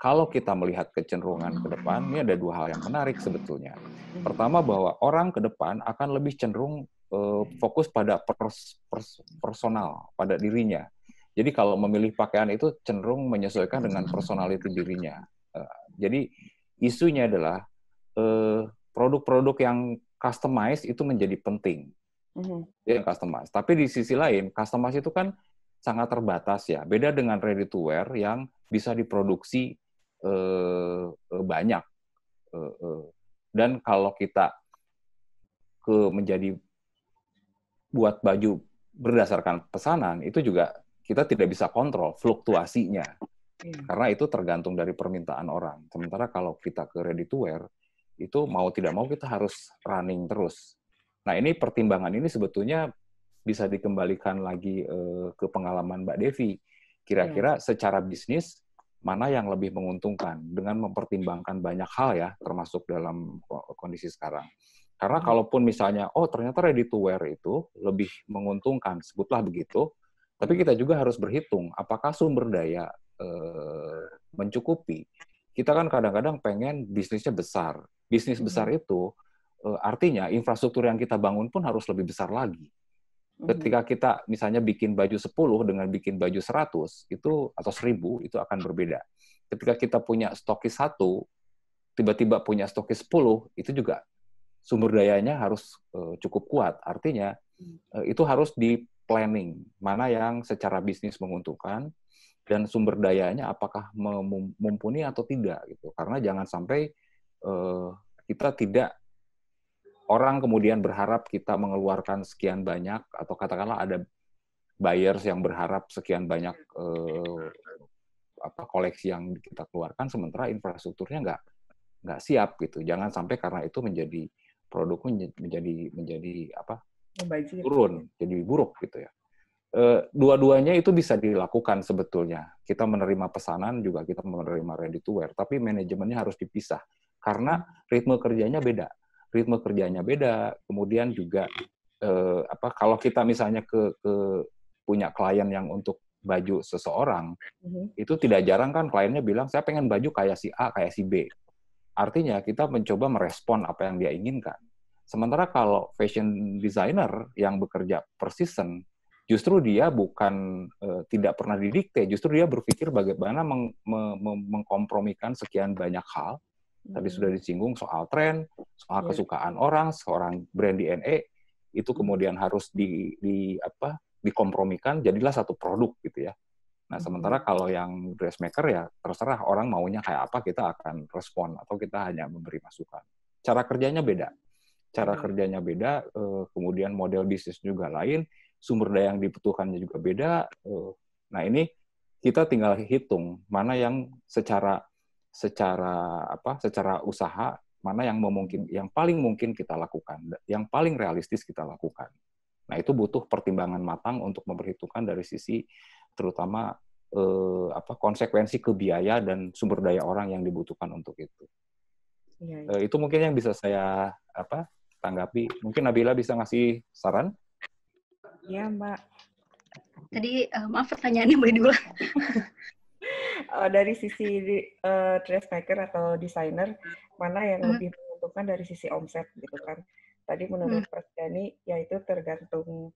kalau kita melihat kecenderungan ke depan, ini ada dua hal yang menarik sebetulnya. Mhm. Pertama bahwa orang ke depan akan lebih cenderung eh, fokus pada pers pers personal, pada dirinya. Jadi kalau memilih pakaian itu cenderung menyesuaikan dengan personality dirinya. Eh, jadi isunya adalah eh, produk-produk yang customized itu menjadi penting. Mm -hmm. Yang customized. Tapi di sisi lain, customized itu kan sangat terbatas ya. Beda dengan ready to wear yang bisa diproduksi eh, eh, banyak. Eh, eh. Dan kalau kita ke menjadi buat baju berdasarkan pesanan itu juga kita tidak bisa kontrol fluktuasinya. Iya. Karena itu tergantung dari permintaan orang. Sementara kalau kita ke ready to wear itu mau tidak mau kita harus running terus. Nah, ini pertimbangan ini sebetulnya bisa dikembalikan lagi uh, ke pengalaman Mbak Devi. Kira-kira yeah. secara bisnis mana yang lebih menguntungkan dengan mempertimbangkan banyak hal ya, termasuk dalam kondisi sekarang. Karena hmm. kalaupun misalnya, oh ternyata ready to wear itu lebih menguntungkan, sebutlah begitu, tapi kita juga harus berhitung apakah sumber daya eh, mencukupi. Kita kan kadang-kadang pengen bisnisnya besar. Bisnis hmm. besar itu eh, artinya infrastruktur yang kita bangun pun harus lebih besar lagi. Ketika kita misalnya bikin baju 10 dengan bikin baju 100 itu atau 1000 itu akan berbeda. Ketika kita punya stokis satu, tiba-tiba punya stokis 10 itu juga sumber dayanya harus eh, cukup kuat. Artinya mm. eh, itu harus di planning mana yang secara bisnis menguntungkan dan sumber dayanya apakah mumpuni atau tidak gitu. Karena jangan sampai eh, kita tidak orang kemudian berharap kita mengeluarkan sekian banyak atau katakanlah ada buyers yang berharap sekian banyak eh, apa koleksi yang kita keluarkan sementara infrastrukturnya nggak nggak siap gitu. Jangan sampai karena itu menjadi produk menjadi menjadi apa Membajir. turun jadi buruk gitu ya. eh, dua-duanya itu bisa dilakukan sebetulnya. Kita menerima pesanan juga kita menerima ready to wear, tapi manajemennya harus dipisah karena hmm. ritme kerjanya beda ritme kerjanya beda, kemudian juga eh, apa kalau kita misalnya ke, ke punya klien yang untuk baju seseorang, mm-hmm. itu tidak jarang kan kliennya bilang saya pengen baju kayak si A, kayak si B. Artinya kita mencoba merespon apa yang dia inginkan. Sementara kalau fashion designer yang bekerja per season, justru dia bukan eh, tidak pernah didikte, justru dia berpikir bagaimana meng, me, me, mengkompromikan sekian banyak hal Tadi hmm. sudah disinggung soal tren, soal iya. kesukaan orang, seorang brand DNA itu hmm. kemudian harus di, di apa dikompromikan jadilah satu produk gitu ya. Nah, hmm. sementara kalau yang dressmaker ya terserah orang maunya kayak apa kita akan respon atau kita hanya memberi masukan. Cara kerjanya beda. Cara kerjanya beda, eh, kemudian model bisnis juga lain, sumber daya yang dibutuhkannya juga beda. Eh. Nah, ini kita tinggal hitung mana yang secara secara apa secara usaha mana yang memungkin yang paling mungkin kita lakukan yang paling realistis kita lakukan nah itu butuh pertimbangan matang untuk memperhitungkan dari sisi terutama eh, apa konsekuensi kebiayaan dan sumber daya orang yang dibutuhkan untuk itu ya, ya. Eh, itu mungkin yang bisa saya apa tanggapi mungkin Nabila bisa ngasih saran ya mbak tadi uh, maaf pertanyaannya boleh dulu *laughs* Eh, dari sisi uh, dressmaker atau desainer mana yang hmm. lebih menguntungkan dari sisi omset gitu kan? Tadi menurut hmm. Mas ya itu tergantung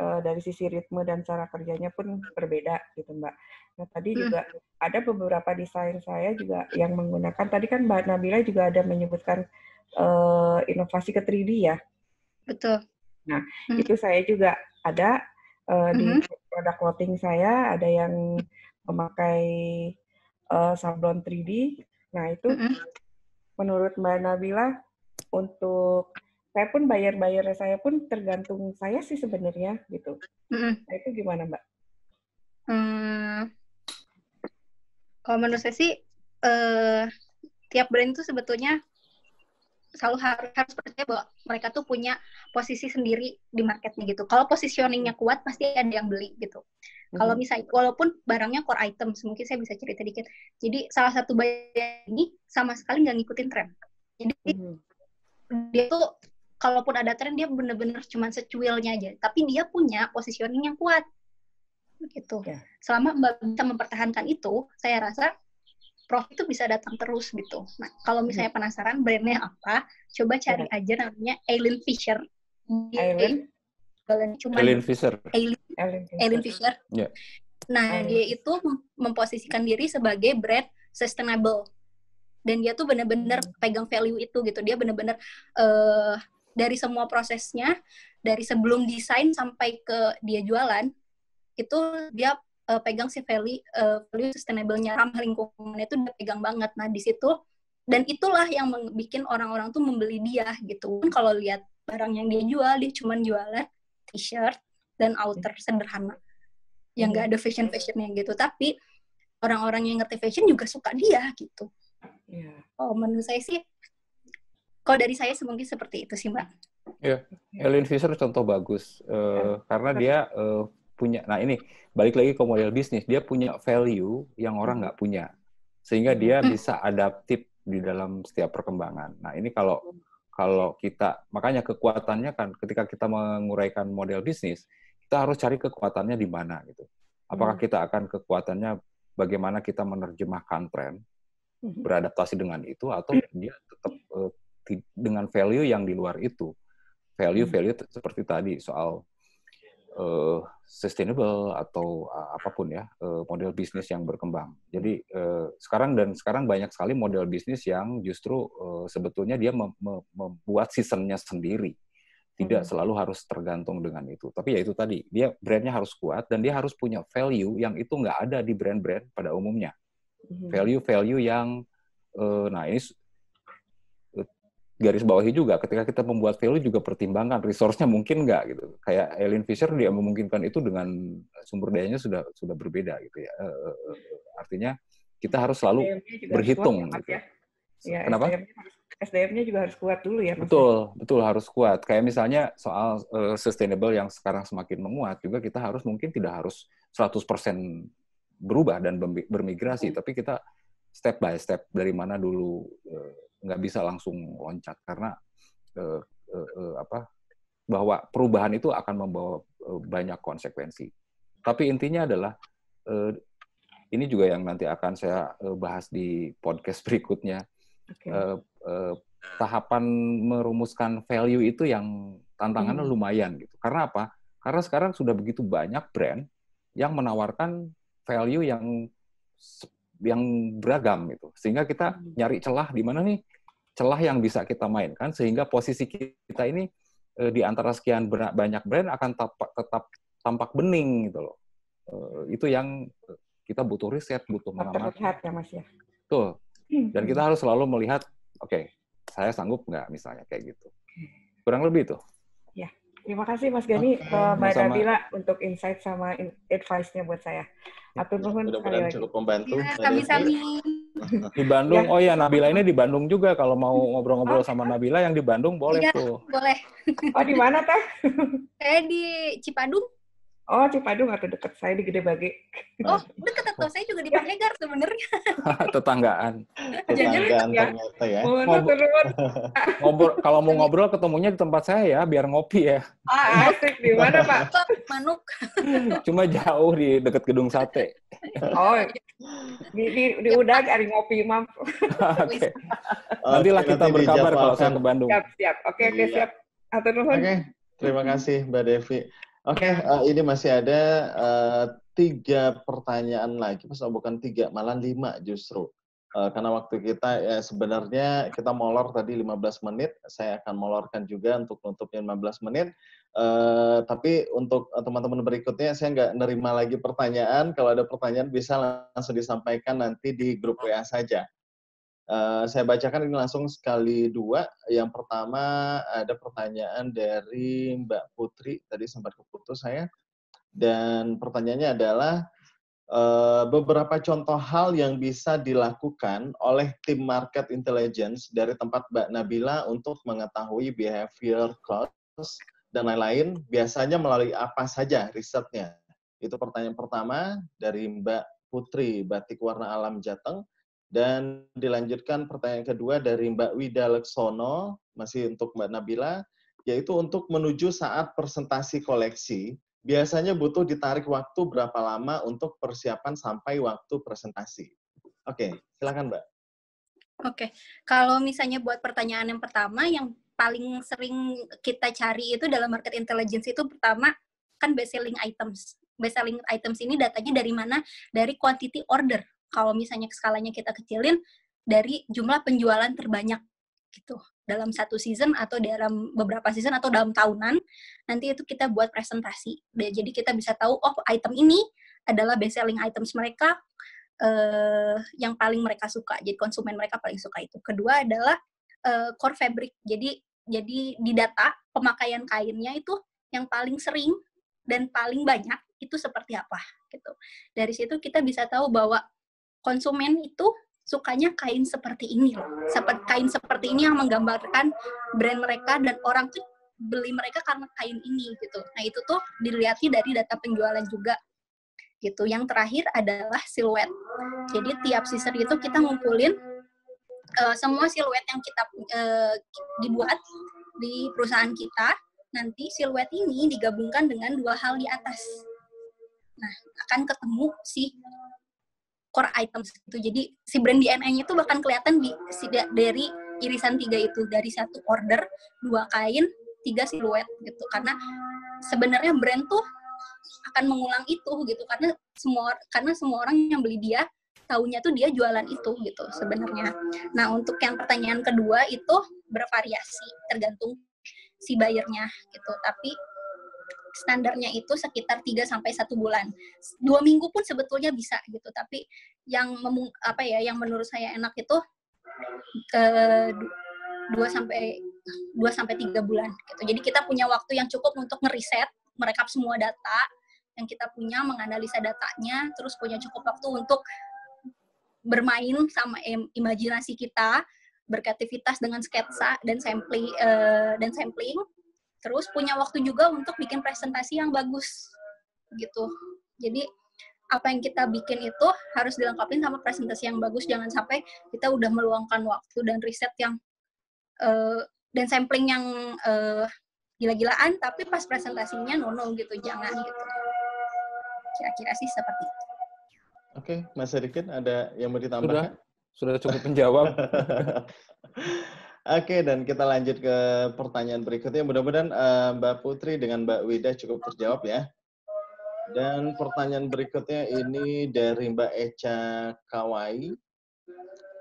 uh, dari sisi ritme dan cara kerjanya pun berbeda gitu Mbak. Nah tadi hmm. juga ada beberapa desain saya juga yang menggunakan tadi kan Mbak Nabila juga ada menyebutkan uh, inovasi ke 3D ya. Betul. Nah itu saya juga ada uh, di produk clothing saya ada yang memakai uh, sablon 3D. Nah, itu mm -hmm. menurut Mbak Nabila untuk saya pun bayar bayar saya pun tergantung saya sih sebenarnya gitu. Mm -hmm. Nah, itu gimana, Mbak? Hmm, kalau menurut saya sih uh, tiap brand itu sebetulnya selalu harus harus percaya bahwa mereka tuh punya posisi sendiri di marketnya gitu. Kalau positioningnya hmm. kuat pasti ada yang beli gitu. Kalau hmm. misalnya walaupun barangnya core item, mungkin saya bisa cerita dikit. Jadi salah satu bayi ini sama sekali nggak ngikutin tren. Jadi hmm. dia tuh kalaupun ada tren dia bener-bener cuma secuilnya aja. Tapi dia punya positioning yang kuat gitu. Yeah. Selama Mbak bisa mempertahankan itu, saya rasa profit itu bisa datang terus gitu. Nah, kalau hmm. misalnya penasaran brandnya apa, coba cari yeah. aja namanya Aileen Fisher. Aileen? Cuman Aileen Fisher. Aileen, Aileen Fisher. Yeah. Nah, Aileen. dia itu memposisikan diri sebagai brand sustainable. Dan dia tuh bener-bener hmm. pegang value itu gitu. Dia bener-bener uh, dari semua prosesnya, dari sebelum desain sampai ke dia jualan, itu dia uh, pegang si value uh, value sustainable-nya ramah lingkungan itu udah pegang banget. Nah, di situ dan itulah yang bikin orang-orang tuh membeli dia gitu. Kan kalau lihat barang yang dia jual, dia cuma jualan t-shirt dan outer sederhana. Yang nggak ada fashion-fashionnya gitu. Tapi orang-orang yang ngerti fashion juga suka dia gitu. Yeah. Oh, menurut saya sih kalau dari saya mungkin seperti itu sih, Mbak. Ya, yeah. Ellen Fisher contoh bagus uh, eh, yeah. karena dia uh, punya nah ini balik lagi ke model bisnis dia punya value yang orang nggak punya sehingga dia hmm. bisa adaptif di dalam setiap perkembangan nah ini kalau kalau kita makanya kekuatannya kan ketika kita menguraikan model bisnis kita harus cari kekuatannya di mana gitu apakah hmm. kita akan kekuatannya bagaimana kita menerjemahkan tren hmm. beradaptasi dengan itu atau dia tetap eh, dengan value yang di luar itu value-value seperti tadi soal uh, sustainable atau uh, apapun ya uh, model bisnis yang berkembang. Jadi uh, sekarang dan sekarang banyak sekali model bisnis yang justru uh, sebetulnya dia mem mem membuat seasonnya sendiri. Tidak hmm. selalu harus tergantung dengan itu. Tapi ya itu tadi, dia brandnya harus kuat dan dia harus punya value yang itu nggak ada di brand-brand pada umumnya. Hmm. Value-value yang, uh, nah ini garis bawahi juga ketika kita membuat value juga pertimbangkan resource-nya mungkin nggak gitu kayak Elin Fisher dia memungkinkan itu dengan sumber dayanya sudah sudah berbeda gitu ya eh, eh, eh, artinya kita harus selalu berhitung kuat, ya, gitu. ya. ya kenapa SDM-nya juga harus kuat dulu ya maksudnya. betul betul harus kuat kayak misalnya soal uh, sustainable yang sekarang semakin menguat juga kita harus mungkin tidak harus 100% berubah dan bermigrasi hmm. tapi kita step by step dari mana dulu uh, nggak bisa langsung loncat karena eh, eh, eh, apa bahwa perubahan itu akan membawa eh, banyak konsekuensi. Tapi intinya adalah eh, ini juga yang nanti akan saya eh, bahas di podcast *laughs* berikutnya. Okay. Eh, eh, tahapan merumuskan value itu yang tantangannya hmm. lumayan gitu. Karena apa? Karena sekarang sudah begitu banyak brand yang menawarkan value yang yang beragam gitu. Sehingga kita hmm. nyari celah di mana nih celah yang bisa kita mainkan sehingga posisi kita ini e, di antara sekian banyak brand akan tapak, tetap tampak bening gitu loh. Eh, itu yang kita butuh riset, butuh mengamati. ya Mas ya. Tuh. Hmm. Dan kita harus selalu melihat, oke, okay, saya sanggup nggak misalnya kayak gitu. Kurang lebih tuh. Terima kasih Mas Gani, okay. uh, eh, Mbak Nabila untuk insight sama in advice-nya buat saya. Ya, Atur nuhun sekali lagi. Cukup membantu. Ya, kami-kami. Di Bandung, ya. oh iya Nabila ini di Bandung juga. Kalau mau hmm. ngobrol-ngobrol oh, sama Nabila yang di Bandung boleh ya, tuh. Boleh. Oh di mana teh? Saya di Cipadung. Oh, Cipadu nggak tuh deket saya di Gede Bage. Oh, deket oh. Saya juga di ya. Panegar sebenarnya. *laughs* Tetanggaan. *laughs* Tetanggaan ya. ternyata ya. Ngobrol, *laughs* ngobrol, kalau mau ngobrol ketemunya di tempat saya ya, biar ngopi ya. Ah, asik. Di mana, Pak? Manuk. Cuma jauh di deket gedung sate. Oh, di, di, di udah hari ngopi, maaf. Oke. Okay. Nantilah kita nanti berkabar kalau saya ke Bandung. Siap, siap. Oke, okay, oke, okay, iya. siap. Atur Oke, terima kasih Mbak Devi. Oke, okay, uh, eh, ini masih ada uh, tiga pertanyaan lagi, Mas. Oh, bukan tiga, malah lima justru. Uh, karena waktu kita ya sebenarnya kita molor tadi 15 menit, saya akan molorkan juga untuk nutupnya 15 menit. Uh, tapi untuk teman-teman berikutnya, saya nggak nerima lagi pertanyaan. Kalau ada pertanyaan bisa langsung disampaikan nanti di grup WA saja. Eh, saya bacakan ini langsung sekali dua. Yang pertama ada pertanyaan dari Mbak Putri, tadi sempat keputus saya. Dan pertanyaannya adalah, eh, beberapa contoh hal yang bisa dilakukan oleh tim market intelligence dari tempat Mbak Nabila untuk mengetahui behavior clause dan lain-lain, biasanya melalui apa saja risetnya? Itu pertanyaan pertama dari Mbak Putri Batik Warna Alam Jateng. Dan dilanjutkan pertanyaan kedua dari Mbak Wida Leksono, masih untuk Mbak Nabila, yaitu untuk menuju saat presentasi koleksi, biasanya butuh ditarik waktu berapa lama untuk persiapan sampai waktu presentasi? Oke, okay, silakan Mbak. Oke, kalau misalnya buat pertanyaan yang pertama, yang paling sering kita cari itu dalam market intelligence itu pertama kan best selling items. Best selling items ini datanya dari mana? Dari quantity order kalau misalnya skalanya kita kecilin dari jumlah penjualan terbanyak gitu dalam satu season atau dalam beberapa season atau dalam tahunan nanti itu kita buat presentasi jadi kita bisa tahu oh item ini adalah best selling items mereka eh, yang paling mereka suka jadi konsumen mereka paling suka itu kedua adalah eh, core fabric jadi jadi di data pemakaian kainnya itu yang paling sering dan paling banyak itu seperti apa gitu dari situ kita bisa tahu bahwa konsumen itu sukanya kain seperti ini loh. Seperti kain seperti ini yang menggambarkan brand mereka dan orang tuh beli mereka karena kain ini gitu. Nah, itu tuh dilihatnya dari data penjualan juga gitu. Yang terakhir adalah siluet. Jadi tiap season itu kita ngumpulin uh, semua siluet yang kita uh, dibuat di perusahaan kita. Nanti siluet ini digabungkan dengan dua hal di atas. Nah, akan ketemu si core items itu. Jadi si brand DNA-nya itu bahkan kelihatan di dari irisan tiga itu dari satu order, dua kain, tiga siluet gitu. Karena sebenarnya brand tuh akan mengulang itu gitu karena semua karena semua orang yang beli dia tahunya tuh dia jualan itu gitu sebenarnya. Nah, untuk yang pertanyaan kedua itu bervariasi tergantung si bayarnya gitu. Tapi standarnya itu sekitar 3 sampai satu bulan. Dua minggu pun sebetulnya bisa gitu, tapi yang memung, apa ya yang menurut saya enak itu eh, 2 sampai 2 sampai 3 bulan gitu. Jadi kita punya waktu yang cukup untuk ngeriset, merekap semua data yang kita punya, menganalisa datanya, terus punya cukup waktu untuk bermain sama imajinasi kita, berkreativitas dengan sketsa dan sampling uh, eh, dan sampling terus punya waktu juga untuk bikin presentasi yang bagus gitu jadi apa yang kita bikin itu harus dilengkapi sama presentasi yang bagus jangan sampai kita udah meluangkan waktu dan riset yang uh, dan sampling yang uh, gila-gilaan tapi pas presentasinya nono gitu jangan gitu kira-kira sih seperti itu oke okay, mas sedikit ada yang mau ditambah sudah, sudah cukup menjawab *laughs* Oke, dan kita lanjut ke pertanyaan berikutnya. Mudah-mudahan uh, Mbak Putri dengan Mbak Wida cukup terjawab ya. Dan pertanyaan berikutnya ini dari Mbak Eca Kawai.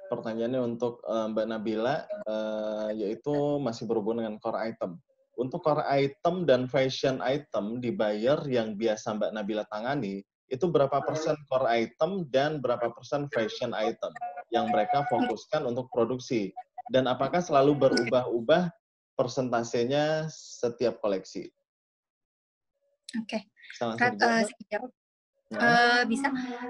Pertanyaannya untuk uh, Mbak Nabila, uh, yaitu masih berhubungan dengan core item. Untuk core item dan fashion item di buyer yang biasa Mbak Nabila tangani, itu berapa persen core item dan berapa persen fashion item yang mereka fokuskan untuk produksi? Dan apakah selalu berubah-ubah persentasenya setiap koleksi? Oke. Okay. uh, uh, bisa.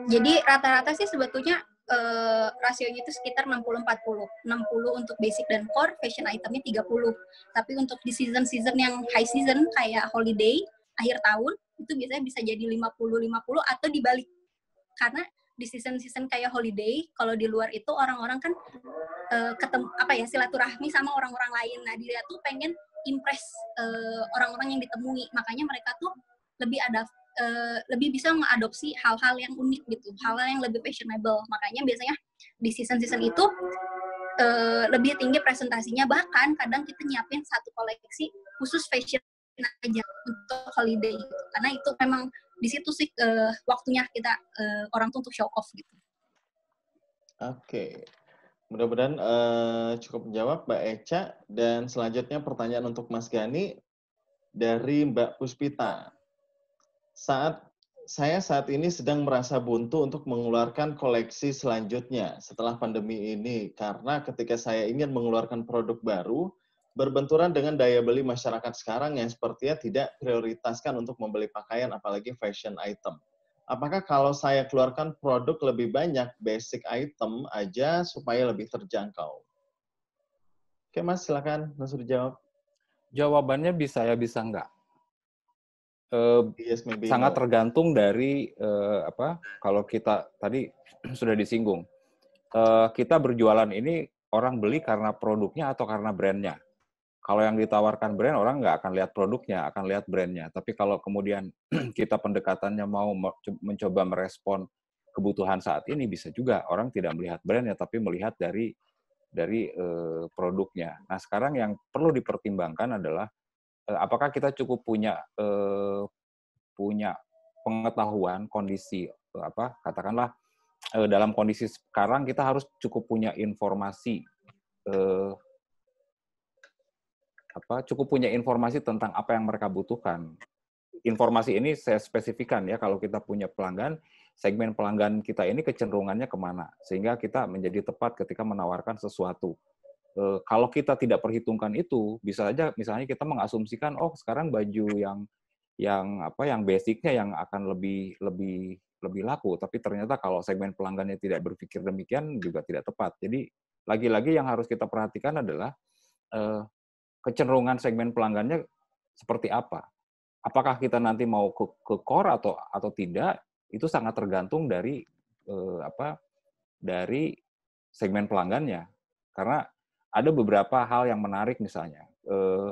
Jadi rata-rata sih sebetulnya uh, rasionya itu sekitar 60-40. 60 untuk basic dan core, fashion itemnya 30. Tapi untuk di season-season yang high season kayak holiday, akhir tahun, itu biasanya bisa jadi 50-50 atau dibalik. Karena di season-season kayak holiday, kalau di luar itu orang-orang kan uh, eh, ketemu apa ya silaturahmi sama orang-orang lain. Nah, dia tuh pengen impress uh, orang-orang yang ditemui. Makanya mereka tuh lebih ada uh, lebih bisa mengadopsi hal-hal yang unik gitu, hal-hal yang lebih fashionable. Makanya biasanya di season-season itu uh, lebih tinggi presentasinya. Bahkan kadang kita nyiapin satu koleksi khusus fashion aja untuk holiday gitu. Karena itu memang di situ sih uh, waktunya kita uh, orang tuh untuk show off gitu. Oke. Okay. Mudah-mudahan uh, cukup menjawab Mbak Eca dan selanjutnya pertanyaan untuk Mas Gani dari Mbak Puspita. Saat saya saat ini sedang merasa buntu untuk mengeluarkan koleksi selanjutnya setelah pandemi ini karena ketika saya ingin mengeluarkan produk baru, berbenturan dengan daya beli masyarakat sekarang yang sepertinya tidak prioritaskan untuk membeli pakaian apalagi fashion item. Apakah kalau saya keluarkan produk lebih banyak basic item aja supaya lebih terjangkau? Oke mas, silakan langsung dijawab. Jawabannya bisa ya, bisa enggak. Uh, eh, yes, maybe sangat no. tergantung dari uh, apa kalau kita tadi *clears throat* sudah disinggung uh, kita berjualan ini orang beli karena produknya atau karena brandnya kalau yang ditawarkan brand, orang nggak akan lihat produknya, akan lihat brandnya. Tapi kalau kemudian *clears throat* kita pendekatannya mau mencoba merespon kebutuhan saat ini, bisa juga orang tidak melihat brandnya, tapi melihat dari dari eh, produknya. Nah sekarang yang perlu dipertimbangkan adalah eh, apakah kita cukup punya eh, punya pengetahuan kondisi apa katakanlah dalam kondisi sekarang kita harus cukup punya informasi apa cukup punya informasi tentang apa yang mereka butuhkan. Informasi ini saya spesifikkan ya kalau kita punya pelanggan, segmen pelanggan kita ini kecenderungannya kemana, sehingga kita menjadi tepat ketika menawarkan sesuatu. E, kalau kita tidak perhitungkan itu, bisa saja misalnya kita mengasumsikan, oh sekarang baju yang yang apa yang basicnya yang akan lebih lebih lebih laku, tapi ternyata kalau segmen pelanggannya tidak berpikir demikian juga tidak tepat. Jadi lagi-lagi yang harus kita perhatikan adalah eh, kecenderungan segmen pelanggannya seperti apa. Apakah kita nanti mau ke, ke core atau atau tidak itu sangat tergantung dari eh, apa dari segmen pelanggannya. Karena ada beberapa hal yang menarik misalnya eh,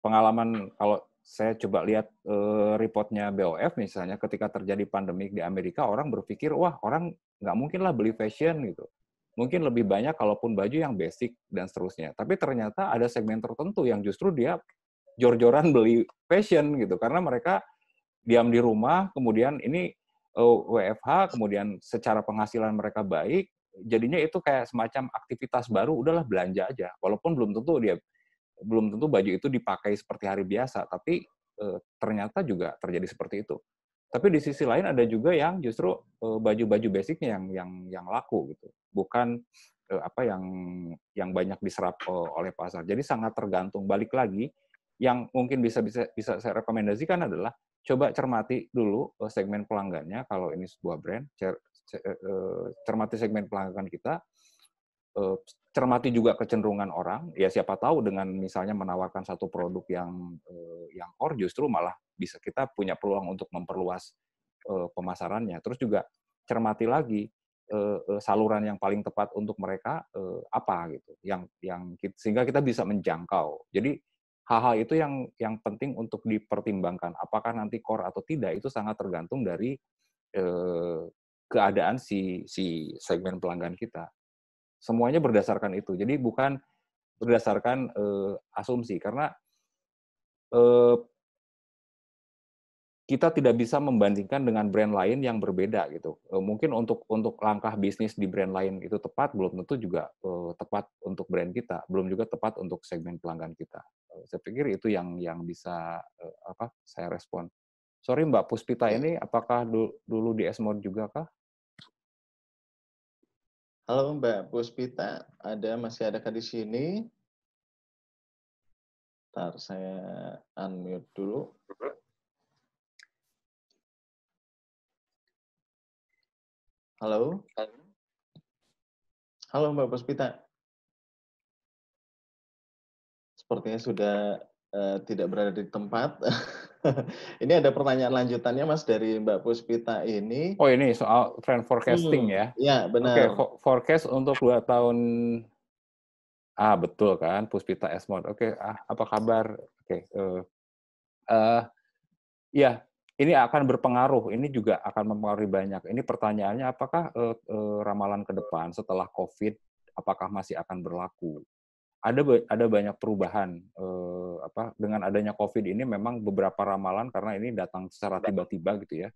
pengalaman kalau saya coba lihat eh, reportnya BOF misalnya ketika terjadi pandemik di Amerika orang berpikir wah orang nggak mungkin lah beli fashion gitu mungkin lebih banyak kalaupun baju yang basic dan seterusnya. Tapi ternyata ada segmen tertentu yang justru dia jor-joran beli fashion gitu karena mereka diam di rumah, kemudian ini WFH, eh, kemudian secara penghasilan mereka baik, jadinya itu kayak semacam aktivitas baru udahlah belanja aja. Walaupun belum tentu dia belum tentu baju itu dipakai seperti hari biasa, tapi e, ternyata juga terjadi seperti itu. Tapi di sisi lain ada juga yang justru eh, baju-baju basicnya yang yang yang laku gitu, bukan eh, apa yang yang banyak diserap eh, oleh pasar. Jadi sangat tergantung. Balik lagi, yang mungkin bisa bisa bisa saya rekomendasikan adalah coba cermati dulu segmen pelanggannya kalau ini sebuah brand, cermati segmen pelanggan kita, Eh, cermati juga kecenderungan orang. Ya siapa tahu dengan misalnya menawarkan satu produk yang eh, yang core justru malah bisa kita punya peluang untuk memperluas eh, pemasarannya. Terus juga cermati lagi saluran yang paling tepat untuk mereka apa gitu. Yang yang sehingga kita bisa menjangkau. Jadi hal-hal itu yang yang penting untuk dipertimbangkan apakah nanti core atau tidak itu sangat tergantung dari keadaan si si segmen pelanggan kita. Semuanya berdasarkan itu. Jadi bukan berdasarkan uh, asumsi karena uh, kita tidak bisa membandingkan dengan brand lain yang berbeda gitu. Uh, mungkin untuk untuk langkah bisnis di brand lain itu tepat, belum tentu juga uh, tepat untuk brand kita, belum juga tepat untuk segmen pelanggan kita. Uh, saya pikir itu yang yang bisa uh, apa saya respon. Sorry Mbak Puspita iya. ini apakah dulu di Esmod juga kah? Halo Mbak Puspita, ada masih adakah di sini? Ntar saya unmute dulu. Halo. Halo Mbak Puspita. Sepertinya sudah Eh, tidak berada di tempat. *laughs* ini ada pertanyaan lanjutannya Mas dari Mbak Puspita ini. Oh ini soal trend forecasting hmm, ya? Ya benar. Oke okay, forecast untuk dua tahun. Ah betul kan Puspita Esmond. Oke okay, ah, apa kabar? Oke. Okay, uh, eh, uh, eh, ya ini akan berpengaruh, ini juga akan mempengaruhi banyak. Ini pertanyaannya, apakah uh, uh, ramalan ke depan setelah COVID, apakah masih akan berlaku? ada ada banyak perubahan eh, apa dengan adanya COVID ini memang beberapa ramalan karena ini datang secara tiba-tiba gitu ya.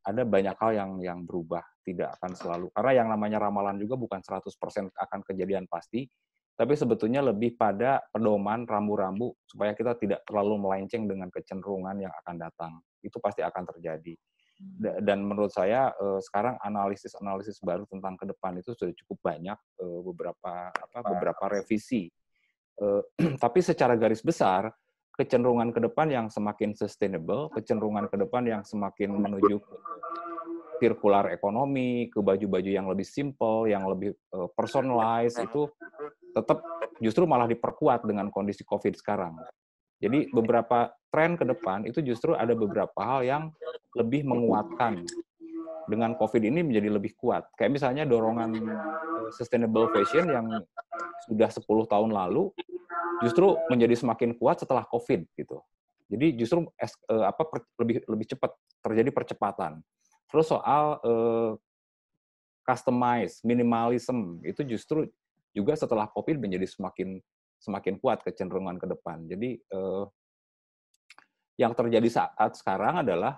Ada banyak hal yang yang berubah, tidak akan selalu karena yang namanya ramalan juga bukan 100% akan kejadian pasti, tapi sebetulnya lebih pada pedoman rambu-rambu supaya kita tidak terlalu melenceng dengan kecenderungan yang akan datang. Itu pasti akan terjadi. Hmm. Dan menurut saya eh, sekarang analisis-analisis baru tentang ke depan itu sudah cukup banyak eh, beberapa apa beberapa revisi Eh, *clears throat* tapi secara garis besar kecenderungan ke depan yang semakin sustainable, kecenderungan ke depan yang semakin menuju ke sirkular ekonomi, ke baju-baju yang lebih simple, yang lebih eh, personalized itu tetap justru malah diperkuat dengan kondisi COVID sekarang. Jadi beberapa tren ke depan itu justru ada beberapa hal yang lebih menguatkan dengan COVID ini menjadi lebih kuat. Kayak misalnya dorongan eh, sustainable fashion yang sudah 10 tahun lalu justru menjadi semakin kuat setelah COVID gitu. Jadi justru es, eh, apa per, lebih lebih cepat terjadi percepatan. Terus soal eh, customize, minimalism itu justru juga setelah COVID menjadi semakin semakin kuat kecenderungan ke depan. Jadi eh, yang terjadi saat sekarang adalah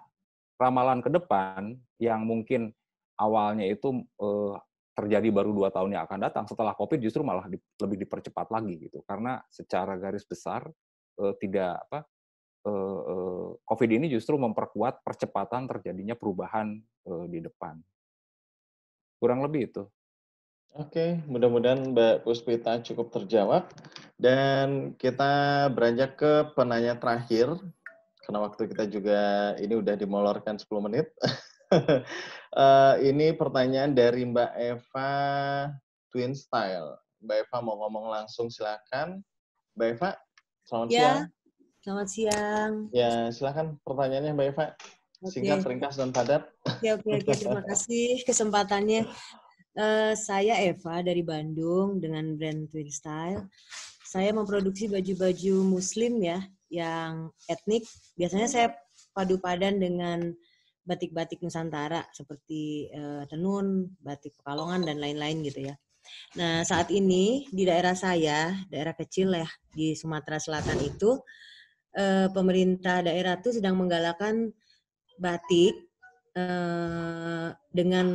ramalan ke depan yang mungkin awalnya itu eh, terjadi baru dua tahun yang akan datang setelah COVID justru malah di, lebih dipercepat lagi gitu karena secara garis besar eh, tidak apa eh, eh COVID ini justru memperkuat percepatan terjadinya perubahan eh, di depan kurang lebih itu. Oke, mudah-mudahan Mbak Puspita cukup terjawab. Dan kita beranjak ke penanya terakhir karena waktu kita juga ini udah dimolorkan 10 menit. uh, *laughs* ini pertanyaan dari Mbak Eva Twin Style. Mbak Eva mau ngomong langsung silakan. Mbak Eva, selamat ya. siang. Selamat siang. Ya, silakan pertanyaannya Mbak Eva. Singkat, okay. ringkas, dan padat. Oke, ya, oke, okay. *laughs* terima kasih kesempatannya. Uh, saya Eva dari Bandung dengan brand Twin Style. Saya memproduksi baju-baju muslim ya, yang etnik biasanya saya padu padan dengan batik-batik Nusantara seperti uh, tenun, batik Pekalongan dan lain-lain gitu ya. Nah saat ini di daerah saya, daerah kecil ya di Sumatera Selatan itu uh, pemerintah daerah tuh sedang menggalakkan batik uh, dengan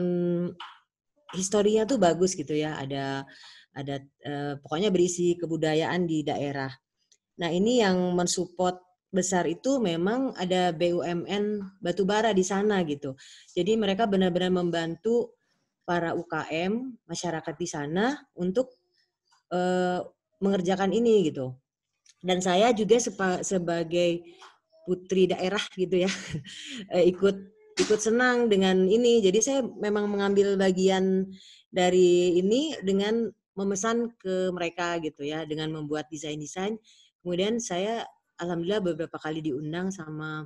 historinya tuh bagus gitu ya. Ada ada uh, pokoknya berisi kebudayaan di daerah. Nah, ini yang mensupport besar itu memang ada BUMN batubara di sana gitu. Jadi mereka benar-benar membantu para UKM, masyarakat di sana untuk uh, mengerjakan ini gitu. Dan saya juga sepa, sebagai putri daerah gitu ya, *laughs* eh, ikut ikut senang dengan ini. Jadi saya memang mengambil bagian dari ini dengan memesan ke mereka gitu ya, dengan membuat desain-desain. desain desain Kemudian saya alhamdulillah beberapa kali diundang sama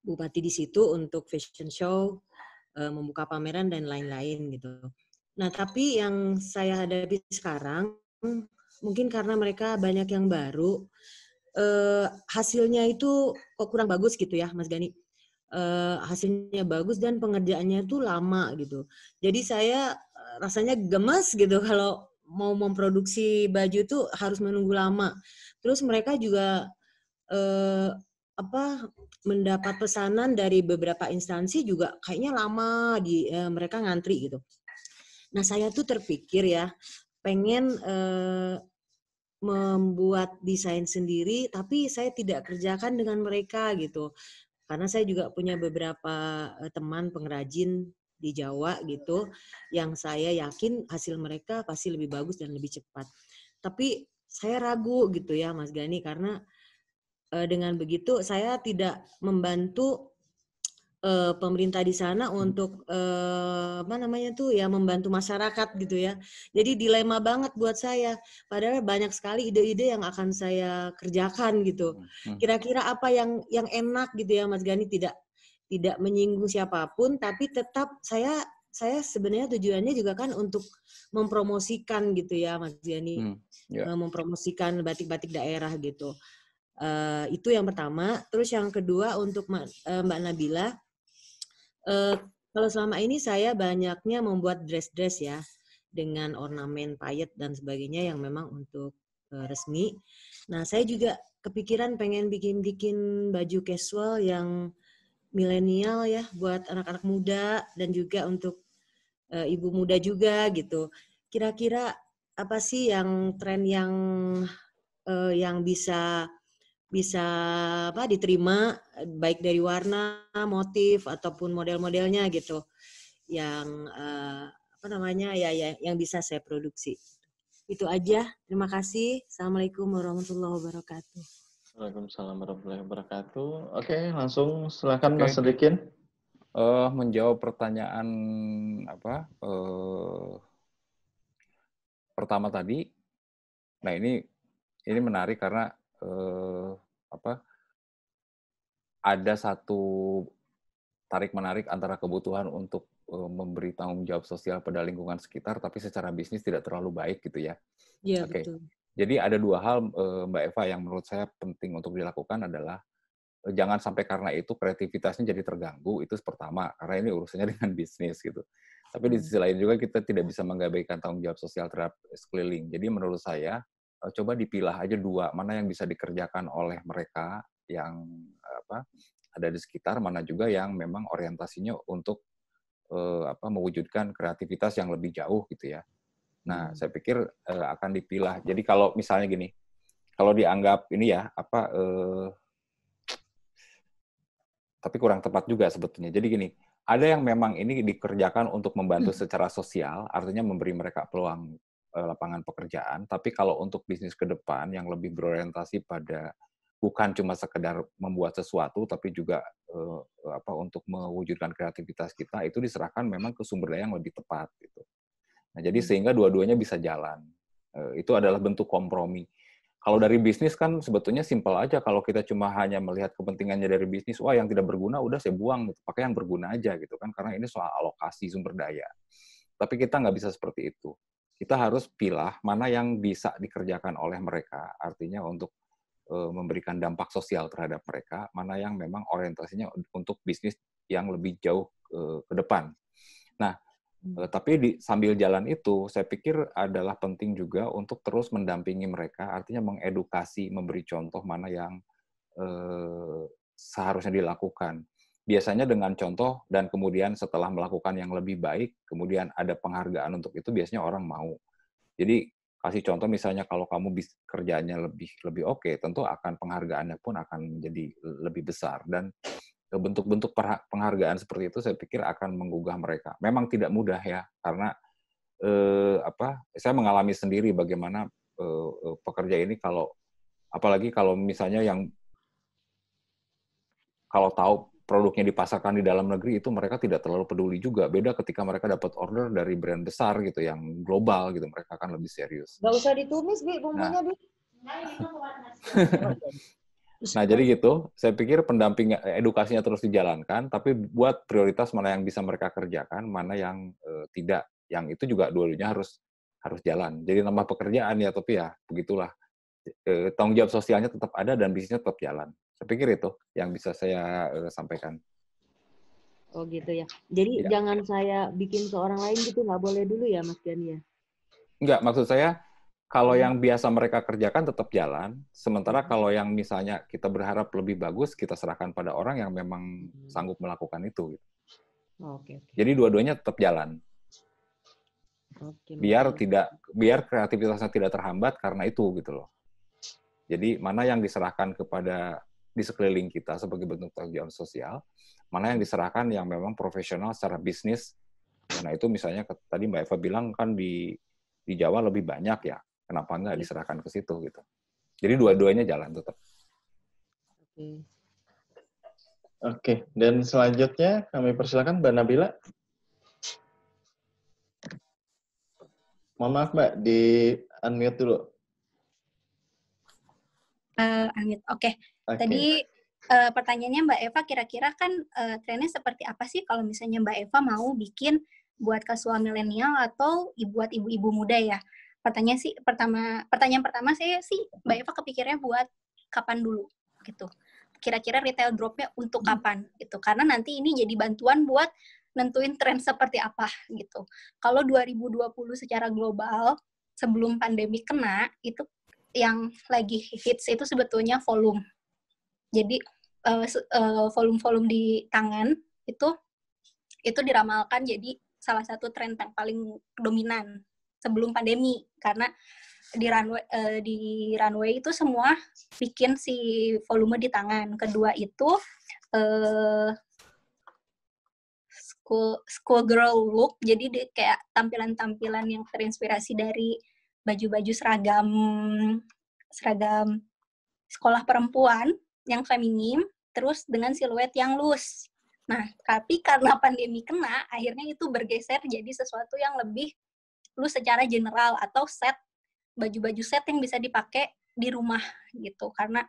bupati di situ untuk fashion show, eh, membuka pameran dan lain-lain gitu. Nah, tapi yang saya hadapi sekarang mungkin karena mereka banyak yang baru eh, hasilnya itu kok kurang bagus gitu ya, Mas Gani. Eh, hasilnya bagus dan pengerjaannya itu lama gitu. Jadi saya eh, rasanya gemes gitu *laughs* kalau mau memproduksi baju tuh harus menunggu lama. Terus mereka juga eh, apa mendapat pesanan dari beberapa instansi juga kayaknya lama di eh, mereka ngantri gitu. Nah, saya tuh terpikir ya pengen eh, membuat desain sendiri tapi saya tidak kerjakan dengan mereka gitu. Karena saya juga punya beberapa eh, teman pengrajin di Jawa gitu yang saya yakin hasil mereka pasti lebih bagus dan lebih cepat. Tapi saya ragu gitu ya Mas Gani karena e, dengan begitu saya tidak membantu e, pemerintah di sana untuk e, apa namanya tuh ya membantu masyarakat gitu ya. Jadi dilema banget buat saya. Padahal banyak sekali ide-ide yang akan saya kerjakan gitu. Hmm, hmm. Kira-kira apa yang yang enak gitu ya Mas Gani tidak tidak menyinggung siapapun tapi tetap saya saya sebenarnya tujuannya juga kan untuk mempromosikan gitu ya Mas Ziani hmm, yeah. Ya. mempromosikan batik-batik daerah gitu uh, itu yang pertama terus yang kedua untuk Ma, uh, Mbak Nabila uh, kalau selama ini saya banyaknya membuat dress-dress ya dengan ornamen payet dan sebagainya yang memang untuk uh, resmi nah saya juga kepikiran pengen bikin-bikin baju casual yang milenial ya buat anak-anak muda dan juga untuk uh, ibu muda juga gitu. Kira-kira apa sih yang tren yang uh, yang bisa bisa apa diterima baik dari warna, motif ataupun model-modelnya gitu yang uh, apa namanya ya, ya yang bisa saya produksi. Itu aja. Terima kasih. Assalamualaikum warahmatullahi wabarakatuh. Waalaikumsalam warahmatullahi wabarakatuh. Oke, langsung silakan okay. Mas Sedikin. Uh, menjawab pertanyaan apa uh, pertama tadi. Nah ini ini menarik karena uh, apa ada satu tarik menarik antara kebutuhan untuk uh, memberi tanggung jawab sosial pada lingkungan sekitar, tapi secara bisnis tidak terlalu baik gitu ya. Iya yeah, okay. Jadi ada dua hal eh, Mbak Eva yang menurut saya penting untuk dilakukan adalah eh, jangan sampai karena itu kreativitasnya jadi terganggu itu pertama karena ini urusannya *laughs* dengan bisnis gitu. Tapi di hmm. sisi lain juga kita tidak bisa mengabaikan tanggung jawab sosial terhadap sekeliling. Jadi menurut saya eh, coba dipilah aja dua mana yang bisa dikerjakan oleh mereka yang apa ada di sekitar mana juga yang memang orientasinya untuk apa mewujudkan kreativitas yang lebih jauh gitu ya Nah, saya pikir uh, akan dipilah. Jadi kalau misalnya gini, kalau dianggap ini ya apa eh, tapi kurang tepat juga sebetulnya. Jadi gini, ada yang memang ini dikerjakan untuk membantu hmm. secara sosial, artinya memberi mereka peluang eh, lapangan pekerjaan, tapi kalau untuk bisnis ke depan yang lebih berorientasi pada bukan cuma sekedar membuat sesuatu tapi juga eh, apa untuk mewujudkan kreativitas kita itu diserahkan memang ke sumber daya yang lebih tepat gitu. Nah, jadi hmm. sehingga dua-duanya bisa jalan. Eh, itu adalah bentuk kompromi. Kalau dari bisnis kan sebetulnya simpel aja. Kalau kita cuma hanya melihat kepentingannya dari bisnis, wah yang tidak berguna udah saya buang, gitu. pakai yang berguna aja gitu kan. Karena ini soal alokasi sumber daya. Tapi kita nggak bisa seperti itu. Kita harus pilih mana yang bisa dikerjakan oleh mereka. Artinya untuk eh, memberikan dampak sosial terhadap mereka, mana yang memang orientasinya untuk bisnis yang lebih jauh eh, ke depan. Nah, Eh, tapi di sambil jalan itu, saya pikir adalah penting juga untuk terus mendampingi mereka, artinya mengedukasi, memberi contoh mana yang eh, seharusnya dilakukan. Biasanya dengan contoh dan kemudian setelah melakukan yang lebih baik, kemudian ada penghargaan untuk itu biasanya orang mau. Jadi kasih contoh misalnya kalau kamu kerjanya lebih lebih oke, okay, tentu akan penghargaannya pun akan menjadi lebih besar dan bentuk-bentuk penghargaan seperti itu saya pikir akan menggugah mereka. Memang tidak mudah ya karena eh, apa saya mengalami sendiri bagaimana eh, eh, pekerja ini kalau apalagi kalau misalnya yang kalau tahu produknya dipasarkan di dalam negeri itu mereka tidak terlalu peduli juga. Beda ketika mereka dapat order dari brand besar gitu yang global gitu mereka akan lebih serius. Gak usah ditumis, Bi, bumbunya, nah. Bi. Nah, *laughs* Nah, jadi gitu, saya pikir pendamping eh, edukasinya terus dijalankan, tapi buat prioritas mana yang bisa mereka kerjakan, mana yang e, tidak. Yang itu juga dua-duanya harus harus jalan. Jadi nambah pekerjaan ya, tapi ya begitulah. E, tanggung jawab sosialnya tetap ada dan bisnisnya tetap jalan. Saya pikir itu yang bisa saya e, sampaikan. Oh gitu ya. Jadi ya. jangan saya bikin ke orang lain gitu, nggak boleh dulu ya Mas Gani ya? Enggak, maksud saya kalau hmm. yang biasa mereka kerjakan tetap jalan, sementara hmm. kalau yang misalnya kita berharap lebih bagus, kita serahkan pada orang yang memang hmm. sanggup melakukan itu. Gitu. Oke, oke. Jadi dua-duanya tetap jalan. Oke, biar oke. tidak, biar kreativitasnya tidak terhambat karena itu gitu loh. Jadi mana yang diserahkan kepada di sekeliling kita sebagai bentuk tanggung sosial, mana yang diserahkan yang memang profesional secara bisnis. Nah itu misalnya tadi Mbak Eva bilang kan di di Jawa lebih banyak ya kenapa nggak iya. diserahkan ke situ gitu jadi dua-duanya jalan tetap oke okay. dan selanjutnya kami persilakan mbak Nabila mohon maaf mbak di unmute dulu uh, unmute oke okay. okay. tadi uh, pertanyaannya Mbak Eva kira-kira kan uh, trennya seperti apa sih kalau misalnya Mbak Eva mau bikin buat kasual milenial atau buat ibu-ibu muda ya pertanyaan sih pertama pertanyaan pertama saya sih Mbak Eva kepikirnya buat kapan dulu gitu. Kira-kira retail dropnya untuk hmm. kapan gitu. Karena nanti ini jadi bantuan buat nentuin tren seperti apa gitu. Kalau 2020 secara global sebelum pandemi kena itu yang lagi hits itu sebetulnya volume. Jadi eh, eh, volume-volume di tangan itu itu diramalkan jadi salah satu tren yang paling dominan sebelum pandemi karena di runway uh, di runway itu semua bikin si volume di tangan. Kedua itu uh, school school girl look. Jadi di, kayak tampilan-tampilan yang terinspirasi dari baju-baju seragam seragam sekolah perempuan yang feminim terus dengan siluet yang loose. Nah, tapi karena *laughs* pandemi kena, akhirnya itu bergeser jadi sesuatu yang lebih lu secara general atau set baju-baju set yang bisa dipakai di rumah gitu karena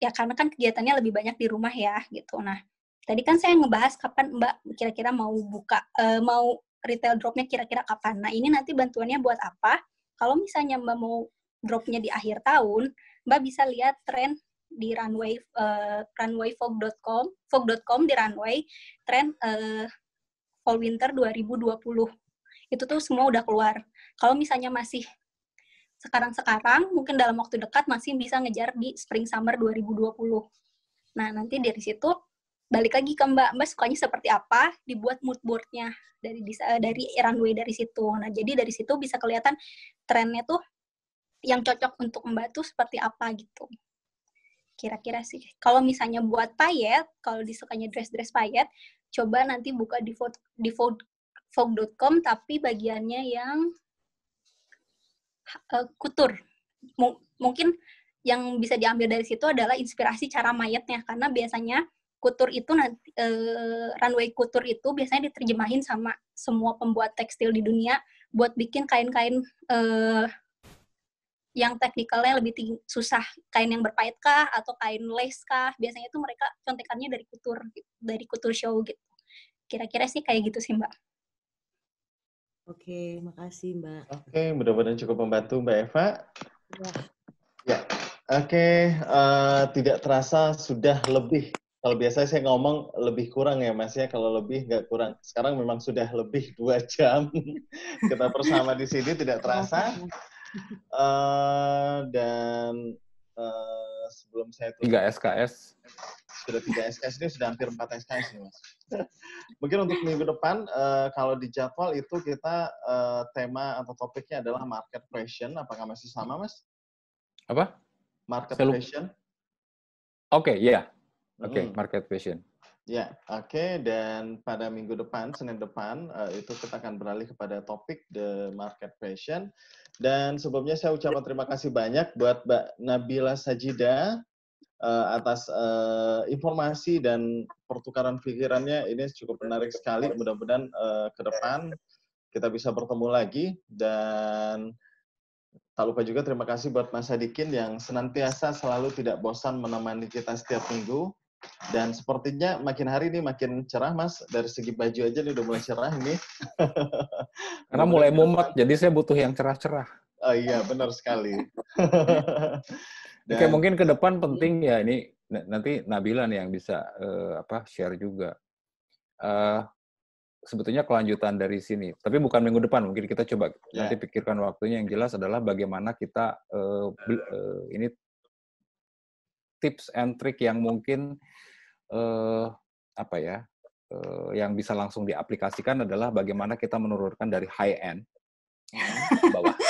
ya karena kan kegiatannya lebih banyak di rumah ya gitu nah tadi kan saya ngebahas kapan Mbak kira-kira mau buka uh, mau retail dropnya kira-kira kapan. Nah ini nanti bantuannya buat apa? Kalau misalnya Mbak mau dropnya di akhir tahun, Mbak bisa lihat tren di runway uh, eh, runwayfog.com, fog.com di runway tren uh, fall winter 2020 itu tuh semua udah keluar. Kalau misalnya masih sekarang-sekarang, mungkin dalam waktu dekat masih bisa ngejar di spring summer 2020. Nah, nanti dari situ balik lagi ke Mbak, Mbak sukanya seperti apa, dibuat mood boardnya dari eh, dari runway dari situ. Nah, jadi dari situ bisa kelihatan trennya tuh yang cocok untuk Mbak tuh seperti apa gitu. Kira-kira sih. Kalau misalnya buat payet, kalau disukanya dress-dress payet, coba nanti buka di, di vogue.com tapi bagiannya yang uh, kutur. M mungkin yang bisa diambil dari situ adalah inspirasi cara mayatnya karena biasanya kutur itu nanti uh, runway kutur itu biasanya diterjemahin sama semua pembuat tekstil di dunia buat bikin kain-kain uh, yang teknikalnya lebih tinggi, susah kain yang berpait kah atau kain lace kah biasanya itu mereka contekannya dari kutur dari kutur show gitu kira-kira sih kayak gitu sih mbak Oke, makasih Mbak. Oke, mudah-mudahan cukup membantu Mbak Eva. Ya. ya. Oke, uh, tidak terasa sudah lebih. Kalau biasanya saya ngomong lebih kurang ya Mas ya, kalau lebih nggak kurang. Sekarang memang sudah lebih *laughs* dua jam kita bersama di sini tidak terasa. Uh, dan uh, sebelum saya tiga SKS sudah 3 SKS ini sudah hampir empat SKS nih mas. Mungkin untuk minggu depan uh, kalau di jadwal itu kita uh, tema atau topiknya adalah market pressure. Apakah masih sama mas? Apa? Market Selu pressure. Oke, okay, ya. Yeah. Oke, okay, hmm. market pressure. Ya, oke. Okay. Dan pada minggu depan, Senin depan, uh, itu kita akan beralih kepada topik the market fashion. Dan sebelumnya saya ucapkan terima kasih banyak buat Mbak Nabila Sajida uh, atas uh, informasi dan pertukaran pikirannya. Ini cukup menarik sekali. Mudah-mudahan uh, ke depan kita bisa bertemu lagi dan tak lupa juga terima kasih buat Mas Adikin yang senantiasa selalu tidak bosan menemani kita setiap minggu. Dan sepertinya makin hari ini makin cerah Mas, dari segi baju aja nih udah mulai cerah ini. *laughs* Karena mulai mumet, jadi saya butuh yang cerah-cerah. Oh iya, benar sekali. *laughs* Dan, Oke, mungkin ke depan hmm. penting ya ini nanti Nabilan yang bisa uh, apa share juga. Uh, sebetulnya kelanjutan dari sini, tapi bukan minggu depan. Mungkin kita coba yeah. nanti pikirkan waktunya. Yang jelas adalah bagaimana kita uh, uh, ini tips and trick yang mungkin uh, apa ya uh, yang bisa langsung diaplikasikan adalah bagaimana kita menurunkan dari high end hmm. ke bawah. *laughs*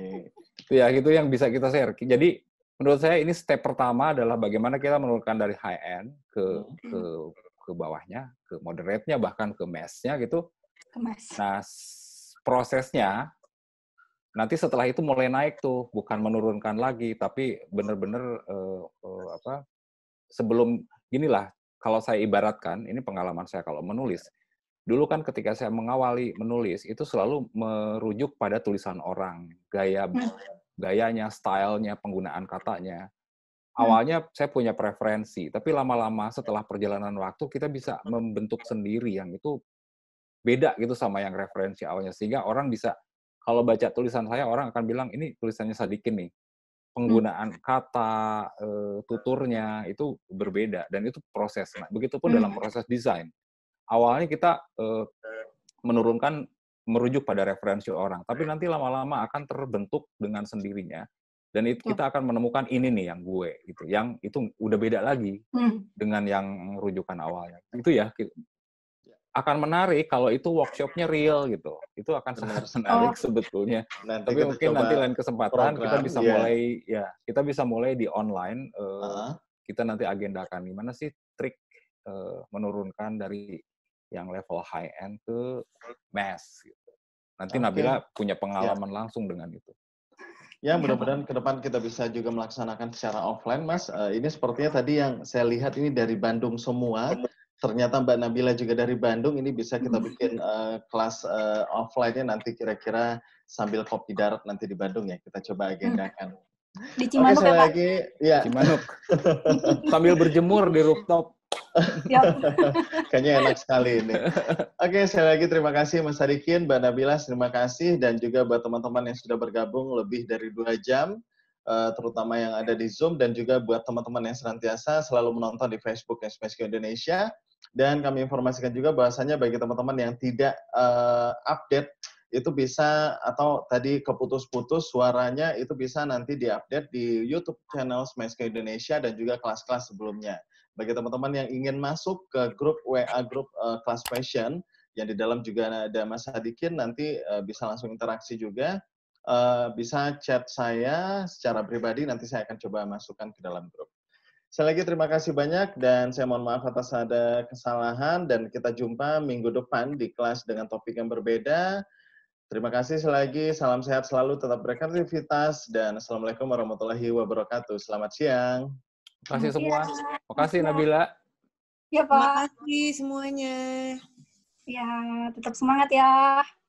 Iya ya itu yang bisa kita share. Jadi menurut saya ini step pertama adalah bagaimana kita menurunkan dari high end ke ke ke bawahnya, ke moderate-nya bahkan ke mass-nya gitu. Ke mass. Nah, prosesnya nanti setelah itu mulai naik tuh, bukan menurunkan lagi tapi benar-benar uh, eh, uh, eh, apa sebelum ginilah kalau saya ibaratkan, ini pengalaman saya kalau menulis, dulu kan ketika saya mengawali menulis itu selalu merujuk pada tulisan orang, gaya hmm. gayanya, stylenya, penggunaan katanya. Hmm. Awalnya saya punya preferensi, tapi lama-lama setelah perjalanan waktu kita bisa membentuk sendiri yang itu beda gitu sama yang referensi awalnya sehingga orang bisa kalau baca tulisan saya orang akan bilang ini tulisannya Sadikin nih. Penggunaan hmm. kata, eh, tuturnya itu berbeda dan itu proses. Nah, begitupun hmm. dalam proses desain awalnya kita uh, menurunkan merujuk pada referensi orang, tapi eh. nanti lama-lama akan terbentuk dengan sendirinya dan itu kita akan menemukan ini nih yang gue gitu, yang itu udah beda lagi hmm. dengan yang rujukan awalnya. Itu ya, ya akan menarik kalau itu workshopnya real gitu. Itu akan sangat *laughs* menarik oh. sebetulnya. Nanti Tapi mungkin nanti lain kesempatan program, kita bisa yeah. mulai ya kita bisa mulai di online. Uh, uh -huh. Kita nanti agendakan gimana sih trik uh, menurunkan dari yang level high end ke mass gitu. Nanti okay. Nabila punya iya. pengalaman ya. langsung dengan itu. Ya, mudah-mudahan ke depan kita bisa juga melaksanakan secara offline, Mas. Uh, ini sepertinya tadi yang saya lihat ini dari Bandung semua. Ternyata Mbak Nabila juga dari Bandung. Ini bisa kita *laughs* bikin uh, kelas uh, offline-nya nanti kira-kira sambil kopi darat nanti di Bandung ya. Kita coba agendakan. Di Cimanuk Oke, ya, Pak? lagi, ya. Cimanuk. *laughs* sambil berjemur di rooftop. *laughs* Kayaknya enak sekali ini. Oke, sekali lagi terima kasih Mas Harikin, Mbak Nabila, terima kasih. Dan juga buat teman-teman yang sudah bergabung lebih dari dua jam, eh, terutama yang ada di Zoom, dan juga buat teman-teman yang senantiasa selalu menonton di Facebook SPSK Indonesia. Dan kami informasikan juga bahasanya bagi teman-teman yang tidak uh, update, itu bisa atau tadi keputus-putus suaranya itu bisa nanti diupdate di YouTube channel Smash Indonesia dan juga kelas-kelas sebelumnya bagi teman-teman yang ingin masuk ke grup WA grup uh, kelas passion yang di dalam juga ada Mas Hadikin nanti uh, bisa langsung interaksi juga uh, bisa chat saya secara pribadi nanti saya akan coba masukkan ke dalam grup. Sekali lagi terima kasih banyak dan saya mohon maaf atas ada kesalahan dan kita jumpa minggu depan di kelas dengan topik yang berbeda. Terima kasih sekali lagi, salam sehat selalu, tetap beraktivitas dan Assalamualaikum warahmatullahi wabarakatuh. Selamat siang. Makasih iya. semua. Makasih iya. Nabila. Ya, Pak. Makasih semuanya. Ya, tetap semangat ya.